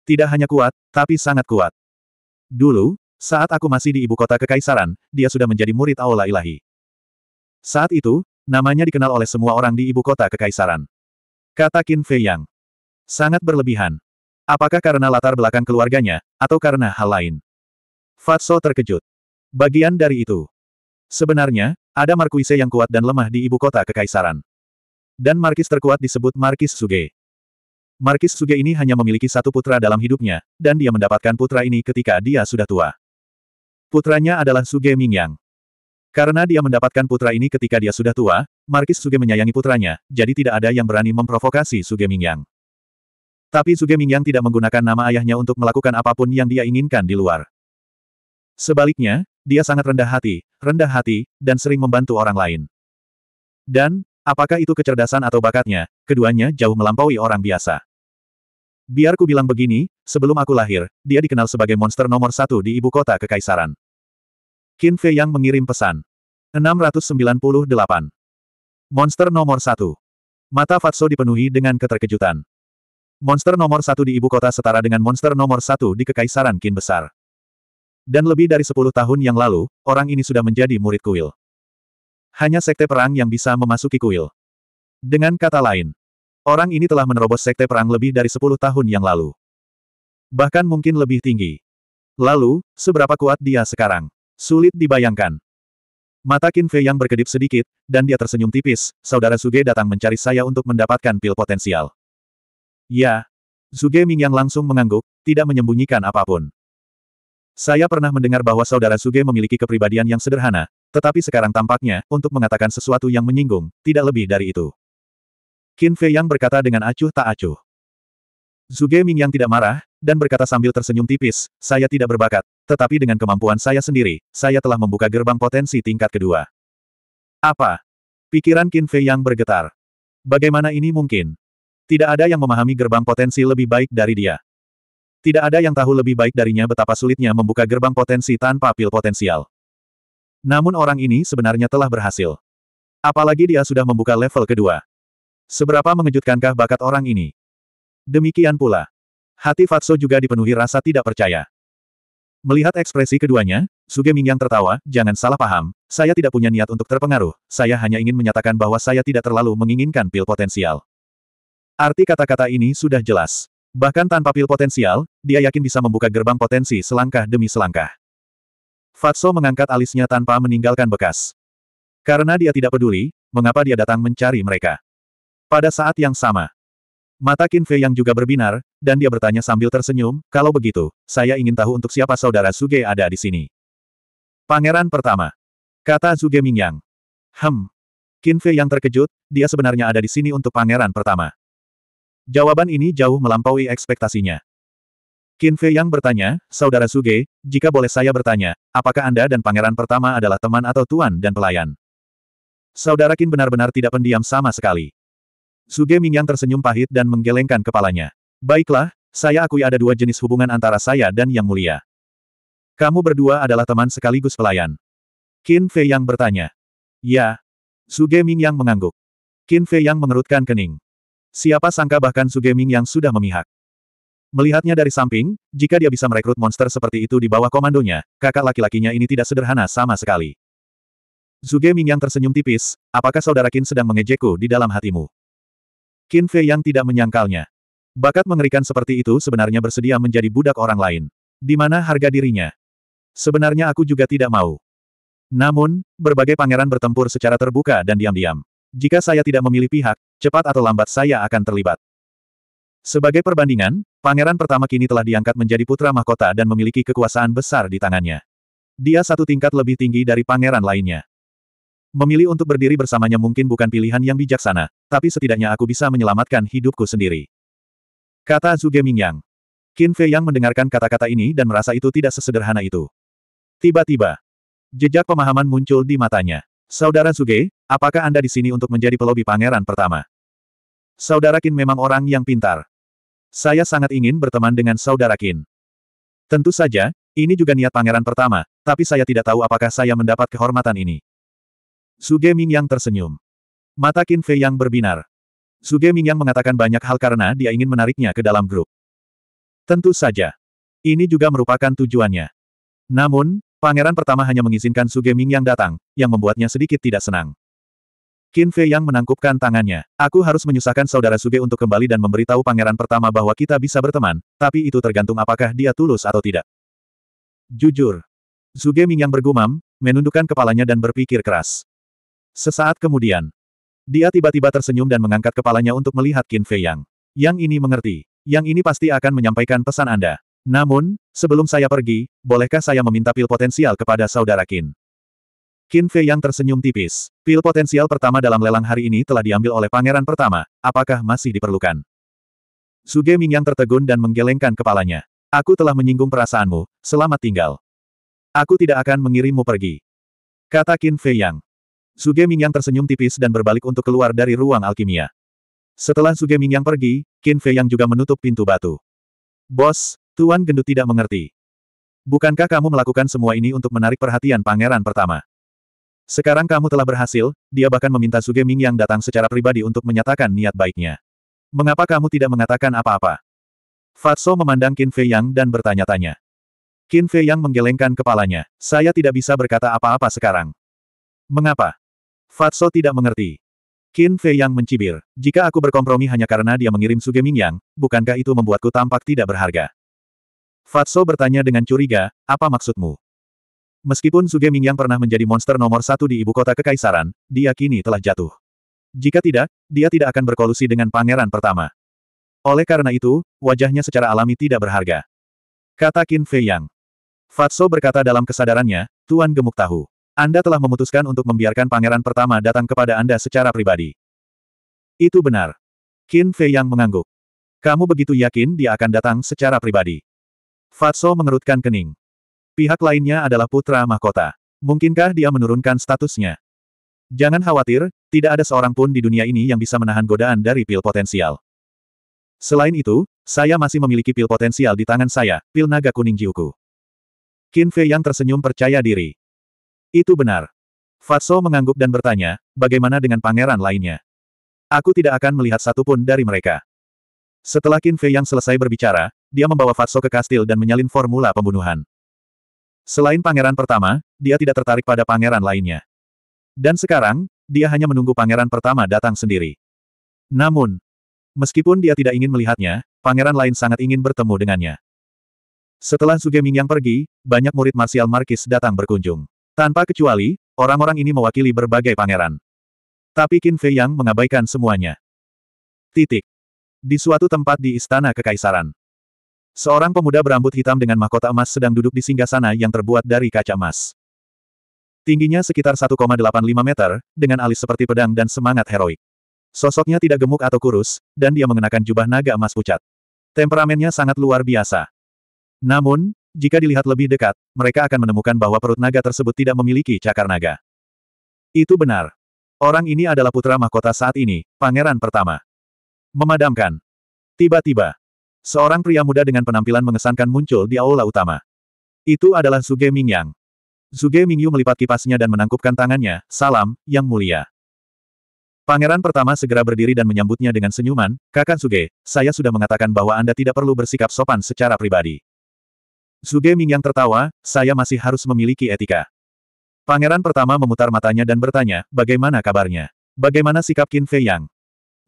Tidak hanya kuat, tapi sangat kuat. Dulu, saat aku masih di ibu kota kekaisaran, dia sudah menjadi murid Aula Ilahi. Saat itu, namanya dikenal oleh semua orang di ibu kota kekaisaran. Kata Qin Fei Yang. Sangat berlebihan. Apakah karena latar belakang keluarganya, atau karena hal lain? Fatso terkejut. Bagian dari itu. Sebenarnya, ada Markuise yang kuat dan lemah di ibu kota kekaisaran. Dan Markis terkuat disebut Markis Suge. Markis Suge ini hanya memiliki satu putra dalam hidupnya, dan dia mendapatkan putra ini ketika dia sudah tua. Putranya adalah Suge Mingyang. Karena dia mendapatkan putra ini ketika dia sudah tua, Markis Suge menyayangi putranya, jadi tidak ada yang berani memprovokasi Suge Mingyang. Tapi Suge Mingyang tidak menggunakan nama ayahnya untuk melakukan apapun yang dia inginkan di luar. Sebaliknya, dia sangat rendah hati, rendah hati, dan sering membantu orang lain. Dan, apakah itu kecerdasan atau bakatnya, keduanya jauh melampaui orang biasa. Biarku bilang begini, sebelum aku lahir, dia dikenal sebagai monster nomor satu di ibu kota kekaisaran. Qin Fei yang mengirim pesan. 698. Monster nomor satu. Mata Fatso dipenuhi dengan keterkejutan. Monster nomor satu di ibu kota setara dengan monster nomor satu di Kekaisaran Qin Besar. Dan lebih dari sepuluh tahun yang lalu, orang ini sudah menjadi murid kuil. Hanya sekte perang yang bisa memasuki kuil. Dengan kata lain, orang ini telah menerobos sekte perang lebih dari sepuluh tahun yang lalu. Bahkan mungkin lebih tinggi. Lalu, seberapa kuat dia sekarang? Sulit dibayangkan. Mata Qin Fei yang berkedip sedikit, dan dia tersenyum tipis, saudara Suge datang mencari saya untuk mendapatkan pil potensial. Ya. Suge Ming yang langsung mengangguk, tidak menyembunyikan apapun. Saya pernah mendengar bahwa saudara Suge memiliki kepribadian yang sederhana, tetapi sekarang tampaknya, untuk mengatakan sesuatu yang menyinggung, tidak lebih dari itu. Qin Fei yang berkata dengan acuh tak acuh. Zuge Ming yang tidak marah, dan berkata sambil tersenyum tipis, saya tidak berbakat, tetapi dengan kemampuan saya sendiri, saya telah membuka gerbang potensi tingkat kedua. Apa? Pikiran Qin Fei yang bergetar. Bagaimana ini mungkin? Tidak ada yang memahami gerbang potensi lebih baik dari dia. Tidak ada yang tahu lebih baik darinya betapa sulitnya membuka gerbang potensi tanpa pil potensial. Namun orang ini sebenarnya telah berhasil. Apalagi dia sudah membuka level kedua. Seberapa mengejutkankah bakat orang ini? Demikian pula. Hati Fatso juga dipenuhi rasa tidak percaya. Melihat ekspresi keduanya, Suge Mingyang tertawa, jangan salah paham, saya tidak punya niat untuk terpengaruh, saya hanya ingin menyatakan bahwa saya tidak terlalu menginginkan pil potensial. Arti kata-kata ini sudah jelas. Bahkan tanpa pil potensial, dia yakin bisa membuka gerbang potensi selangkah demi selangkah. Fatso mengangkat alisnya tanpa meninggalkan bekas. Karena dia tidak peduli, mengapa dia datang mencari mereka. Pada saat yang sama, Mata Qin Fei yang juga berbinar, dan dia bertanya sambil tersenyum, kalau begitu, saya ingin tahu untuk siapa saudara Suge ada di sini. Pangeran pertama. Kata Suge Mingyang. Hem. Qin Fei yang terkejut, dia sebenarnya ada di sini untuk pangeran pertama. Jawaban ini jauh melampaui ekspektasinya. Qin Fei yang bertanya, Saudara Suge, jika boleh saya bertanya, apakah Anda dan pangeran pertama adalah teman atau tuan dan pelayan? Saudara Qin benar-benar tidak pendiam sama sekali. Suge Mingyang tersenyum pahit dan menggelengkan kepalanya. Baiklah, saya akui ada dua jenis hubungan antara saya dan Yang Mulia. Kamu berdua adalah teman sekaligus pelayan. Qin Fei Yang bertanya. Ya. Suge Mingyang mengangguk. Qin Fei Yang mengerutkan kening. Siapa sangka bahkan Suge Mingyang sudah memihak. Melihatnya dari samping, jika dia bisa merekrut monster seperti itu di bawah komandonya, kakak laki-lakinya ini tidak sederhana sama sekali. Zuge Mingyang tersenyum tipis, apakah saudara Qin sedang mengejekku di dalam hatimu? Qin Fei yang tidak menyangkalnya. Bakat mengerikan seperti itu sebenarnya bersedia menjadi budak orang lain. Di mana harga dirinya? Sebenarnya aku juga tidak mau. Namun, berbagai pangeran bertempur secara terbuka dan diam-diam. Jika saya tidak memilih pihak, cepat atau lambat saya akan terlibat. Sebagai perbandingan, pangeran pertama kini telah diangkat menjadi putra mahkota dan memiliki kekuasaan besar di tangannya. Dia satu tingkat lebih tinggi dari pangeran lainnya. Memilih untuk berdiri bersamanya mungkin bukan pilihan yang bijaksana, tapi setidaknya aku bisa menyelamatkan hidupku sendiri. Kata Zuge Mingyang. Qin Fei Yang mendengarkan kata-kata ini dan merasa itu tidak sesederhana itu. Tiba-tiba, jejak pemahaman muncul di matanya. Saudara Zuge, apakah Anda di sini untuk menjadi pelobi pangeran pertama? Saudara Qin memang orang yang pintar. Saya sangat ingin berteman dengan Saudara Qin. Tentu saja, ini juga niat pangeran pertama, tapi saya tidak tahu apakah saya mendapat kehormatan ini. Suge Ming yang tersenyum. Mata Qin Fei yang berbinar. Suge Ming yang mengatakan banyak hal karena dia ingin menariknya ke dalam grup. Tentu saja. Ini juga merupakan tujuannya. Namun, pangeran pertama hanya mengizinkan Suge Ming yang datang, yang membuatnya sedikit tidak senang. Qin Fei yang menangkupkan tangannya. Aku harus menyusahkan saudara Suge untuk kembali dan memberitahu pangeran pertama bahwa kita bisa berteman, tapi itu tergantung apakah dia tulus atau tidak. Jujur. Suge Ming yang bergumam, menundukkan kepalanya dan berpikir keras. Sesaat kemudian, dia tiba-tiba tersenyum dan mengangkat kepalanya untuk melihat Qin Fei Yang. Yang ini mengerti. Yang ini pasti akan menyampaikan pesan Anda. Namun, sebelum saya pergi, bolehkah saya meminta pil potensial kepada saudara Qin? Qin Fei Yang tersenyum tipis. Pil potensial pertama dalam lelang hari ini telah diambil oleh pangeran pertama, apakah masih diperlukan? Suge yang tertegun dan menggelengkan kepalanya. Aku telah menyinggung perasaanmu, selamat tinggal. Aku tidak akan mengirimmu pergi. Kata Qin Fei Yang. Suge Mingyang tersenyum tipis dan berbalik untuk keluar dari ruang alkimia. Setelah Suge Mingyang pergi, Qin Fei yang juga menutup pintu batu. Bos, Tuan Gendut tidak mengerti. Bukankah kamu melakukan semua ini untuk menarik perhatian pangeran pertama? Sekarang kamu telah berhasil, dia bahkan meminta Suge Mingyang datang secara pribadi untuk menyatakan niat baiknya. Mengapa kamu tidak mengatakan apa-apa? Fatso memandang Qin Fei Yang dan bertanya-tanya. Qin Fei Yang menggelengkan kepalanya. Saya tidak bisa berkata apa-apa sekarang. Mengapa? Fatso tidak mengerti. Qin Fei yang mencibir, jika aku berkompromi hanya karena dia mengirim Suge Ming Yang, bukankah itu membuatku tampak tidak berharga? Fatso bertanya dengan curiga, apa maksudmu? Meskipun Suge Ming Yang pernah menjadi monster nomor satu di ibu kota kekaisaran, dia kini telah jatuh. Jika tidak, dia tidak akan berkolusi dengan pangeran pertama. Oleh karena itu, wajahnya secara alami tidak berharga. Kata Qin Fei Yang. Fatso berkata dalam kesadarannya, Tuan Gemuk tahu. Anda telah memutuskan untuk membiarkan pangeran pertama datang kepada Anda secara pribadi. Itu benar. Qin Fei yang mengangguk. Kamu begitu yakin dia akan datang secara pribadi. Fatso mengerutkan kening. Pihak lainnya adalah putra mahkota. Mungkinkah dia menurunkan statusnya? Jangan khawatir, tidak ada seorang pun di dunia ini yang bisa menahan godaan dari pil potensial. Selain itu, saya masih memiliki pil potensial di tangan saya, pil naga kuning jiuku. Qin Fei yang tersenyum percaya diri. Itu benar. Fatso mengangguk dan bertanya, bagaimana dengan pangeran lainnya? Aku tidak akan melihat satupun dari mereka. Setelah Qin Fei yang selesai berbicara, dia membawa Fatso ke kastil dan menyalin formula pembunuhan. Selain pangeran pertama, dia tidak tertarik pada pangeran lainnya. Dan sekarang, dia hanya menunggu pangeran pertama datang sendiri. Namun, meskipun dia tidak ingin melihatnya, pangeran lain sangat ingin bertemu dengannya. Setelah Sugeming yang pergi, banyak murid marsial Markis datang berkunjung. Tanpa kecuali, orang-orang ini mewakili berbagai pangeran. Tapi Qin Fei Yang mengabaikan semuanya. Titik. Di suatu tempat di Istana Kekaisaran. Seorang pemuda berambut hitam dengan mahkota emas sedang duduk di singgah sana yang terbuat dari kaca emas. Tingginya sekitar 1,85 meter, dengan alis seperti pedang dan semangat heroik. Sosoknya tidak gemuk atau kurus, dan dia mengenakan jubah naga emas pucat. Temperamennya sangat luar biasa. Namun, jika dilihat lebih dekat, mereka akan menemukan bahwa perut naga tersebut tidak memiliki cakar naga. Itu benar. Orang ini adalah putra mahkota saat ini, pangeran pertama. Memadamkan. Tiba-tiba, seorang pria muda dengan penampilan mengesankan muncul di aula utama. Itu adalah Zuge Mingyang. Zuge Mingyu melipat kipasnya dan menangkupkan tangannya, salam, yang mulia. Pangeran pertama segera berdiri dan menyambutnya dengan senyuman, Kakak Suge, saya sudah mengatakan bahwa Anda tidak perlu bersikap sopan secara pribadi. Zuge Mingyang tertawa, saya masih harus memiliki etika. Pangeran pertama memutar matanya dan bertanya, bagaimana kabarnya? Bagaimana sikap Qin Fei Yang?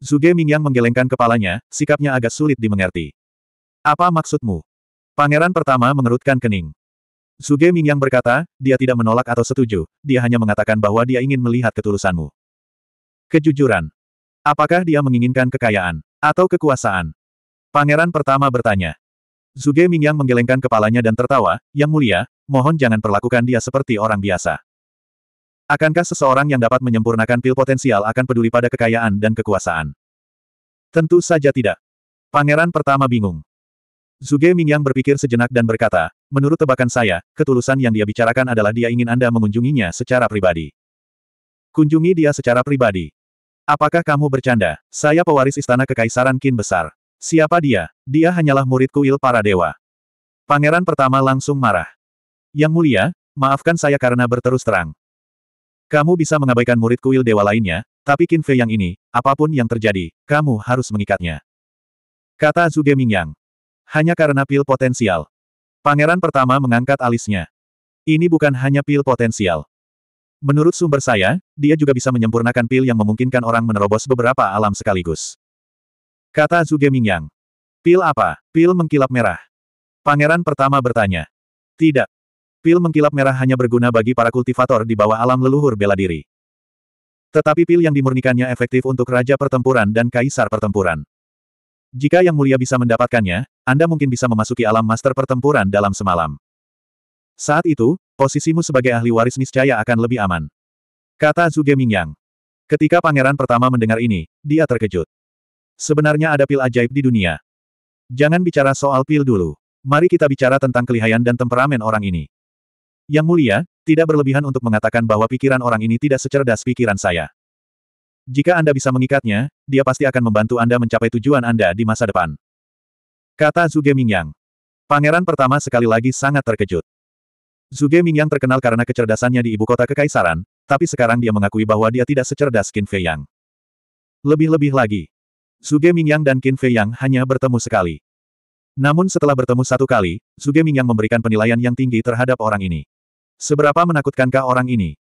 Zuge Mingyang menggelengkan kepalanya, sikapnya agak sulit dimengerti. Apa maksudmu? Pangeran pertama mengerutkan kening. Zuge Mingyang berkata, dia tidak menolak atau setuju, dia hanya mengatakan bahwa dia ingin melihat ketulusanmu. Kejujuran. Apakah dia menginginkan kekayaan? Atau kekuasaan? Pangeran pertama bertanya. Zuge Mingyang menggelengkan kepalanya dan tertawa, Yang mulia, mohon jangan perlakukan dia seperti orang biasa. Akankah seseorang yang dapat menyempurnakan pil potensial akan peduli pada kekayaan dan kekuasaan? Tentu saja tidak. Pangeran pertama bingung. Zuge Mingyang berpikir sejenak dan berkata, menurut tebakan saya, ketulusan yang dia bicarakan adalah dia ingin Anda mengunjunginya secara pribadi. Kunjungi dia secara pribadi. Apakah kamu bercanda? Saya pewaris istana kekaisaran Qin besar. Siapa dia? Dia hanyalah murid kuil para dewa. Pangeran pertama langsung marah. Yang mulia, maafkan saya karena berterus terang. Kamu bisa mengabaikan murid kuil dewa lainnya, tapi Qin Fei yang ini, apapun yang terjadi, kamu harus mengikatnya. Kata Zuge Mingyang. Hanya karena pil potensial. Pangeran pertama mengangkat alisnya. Ini bukan hanya pil potensial. Menurut sumber saya, dia juga bisa menyempurnakan pil yang memungkinkan orang menerobos beberapa alam sekaligus. Kata Zuge Mingyang. Pil apa? Pil mengkilap merah. Pangeran pertama bertanya. Tidak. Pil mengkilap merah hanya berguna bagi para kultivator di bawah alam leluhur bela diri. Tetapi pil yang dimurnikannya efektif untuk raja pertempuran dan kaisar pertempuran. Jika Yang Mulia bisa mendapatkannya, Anda mungkin bisa memasuki alam master pertempuran dalam semalam. Saat itu, posisimu sebagai ahli waris niscaya akan lebih aman. Kata Zuge Mingyang. Ketika pangeran pertama mendengar ini, dia terkejut. Sebenarnya ada pil ajaib di dunia. Jangan bicara soal pil dulu. Mari kita bicara tentang kelihayan dan temperamen orang ini. Yang mulia, tidak berlebihan untuk mengatakan bahwa pikiran orang ini tidak secerdas pikiran saya. Jika Anda bisa mengikatnya, dia pasti akan membantu Anda mencapai tujuan Anda di masa depan. Kata Zuge Mingyang. Pangeran pertama sekali lagi sangat terkejut. Zuge Mingyang terkenal karena kecerdasannya di ibu kota kekaisaran, tapi sekarang dia mengakui bahwa dia tidak secerdas Qin Fei Yang. Lebih-lebih lagi, Zuge Mingyang dan Qin Fei Yang hanya bertemu sekali. Namun setelah bertemu satu kali, Zuge Mingyang memberikan penilaian yang tinggi terhadap orang ini. Seberapa menakutkankah orang ini?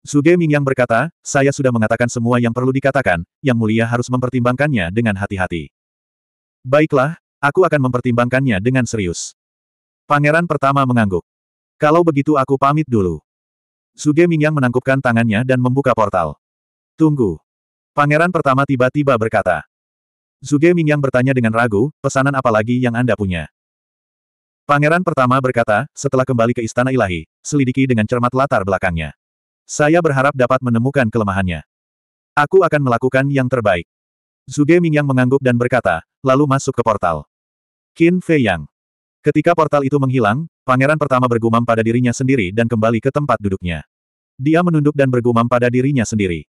Zuge Mingyang berkata, saya sudah mengatakan semua yang perlu dikatakan, yang mulia harus mempertimbangkannya dengan hati-hati. Baiklah, aku akan mempertimbangkannya dengan serius. Pangeran pertama mengangguk. Kalau begitu aku pamit dulu. Zuge Mingyang menangkupkan tangannya dan membuka portal. Tunggu. Pangeran pertama tiba-tiba berkata. Zuge Mingyang bertanya dengan ragu, pesanan apa lagi yang Anda punya? Pangeran pertama berkata, setelah kembali ke Istana Ilahi, selidiki dengan cermat latar belakangnya. Saya berharap dapat menemukan kelemahannya. Aku akan melakukan yang terbaik. Zuge Mingyang mengangguk dan berkata, lalu masuk ke portal. Qin Fei Yang. Ketika portal itu menghilang, pangeran pertama bergumam pada dirinya sendiri dan kembali ke tempat duduknya. Dia menunduk dan bergumam pada dirinya sendiri.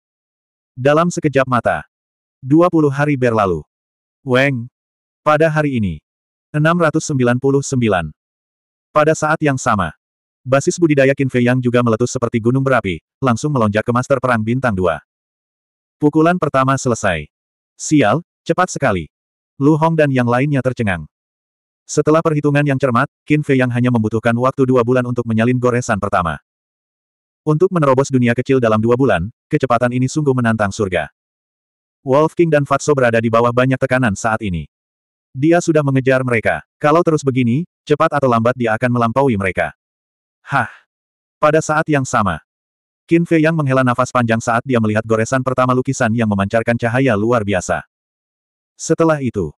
Dalam sekejap mata. 20 hari berlalu. Weng. Pada hari ini. 699. Pada saat yang sama. Basis budidaya Qin Fei yang juga meletus seperti gunung berapi, langsung melonjak ke Master Perang Bintang 2. Pukulan pertama selesai. Sial, cepat sekali. Lu Hong dan yang lainnya tercengang. Setelah perhitungan yang cermat, Qin Fei yang hanya membutuhkan waktu dua bulan untuk menyalin goresan pertama. Untuk menerobos dunia kecil dalam dua bulan, kecepatan ini sungguh menantang surga. Wolf King dan Fatso berada di bawah banyak tekanan saat ini. Dia sudah mengejar mereka. Kalau terus begini, cepat atau lambat dia akan melampaui mereka. Hah! Pada saat yang sama, Qin Fei Yang menghela nafas panjang saat dia melihat goresan pertama lukisan yang memancarkan cahaya luar biasa. Setelah itu,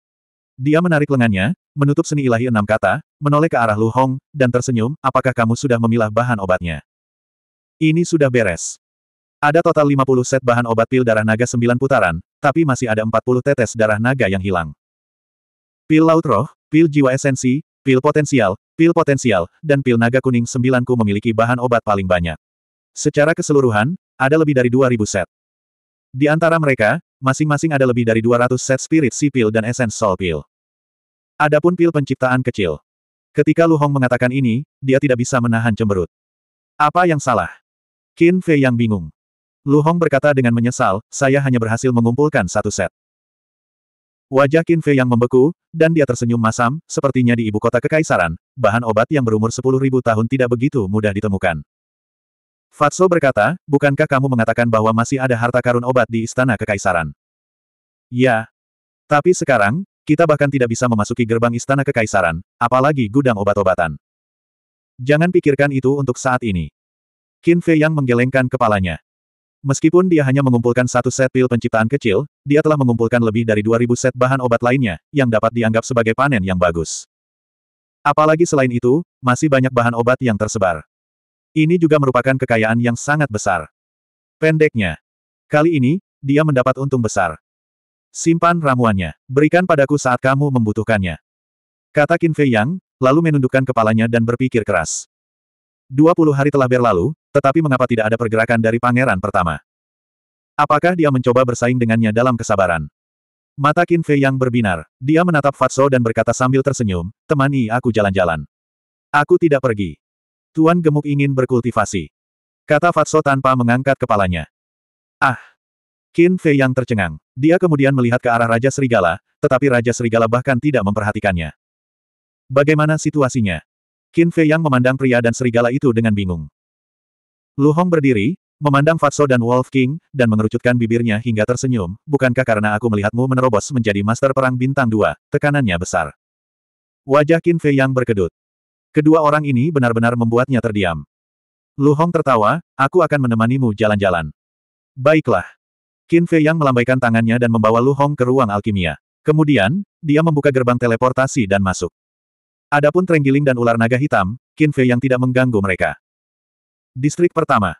dia menarik lengannya, menutup seni ilahi enam kata, menoleh ke arah Lu Hong, dan tersenyum, apakah kamu sudah memilah bahan obatnya? Ini sudah beres. Ada total 50 set bahan obat pil darah naga 9 putaran, tapi masih ada 40 tetes darah naga yang hilang. Pil laut roh, pil jiwa esensi, pil potensial, pil potensial, dan pil naga kuning sembilanku memiliki bahan obat paling banyak. Secara keseluruhan, ada lebih dari 2.000 set. Di antara mereka, masing-masing ada lebih dari 200 set spirit si pil dan essence sol pil. Adapun pil penciptaan kecil. Ketika Lu Hong mengatakan ini, dia tidak bisa menahan cemberut. Apa yang salah? Qin Fei yang bingung. Lu Hong berkata dengan menyesal, saya hanya berhasil mengumpulkan satu set. Wajah Qin Fei yang membeku, dan dia tersenyum masam, sepertinya di ibu kota kekaisaran, bahan obat yang berumur 10.000 tahun tidak begitu mudah ditemukan. Fatso berkata, bukankah kamu mengatakan bahwa masih ada harta karun obat di istana kekaisaran? Ya. Tapi sekarang, kita bahkan tidak bisa memasuki gerbang istana kekaisaran, apalagi gudang obat-obatan. Jangan pikirkan itu untuk saat ini. Qin Fei yang menggelengkan kepalanya. Meskipun dia hanya mengumpulkan satu set pil penciptaan kecil, dia telah mengumpulkan lebih dari 2000 set bahan obat lainnya, yang dapat dianggap sebagai panen yang bagus. Apalagi selain itu, masih banyak bahan obat yang tersebar. Ini juga merupakan kekayaan yang sangat besar. Pendeknya. Kali ini, dia mendapat untung besar. Simpan ramuannya. Berikan padaku saat kamu membutuhkannya. Kata Qin Fei Yang, lalu menundukkan kepalanya dan berpikir keras. 20 hari telah berlalu, tetapi mengapa tidak ada pergerakan dari pangeran pertama? Apakah dia mencoba bersaing dengannya dalam kesabaran? Mata Qin Fei yang berbinar. Dia menatap Fatso dan berkata sambil tersenyum, temani aku jalan-jalan. Aku tidak pergi. Tuan gemuk ingin berkultivasi. Kata Fatso tanpa mengangkat kepalanya. Ah! Qin Fei yang tercengang. Dia kemudian melihat ke arah Raja Serigala, tetapi Raja Serigala bahkan tidak memperhatikannya. Bagaimana situasinya? Qin Fei yang memandang pria dan serigala itu dengan bingung. Lu Hong berdiri, memandang Fatso dan Wolf King, dan mengerucutkan bibirnya hingga tersenyum. Bukankah karena aku melihatmu menerobos menjadi master perang bintang dua, tekanannya besar. Wajah Qin Fei yang berkedut. Kedua orang ini benar-benar membuatnya terdiam. Lu Hong tertawa, aku akan menemanimu jalan-jalan. Baiklah. Qin Fei yang melambaikan tangannya dan membawa Lu Hong ke ruang alkimia. Kemudian, dia membuka gerbang teleportasi dan masuk. Adapun Trenggiling dan ular naga hitam, Qin Fei yang tidak mengganggu mereka. Distrik pertama.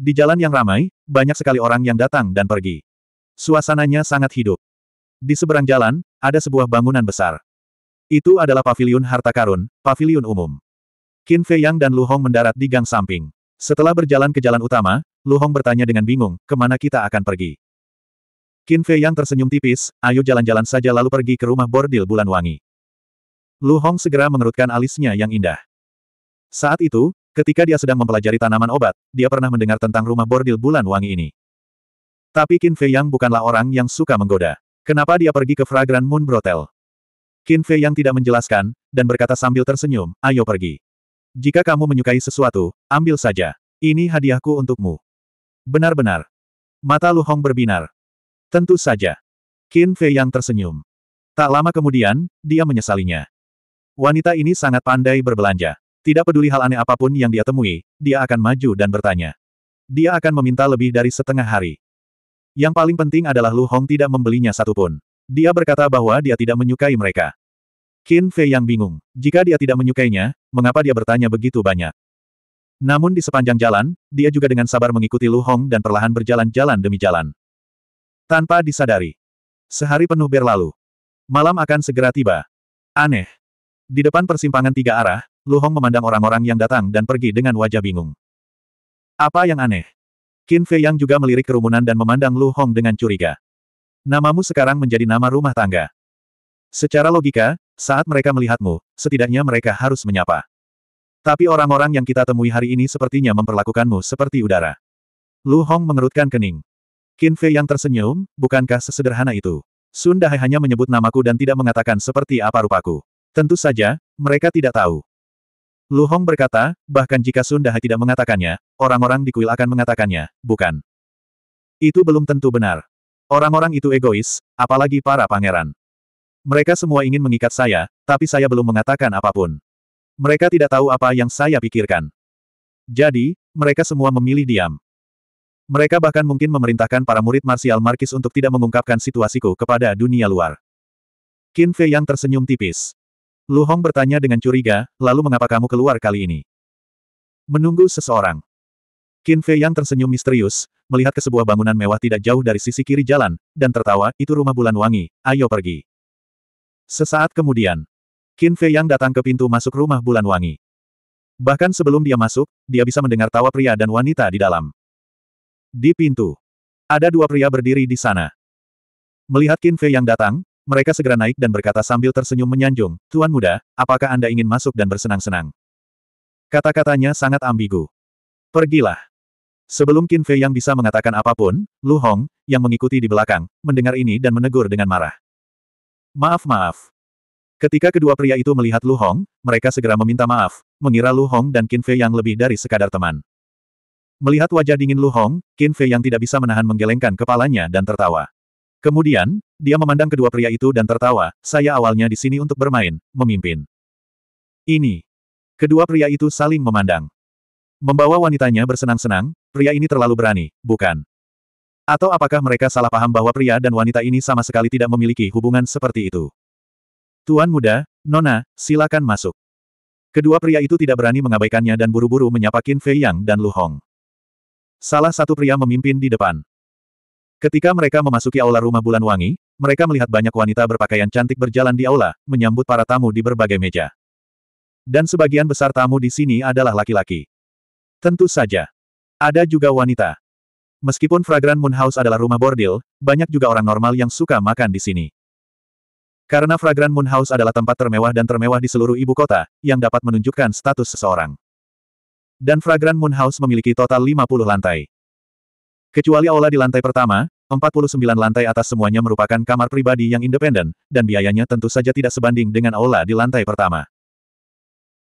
Di jalan yang ramai, banyak sekali orang yang datang dan pergi. Suasananya sangat hidup. Di seberang jalan, ada sebuah bangunan besar. Itu adalah pavilion harta karun, pavilion umum. Qin Fei Yang dan Lu Hong mendarat di gang samping. Setelah berjalan ke jalan utama, Lu Hong bertanya dengan bingung, kemana kita akan pergi. Qin Fei Yang tersenyum tipis, ayo jalan-jalan saja lalu pergi ke rumah bordil bulan wangi. Lu Hong segera mengerutkan alisnya yang indah. Saat itu, Ketika dia sedang mempelajari tanaman obat, dia pernah mendengar tentang rumah bordil bulan wangi ini. Tapi Qin Fei Yang bukanlah orang yang suka menggoda. Kenapa dia pergi ke Fragrant Moon Brotel? Qin Fei Yang tidak menjelaskan, dan berkata sambil tersenyum, ayo pergi. Jika kamu menyukai sesuatu, ambil saja. Ini hadiahku untukmu. Benar-benar. Mata Lu Hong berbinar. Tentu saja. Qin Fei Yang tersenyum. Tak lama kemudian, dia menyesalinya. Wanita ini sangat pandai berbelanja. Tidak peduli hal aneh apapun yang dia temui, dia akan maju dan bertanya. Dia akan meminta lebih dari setengah hari. Yang paling penting adalah Lu Hong tidak membelinya satupun. Dia berkata bahwa dia tidak menyukai mereka. Qin Fei yang bingung. Jika dia tidak menyukainya, mengapa dia bertanya begitu banyak? Namun di sepanjang jalan, dia juga dengan sabar mengikuti Lu Hong dan perlahan berjalan jalan demi jalan. Tanpa disadari. Sehari penuh berlalu. Malam akan segera tiba. Aneh. Di depan persimpangan tiga arah, Lu Hong memandang orang-orang yang datang dan pergi dengan wajah bingung. Apa yang aneh? Qin Fei Yang juga melirik kerumunan dan memandang Lu Hong dengan curiga. Namamu sekarang menjadi nama rumah tangga. Secara logika, saat mereka melihatmu, setidaknya mereka harus menyapa. Tapi orang-orang yang kita temui hari ini sepertinya memperlakukanmu seperti udara. Lu Hong mengerutkan kening. Qin Fei Yang tersenyum, bukankah sesederhana itu? Sun Dahai hanya menyebut namaku dan tidak mengatakan seperti apa rupaku. Tentu saja, mereka tidak tahu. Lu Hong berkata, bahkan jika Sun Daha tidak mengatakannya, orang-orang di kuil akan mengatakannya, bukan. Itu belum tentu benar. Orang-orang itu egois, apalagi para pangeran. Mereka semua ingin mengikat saya, tapi saya belum mengatakan apapun. Mereka tidak tahu apa yang saya pikirkan. Jadi, mereka semua memilih diam. Mereka bahkan mungkin memerintahkan para murid Marsial Markis untuk tidak mengungkapkan situasiku kepada dunia luar. Qin Fei yang tersenyum tipis. Lu Hong bertanya dengan curiga, lalu mengapa kamu keluar kali ini? Menunggu seseorang. Qin Fei yang tersenyum misterius, melihat ke sebuah bangunan mewah tidak jauh dari sisi kiri jalan, dan tertawa, itu rumah bulan wangi, ayo pergi. Sesaat kemudian, Qin Fei yang datang ke pintu masuk rumah bulan wangi. Bahkan sebelum dia masuk, dia bisa mendengar tawa pria dan wanita di dalam. Di pintu, ada dua pria berdiri di sana. Melihat Qin Fei yang datang, mereka segera naik dan berkata sambil tersenyum menyanjung, Tuan Muda, apakah Anda ingin masuk dan bersenang-senang? Kata-katanya sangat ambigu. Pergilah. Sebelum Qin Fei yang bisa mengatakan apapun, Lu Hong, yang mengikuti di belakang, mendengar ini dan menegur dengan marah. Maaf maaf. Ketika kedua pria itu melihat Lu Hong, mereka segera meminta maaf, mengira Lu Hong dan Qin Fei yang lebih dari sekadar teman. Melihat wajah dingin Lu Hong, Qin Fei yang tidak bisa menahan menggelengkan kepalanya dan tertawa. Kemudian, dia memandang kedua pria itu dan tertawa, saya awalnya di sini untuk bermain, memimpin. Ini. Kedua pria itu saling memandang. Membawa wanitanya bersenang-senang, pria ini terlalu berani, bukan? Atau apakah mereka salah paham bahwa pria dan wanita ini sama sekali tidak memiliki hubungan seperti itu? Tuan muda, Nona, silakan masuk. Kedua pria itu tidak berani mengabaikannya dan buru-buru menyapa Qin Fei Yang dan Lu Hong. Salah satu pria memimpin di depan. Ketika mereka memasuki aula rumah bulan wangi, mereka melihat banyak wanita berpakaian cantik berjalan di aula, menyambut para tamu di berbagai meja. Dan sebagian besar tamu di sini adalah laki-laki. Tentu saja. Ada juga wanita. Meskipun Fragrant Moon House adalah rumah bordil, banyak juga orang normal yang suka makan di sini. Karena Fragrant Moon House adalah tempat termewah dan termewah di seluruh ibu kota, yang dapat menunjukkan status seseorang. Dan Fragrant Moon House memiliki total 50 lantai. Kecuali aula di lantai pertama, 49 lantai atas semuanya merupakan kamar pribadi yang independen, dan biayanya tentu saja tidak sebanding dengan aula di lantai pertama.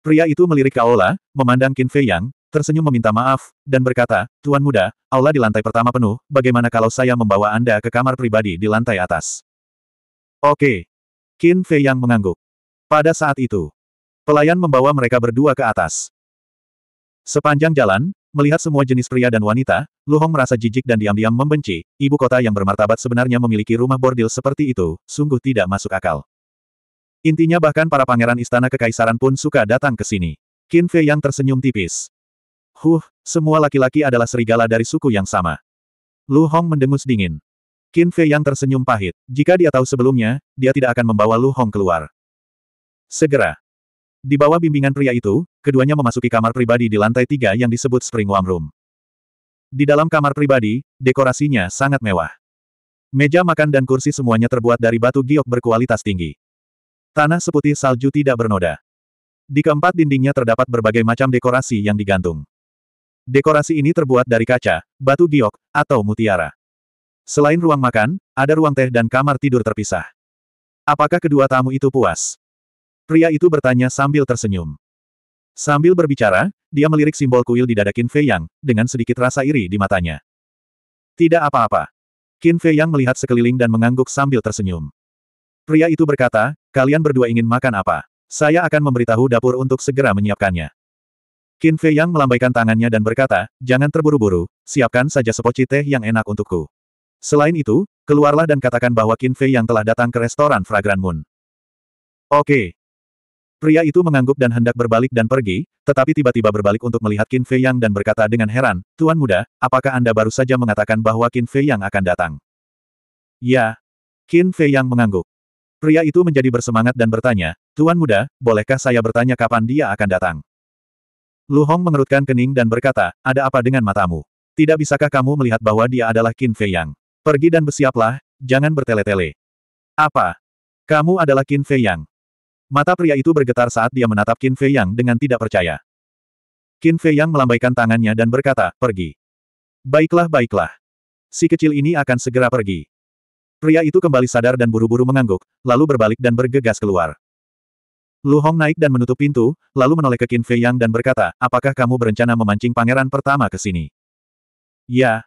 Pria itu melirik ke aula, memandang Qin Fei Yang, tersenyum meminta maaf, dan berkata, Tuan Muda, aula di lantai pertama penuh, bagaimana kalau saya membawa Anda ke kamar pribadi di lantai atas? Oke. Qin Fei Yang mengangguk. Pada saat itu, pelayan membawa mereka berdua ke atas. Sepanjang jalan, Melihat semua jenis pria dan wanita, Lu Hong merasa jijik dan diam-diam membenci, ibu kota yang bermartabat sebenarnya memiliki rumah bordil seperti itu, sungguh tidak masuk akal. Intinya bahkan para pangeran istana kekaisaran pun suka datang ke sini. Qin Fei yang tersenyum tipis. Huh, semua laki-laki adalah serigala dari suku yang sama. Lu Hong mendengus dingin. Qin Fei yang tersenyum pahit. Jika dia tahu sebelumnya, dia tidak akan membawa Lu Hong keluar. Segera, di bawah bimbingan pria itu, keduanya memasuki kamar pribadi di lantai tiga yang disebut Spring Warm Room. Di dalam kamar pribadi, dekorasinya sangat mewah. Meja makan dan kursi semuanya terbuat dari batu giok berkualitas tinggi. Tanah seputih salju tidak bernoda. Di keempat dindingnya terdapat berbagai macam dekorasi yang digantung. Dekorasi ini terbuat dari kaca, batu giok, atau mutiara. Selain ruang makan, ada ruang teh dan kamar tidur terpisah. Apakah kedua tamu itu puas? Pria itu bertanya sambil tersenyum. Sambil berbicara, dia melirik simbol kuil di dada Qin Fei Yang, dengan sedikit rasa iri di matanya. Tidak apa-apa. Qin Fei Yang melihat sekeliling dan mengangguk sambil tersenyum. Pria itu berkata, kalian berdua ingin makan apa? Saya akan memberitahu dapur untuk segera menyiapkannya. Qin Fei Yang melambaikan tangannya dan berkata, jangan terburu-buru, siapkan saja sepoci teh yang enak untukku. Selain itu, keluarlah dan katakan bahwa Qin Fei Yang telah datang ke restoran Fragrant Moon. Oke, Pria itu mengangguk dan hendak berbalik dan pergi, tetapi tiba-tiba berbalik untuk melihat Qin Fei Yang dan berkata dengan heran, Tuan muda, apakah Anda baru saja mengatakan bahwa Qin Fei Yang akan datang? Ya. Qin Fei Yang mengangguk. Pria itu menjadi bersemangat dan bertanya, Tuan muda, bolehkah saya bertanya kapan dia akan datang? Lu Hong mengerutkan kening dan berkata, ada apa dengan matamu? Tidak bisakah kamu melihat bahwa dia adalah Qin Fei Yang? Pergi dan bersiaplah, jangan bertele-tele. Apa? Kamu adalah Qin Fei Yang. Mata pria itu bergetar saat dia menatap Qin Fei Yang dengan tidak percaya. Qin Fei Yang melambaikan tangannya dan berkata, pergi. Baiklah baiklah. Si kecil ini akan segera pergi. Pria itu kembali sadar dan buru-buru mengangguk, lalu berbalik dan bergegas keluar. Lu Hong naik dan menutup pintu, lalu menoleh ke Qin Fei Yang dan berkata, apakah kamu berencana memancing pangeran pertama ke sini? Ya.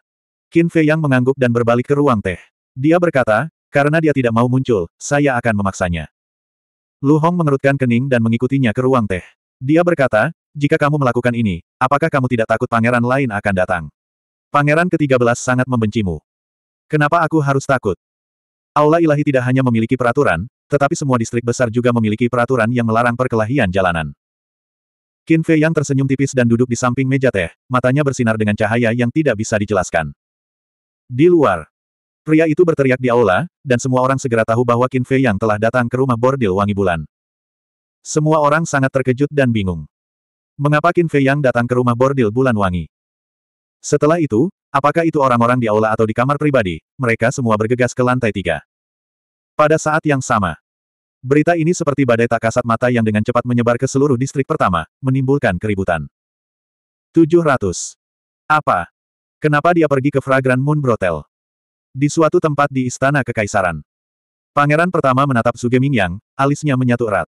Qin Fei Yang mengangguk dan berbalik ke ruang teh. Dia berkata, karena dia tidak mau muncul, saya akan memaksanya. Lu Hong mengerutkan kening dan mengikutinya ke ruang teh. Dia berkata, jika kamu melakukan ini, apakah kamu tidak takut pangeran lain akan datang? Pangeran ke-13 sangat membencimu. Kenapa aku harus takut? Aula ilahi tidak hanya memiliki peraturan, tetapi semua distrik besar juga memiliki peraturan yang melarang perkelahian jalanan. Qin Fei yang tersenyum tipis dan duduk di samping meja teh, matanya bersinar dengan cahaya yang tidak bisa dijelaskan. Di luar, Pria itu berteriak di aula, dan semua orang segera tahu bahwa Qin Fei yang telah datang ke rumah bordil wangi bulan. Semua orang sangat terkejut dan bingung. Mengapa Qin Fei yang datang ke rumah bordil bulan wangi? Setelah itu, apakah itu orang-orang di aula atau di kamar pribadi, mereka semua bergegas ke lantai tiga. Pada saat yang sama, berita ini seperti badai tak kasat mata yang dengan cepat menyebar ke seluruh distrik pertama, menimbulkan keributan. 700. Apa? Kenapa dia pergi ke Fragrant Moon Brotel? Di suatu tempat di istana kekaisaran. Pangeran pertama menatap Suge Mingyang, alisnya menyatu erat.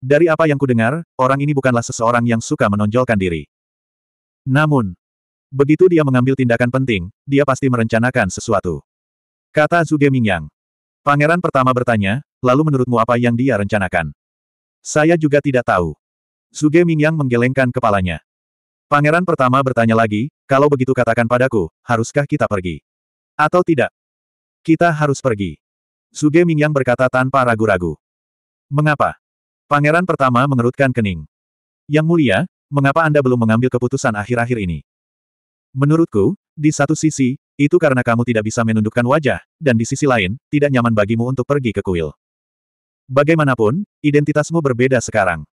Dari apa yang kudengar, orang ini bukanlah seseorang yang suka menonjolkan diri. Namun, begitu dia mengambil tindakan penting, dia pasti merencanakan sesuatu. Kata Suge Mingyang. Pangeran pertama bertanya, lalu menurutmu apa yang dia rencanakan? Saya juga tidak tahu. Suge Mingyang menggelengkan kepalanya. Pangeran pertama bertanya lagi, kalau begitu katakan padaku, haruskah kita pergi? Atau tidak? Kita harus pergi. Suge Mingyang berkata tanpa ragu-ragu. Mengapa? Pangeran pertama mengerutkan kening. Yang mulia, mengapa Anda belum mengambil keputusan akhir-akhir ini? Menurutku, di satu sisi, itu karena kamu tidak bisa menundukkan wajah, dan di sisi lain, tidak nyaman bagimu untuk pergi ke kuil. Bagaimanapun, identitasmu berbeda sekarang.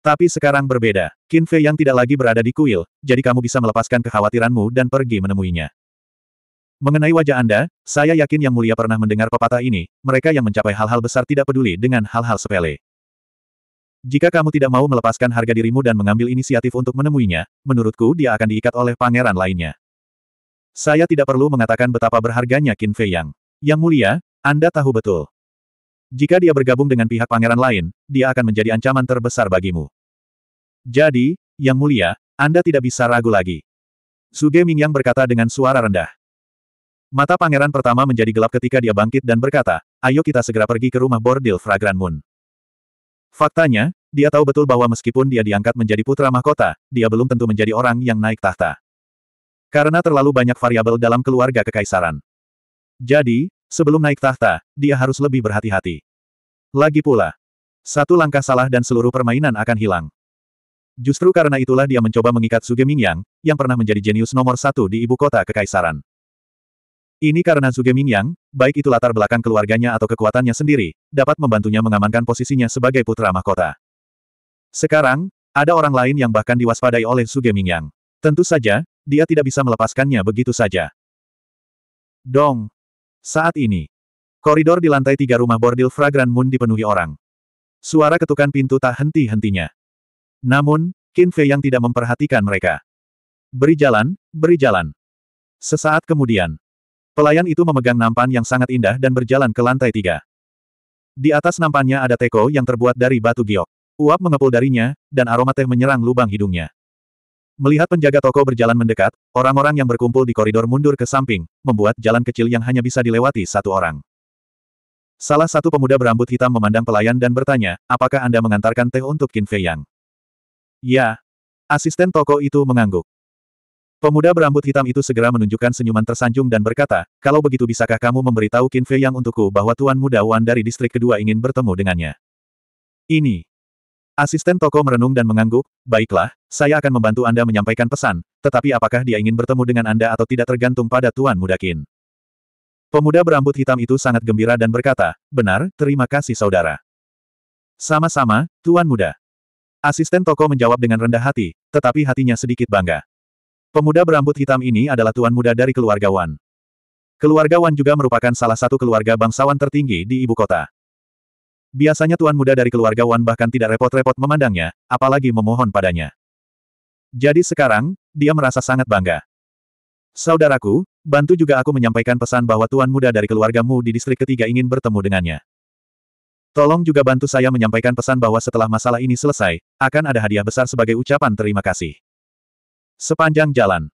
Tapi sekarang berbeda. Qin Fei yang tidak lagi berada di kuil, jadi kamu bisa melepaskan kekhawatiranmu dan pergi menemuinya. Mengenai wajah Anda, saya yakin Yang Mulia pernah mendengar pepatah ini, mereka yang mencapai hal-hal besar tidak peduli dengan hal-hal sepele. Jika kamu tidak mau melepaskan harga dirimu dan mengambil inisiatif untuk menemuinya, menurutku dia akan diikat oleh pangeran lainnya. Saya tidak perlu mengatakan betapa berharganya Qin Fei Yang. Yang mulia, Anda tahu betul. Jika dia bergabung dengan pihak pangeran lain, dia akan menjadi ancaman terbesar bagimu. Jadi, Yang mulia, Anda tidak bisa ragu lagi. Suge Mingyang berkata dengan suara rendah. Mata pangeran pertama menjadi gelap ketika dia bangkit dan berkata, ayo kita segera pergi ke rumah bordil Fragran Moon. Faktanya, dia tahu betul bahwa meskipun dia diangkat menjadi putra mahkota, dia belum tentu menjadi orang yang naik tahta. Karena terlalu banyak variabel dalam keluarga kekaisaran. Jadi, sebelum naik tahta, dia harus lebih berhati-hati. Lagi pula, satu langkah salah dan seluruh permainan akan hilang. Justru karena itulah dia mencoba mengikat Suge Mingyang, yang pernah menjadi jenius nomor satu di ibu kota kekaisaran. Ini karena Zuge Mingyang, baik itu latar belakang keluarganya atau kekuatannya sendiri, dapat membantunya mengamankan posisinya sebagai putra mahkota. Sekarang, ada orang lain yang bahkan diwaspadai oleh Zuge Mingyang. Tentu saja, dia tidak bisa melepaskannya begitu saja. Dong! Saat ini, koridor di lantai tiga rumah bordil Fragran Moon dipenuhi orang. Suara ketukan pintu tak henti-hentinya. Namun, Qin Fei yang tidak memperhatikan mereka. Beri jalan, beri jalan. Sesaat kemudian, Pelayan itu memegang nampan yang sangat indah dan berjalan ke lantai tiga. Di atas nampannya ada teko yang terbuat dari batu giok. Uap mengepul darinya, dan aroma teh menyerang lubang hidungnya. Melihat penjaga toko berjalan mendekat, orang-orang yang berkumpul di koridor mundur ke samping, membuat jalan kecil yang hanya bisa dilewati satu orang. Salah satu pemuda berambut hitam memandang pelayan dan bertanya, apakah Anda mengantarkan teh untuk Qin Fei Yang? Ya. Asisten toko itu mengangguk. Pemuda berambut hitam itu segera menunjukkan senyuman tersanjung dan berkata, kalau begitu bisakah kamu memberitahu Qin Fei Yang untukku bahwa Tuan Muda Wan dari distrik kedua ingin bertemu dengannya. Ini. Asisten toko merenung dan mengangguk, baiklah, saya akan membantu Anda menyampaikan pesan, tetapi apakah dia ingin bertemu dengan Anda atau tidak tergantung pada Tuan Muda Qin. Pemuda berambut hitam itu sangat gembira dan berkata, benar, terima kasih saudara. Sama-sama, Tuan Muda. Asisten toko menjawab dengan rendah hati, tetapi hatinya sedikit bangga. Pemuda berambut hitam ini adalah tuan muda dari keluarga Wan. Keluarga Wan juga merupakan salah satu keluarga bangsawan tertinggi di ibu kota. Biasanya tuan muda dari keluarga Wan bahkan tidak repot-repot memandangnya, apalagi memohon padanya. Jadi sekarang, dia merasa sangat bangga. Saudaraku, bantu juga aku menyampaikan pesan bahwa tuan muda dari keluargamu di distrik ketiga ingin bertemu dengannya. Tolong juga bantu saya menyampaikan pesan bahwa setelah masalah ini selesai, akan ada hadiah besar sebagai ucapan terima kasih. Sepanjang jalan.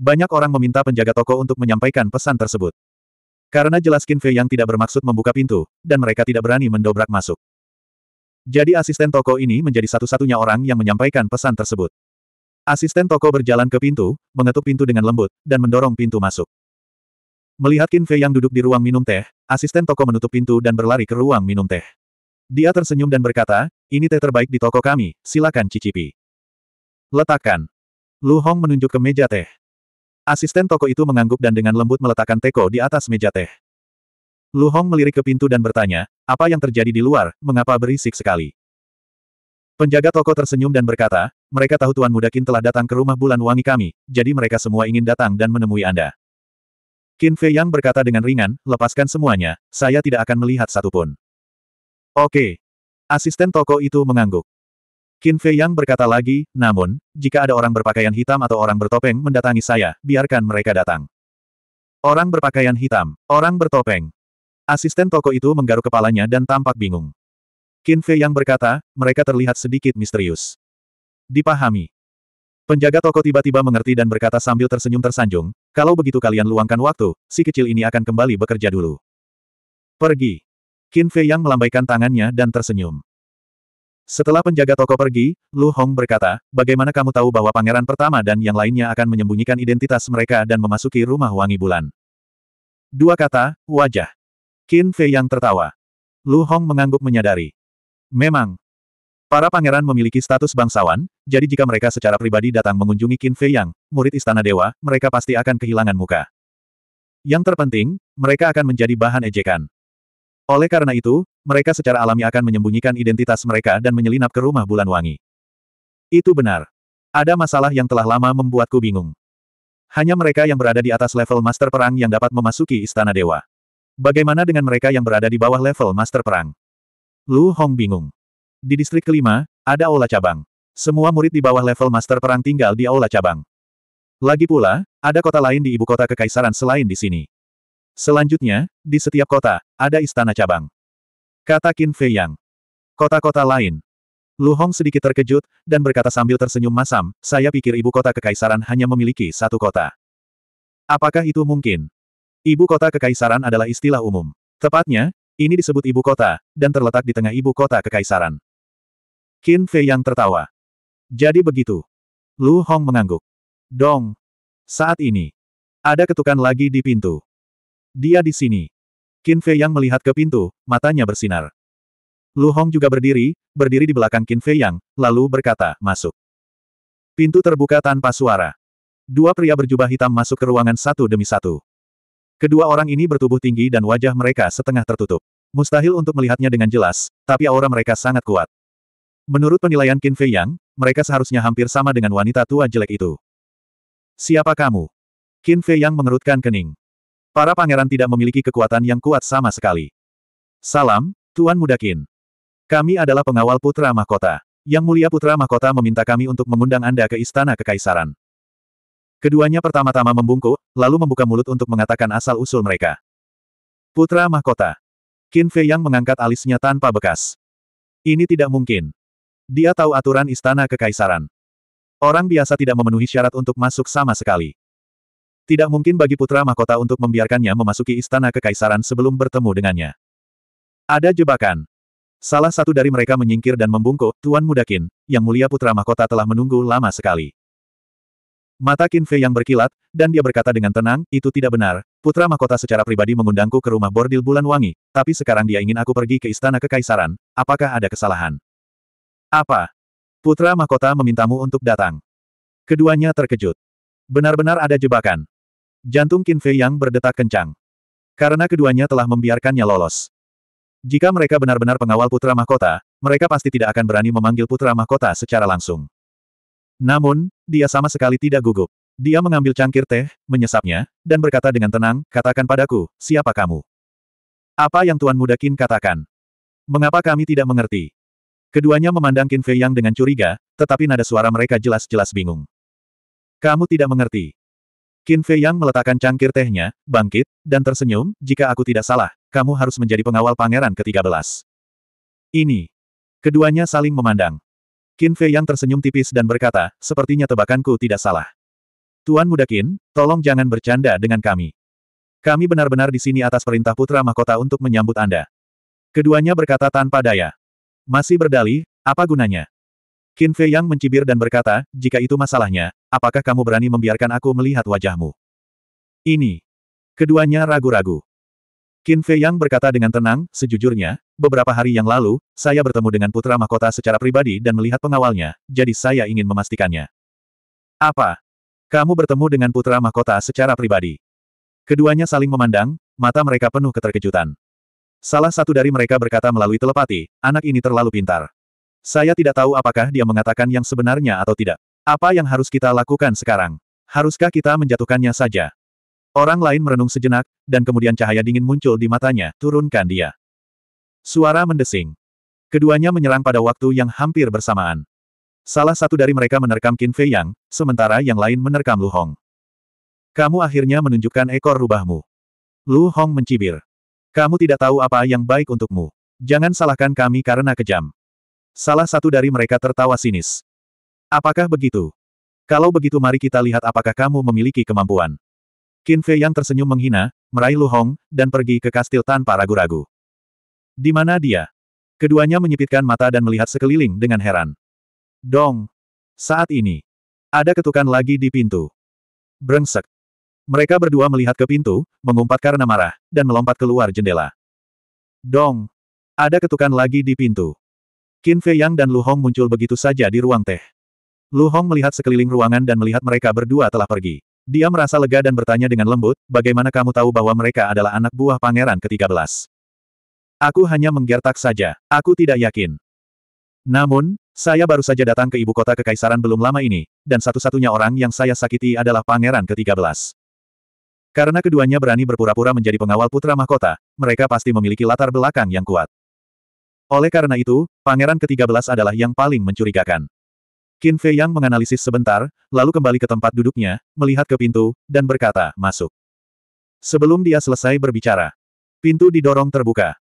Banyak orang meminta penjaga toko untuk menyampaikan pesan tersebut. Karena jelas Qin Fei yang tidak bermaksud membuka pintu, dan mereka tidak berani mendobrak masuk. Jadi asisten toko ini menjadi satu-satunya orang yang menyampaikan pesan tersebut. Asisten toko berjalan ke pintu, mengetuk pintu dengan lembut, dan mendorong pintu masuk. Melihat Qin Fei yang duduk di ruang minum teh, asisten toko menutup pintu dan berlari ke ruang minum teh. Dia tersenyum dan berkata, ini teh terbaik di toko kami, silakan cicipi. Letakkan. Lu Hong menunjuk ke meja teh. Asisten toko itu mengangguk dan dengan lembut meletakkan teko di atas meja teh. Lu Hong melirik ke pintu dan bertanya, apa yang terjadi di luar, mengapa berisik sekali? Penjaga toko tersenyum dan berkata, mereka tahu Tuan Muda Qin telah datang ke rumah bulan wangi kami, jadi mereka semua ingin datang dan menemui Anda. Qin Fei Yang berkata dengan ringan, lepaskan semuanya, saya tidak akan melihat satupun. Oke. Asisten toko itu mengangguk. Qin Fei Yang berkata lagi, namun, jika ada orang berpakaian hitam atau orang bertopeng mendatangi saya, biarkan mereka datang. Orang berpakaian hitam, orang bertopeng. Asisten toko itu menggaruk kepalanya dan tampak bingung. Qin Fei Yang berkata, mereka terlihat sedikit misterius. Dipahami. Penjaga toko tiba-tiba mengerti dan berkata sambil tersenyum tersanjung, kalau begitu kalian luangkan waktu, si kecil ini akan kembali bekerja dulu. Pergi. Qin Fei Yang melambaikan tangannya dan tersenyum. Setelah penjaga toko pergi, Lu Hong berkata, bagaimana kamu tahu bahwa pangeran pertama dan yang lainnya akan menyembunyikan identitas mereka dan memasuki rumah wangi bulan? Dua kata, wajah. Qin Fei yang tertawa. Lu Hong mengangguk menyadari. Memang. Para pangeran memiliki status bangsawan, jadi jika mereka secara pribadi datang mengunjungi Qin Fei Yang, murid istana dewa, mereka pasti akan kehilangan muka. Yang terpenting, mereka akan menjadi bahan ejekan. Oleh karena itu, mereka secara alami akan menyembunyikan identitas mereka dan menyelinap ke rumah bulan wangi. Itu benar. Ada masalah yang telah lama membuatku bingung. Hanya mereka yang berada di atas level master perang yang dapat memasuki istana dewa. Bagaimana dengan mereka yang berada di bawah level master perang? Lu Hong bingung. Di distrik kelima, ada aula cabang. Semua murid di bawah level master perang tinggal di aula cabang. Lagi pula, ada kota lain di ibu kota kekaisaran selain di sini. Selanjutnya, di setiap kota, ada istana cabang. Kata Qin Fei Yang. Kota-kota lain. Lu Hong sedikit terkejut, dan berkata sambil tersenyum masam, saya pikir ibu kota kekaisaran hanya memiliki satu kota. Apakah itu mungkin? Ibu kota kekaisaran adalah istilah umum. Tepatnya, ini disebut ibu kota, dan terletak di tengah ibu kota kekaisaran. Qin Fei Yang tertawa. Jadi begitu. Lu Hong mengangguk. Dong. Saat ini. Ada ketukan lagi di pintu. Dia di sini. Qin Fei Yang melihat ke pintu, matanya bersinar. Lu Hong juga berdiri, berdiri di belakang Qin Fei Yang, lalu berkata, masuk. Pintu terbuka tanpa suara. Dua pria berjubah hitam masuk ke ruangan satu demi satu. Kedua orang ini bertubuh tinggi dan wajah mereka setengah tertutup. Mustahil untuk melihatnya dengan jelas, tapi aura mereka sangat kuat. Menurut penilaian Qin Fei Yang, mereka seharusnya hampir sama dengan wanita tua jelek itu. Siapa kamu? Qin Fei Yang mengerutkan kening. Para pangeran tidak memiliki kekuatan yang kuat sama sekali. Salam, Tuan Mudakin. Kami adalah pengawal putra mahkota. Yang mulia putra mahkota meminta kami untuk mengundang Anda ke istana kekaisaran. Keduanya pertama-tama membungkuk, lalu membuka mulut untuk mengatakan asal-usul mereka. Putra mahkota. Qin Fei Yang mengangkat alisnya tanpa bekas. Ini tidak mungkin. Dia tahu aturan istana kekaisaran. Orang biasa tidak memenuhi syarat untuk masuk sama sekali. Tidak mungkin bagi putra mahkota untuk membiarkannya memasuki istana kekaisaran sebelum bertemu dengannya. Ada jebakan. Salah satu dari mereka menyingkir dan membungkuk, Tuan Mudakin, yang mulia putra mahkota telah menunggu lama sekali. Mata Fei yang berkilat, dan dia berkata dengan tenang, itu tidak benar, putra mahkota secara pribadi mengundangku ke rumah bordil bulan wangi, tapi sekarang dia ingin aku pergi ke istana kekaisaran, apakah ada kesalahan? Apa? Putra mahkota memintamu untuk datang. Keduanya terkejut. Benar-benar ada jebakan. Jantung Qin Fei yang berdetak kencang. Karena keduanya telah membiarkannya lolos. Jika mereka benar-benar pengawal putra mahkota, mereka pasti tidak akan berani memanggil putra mahkota secara langsung. Namun, dia sama sekali tidak gugup. Dia mengambil cangkir teh, menyesapnya, dan berkata dengan tenang, katakan padaku, siapa kamu? Apa yang Tuan Muda Qin katakan? Mengapa kami tidak mengerti? Keduanya memandang Qin Fei Yang dengan curiga, tetapi nada suara mereka jelas-jelas bingung. Kamu tidak mengerti. Qin Fei Yang meletakkan cangkir tehnya, bangkit, dan tersenyum, jika aku tidak salah, kamu harus menjadi pengawal pangeran ke-13. Ini. Keduanya saling memandang. Qin Fei Yang tersenyum tipis dan berkata, sepertinya tebakanku tidak salah. Tuan Muda Qin, tolong jangan bercanda dengan kami. Kami benar-benar di sini atas perintah Putra Mahkota untuk menyambut Anda. Keduanya berkata tanpa daya. Masih berdalih, apa gunanya? Qin Fei Yang mencibir dan berkata, jika itu masalahnya, apakah kamu berani membiarkan aku melihat wajahmu? Ini. Keduanya ragu-ragu. Qin Fei Yang berkata dengan tenang, sejujurnya, beberapa hari yang lalu, saya bertemu dengan putra mahkota secara pribadi dan melihat pengawalnya, jadi saya ingin memastikannya. Apa? Kamu bertemu dengan putra mahkota secara pribadi. Keduanya saling memandang, mata mereka penuh keterkejutan. Salah satu dari mereka berkata melalui telepati, anak ini terlalu pintar. Saya tidak tahu apakah dia mengatakan yang sebenarnya atau tidak. Apa yang harus kita lakukan sekarang? Haruskah kita menjatuhkannya saja? Orang lain merenung sejenak, dan kemudian cahaya dingin muncul di matanya, turunkan dia. Suara mendesing. Keduanya menyerang pada waktu yang hampir bersamaan. Salah satu dari mereka menerkam Qin Fei Yang, sementara yang lain menerkam Lu Hong. Kamu akhirnya menunjukkan ekor rubahmu. Lu Hong mencibir. Kamu tidak tahu apa yang baik untukmu. Jangan salahkan kami karena kejam. Salah satu dari mereka tertawa sinis. Apakah begitu? Kalau begitu mari kita lihat apakah kamu memiliki kemampuan. Qin Fei yang tersenyum menghina, meraih Lu Hong, dan pergi ke kastil tanpa ragu-ragu. Di mana dia? Keduanya menyipitkan mata dan melihat sekeliling dengan heran. Dong! Saat ini, ada ketukan lagi di pintu. Brengsek. Mereka berdua melihat ke pintu, mengumpat karena marah, dan melompat keluar jendela. Dong! Ada ketukan lagi di pintu. Qin Fei Yang dan Lu Hong muncul begitu saja di ruang teh. Lu Hong melihat sekeliling ruangan dan melihat mereka berdua telah pergi. Dia merasa lega dan bertanya dengan lembut, bagaimana kamu tahu bahwa mereka adalah anak buah pangeran ke-13? Aku hanya menggertak saja. Aku tidak yakin. Namun, saya baru saja datang ke ibu kota kekaisaran belum lama ini, dan satu-satunya orang yang saya sakiti adalah pangeran ke-13. Karena keduanya berani berpura-pura menjadi pengawal putra mahkota, mereka pasti memiliki latar belakang yang kuat. Oleh karena itu, pangeran ke-13 adalah yang paling mencurigakan. Qin Fei Yang menganalisis sebentar, lalu kembali ke tempat duduknya, melihat ke pintu, dan berkata, masuk. Sebelum dia selesai berbicara, pintu didorong terbuka.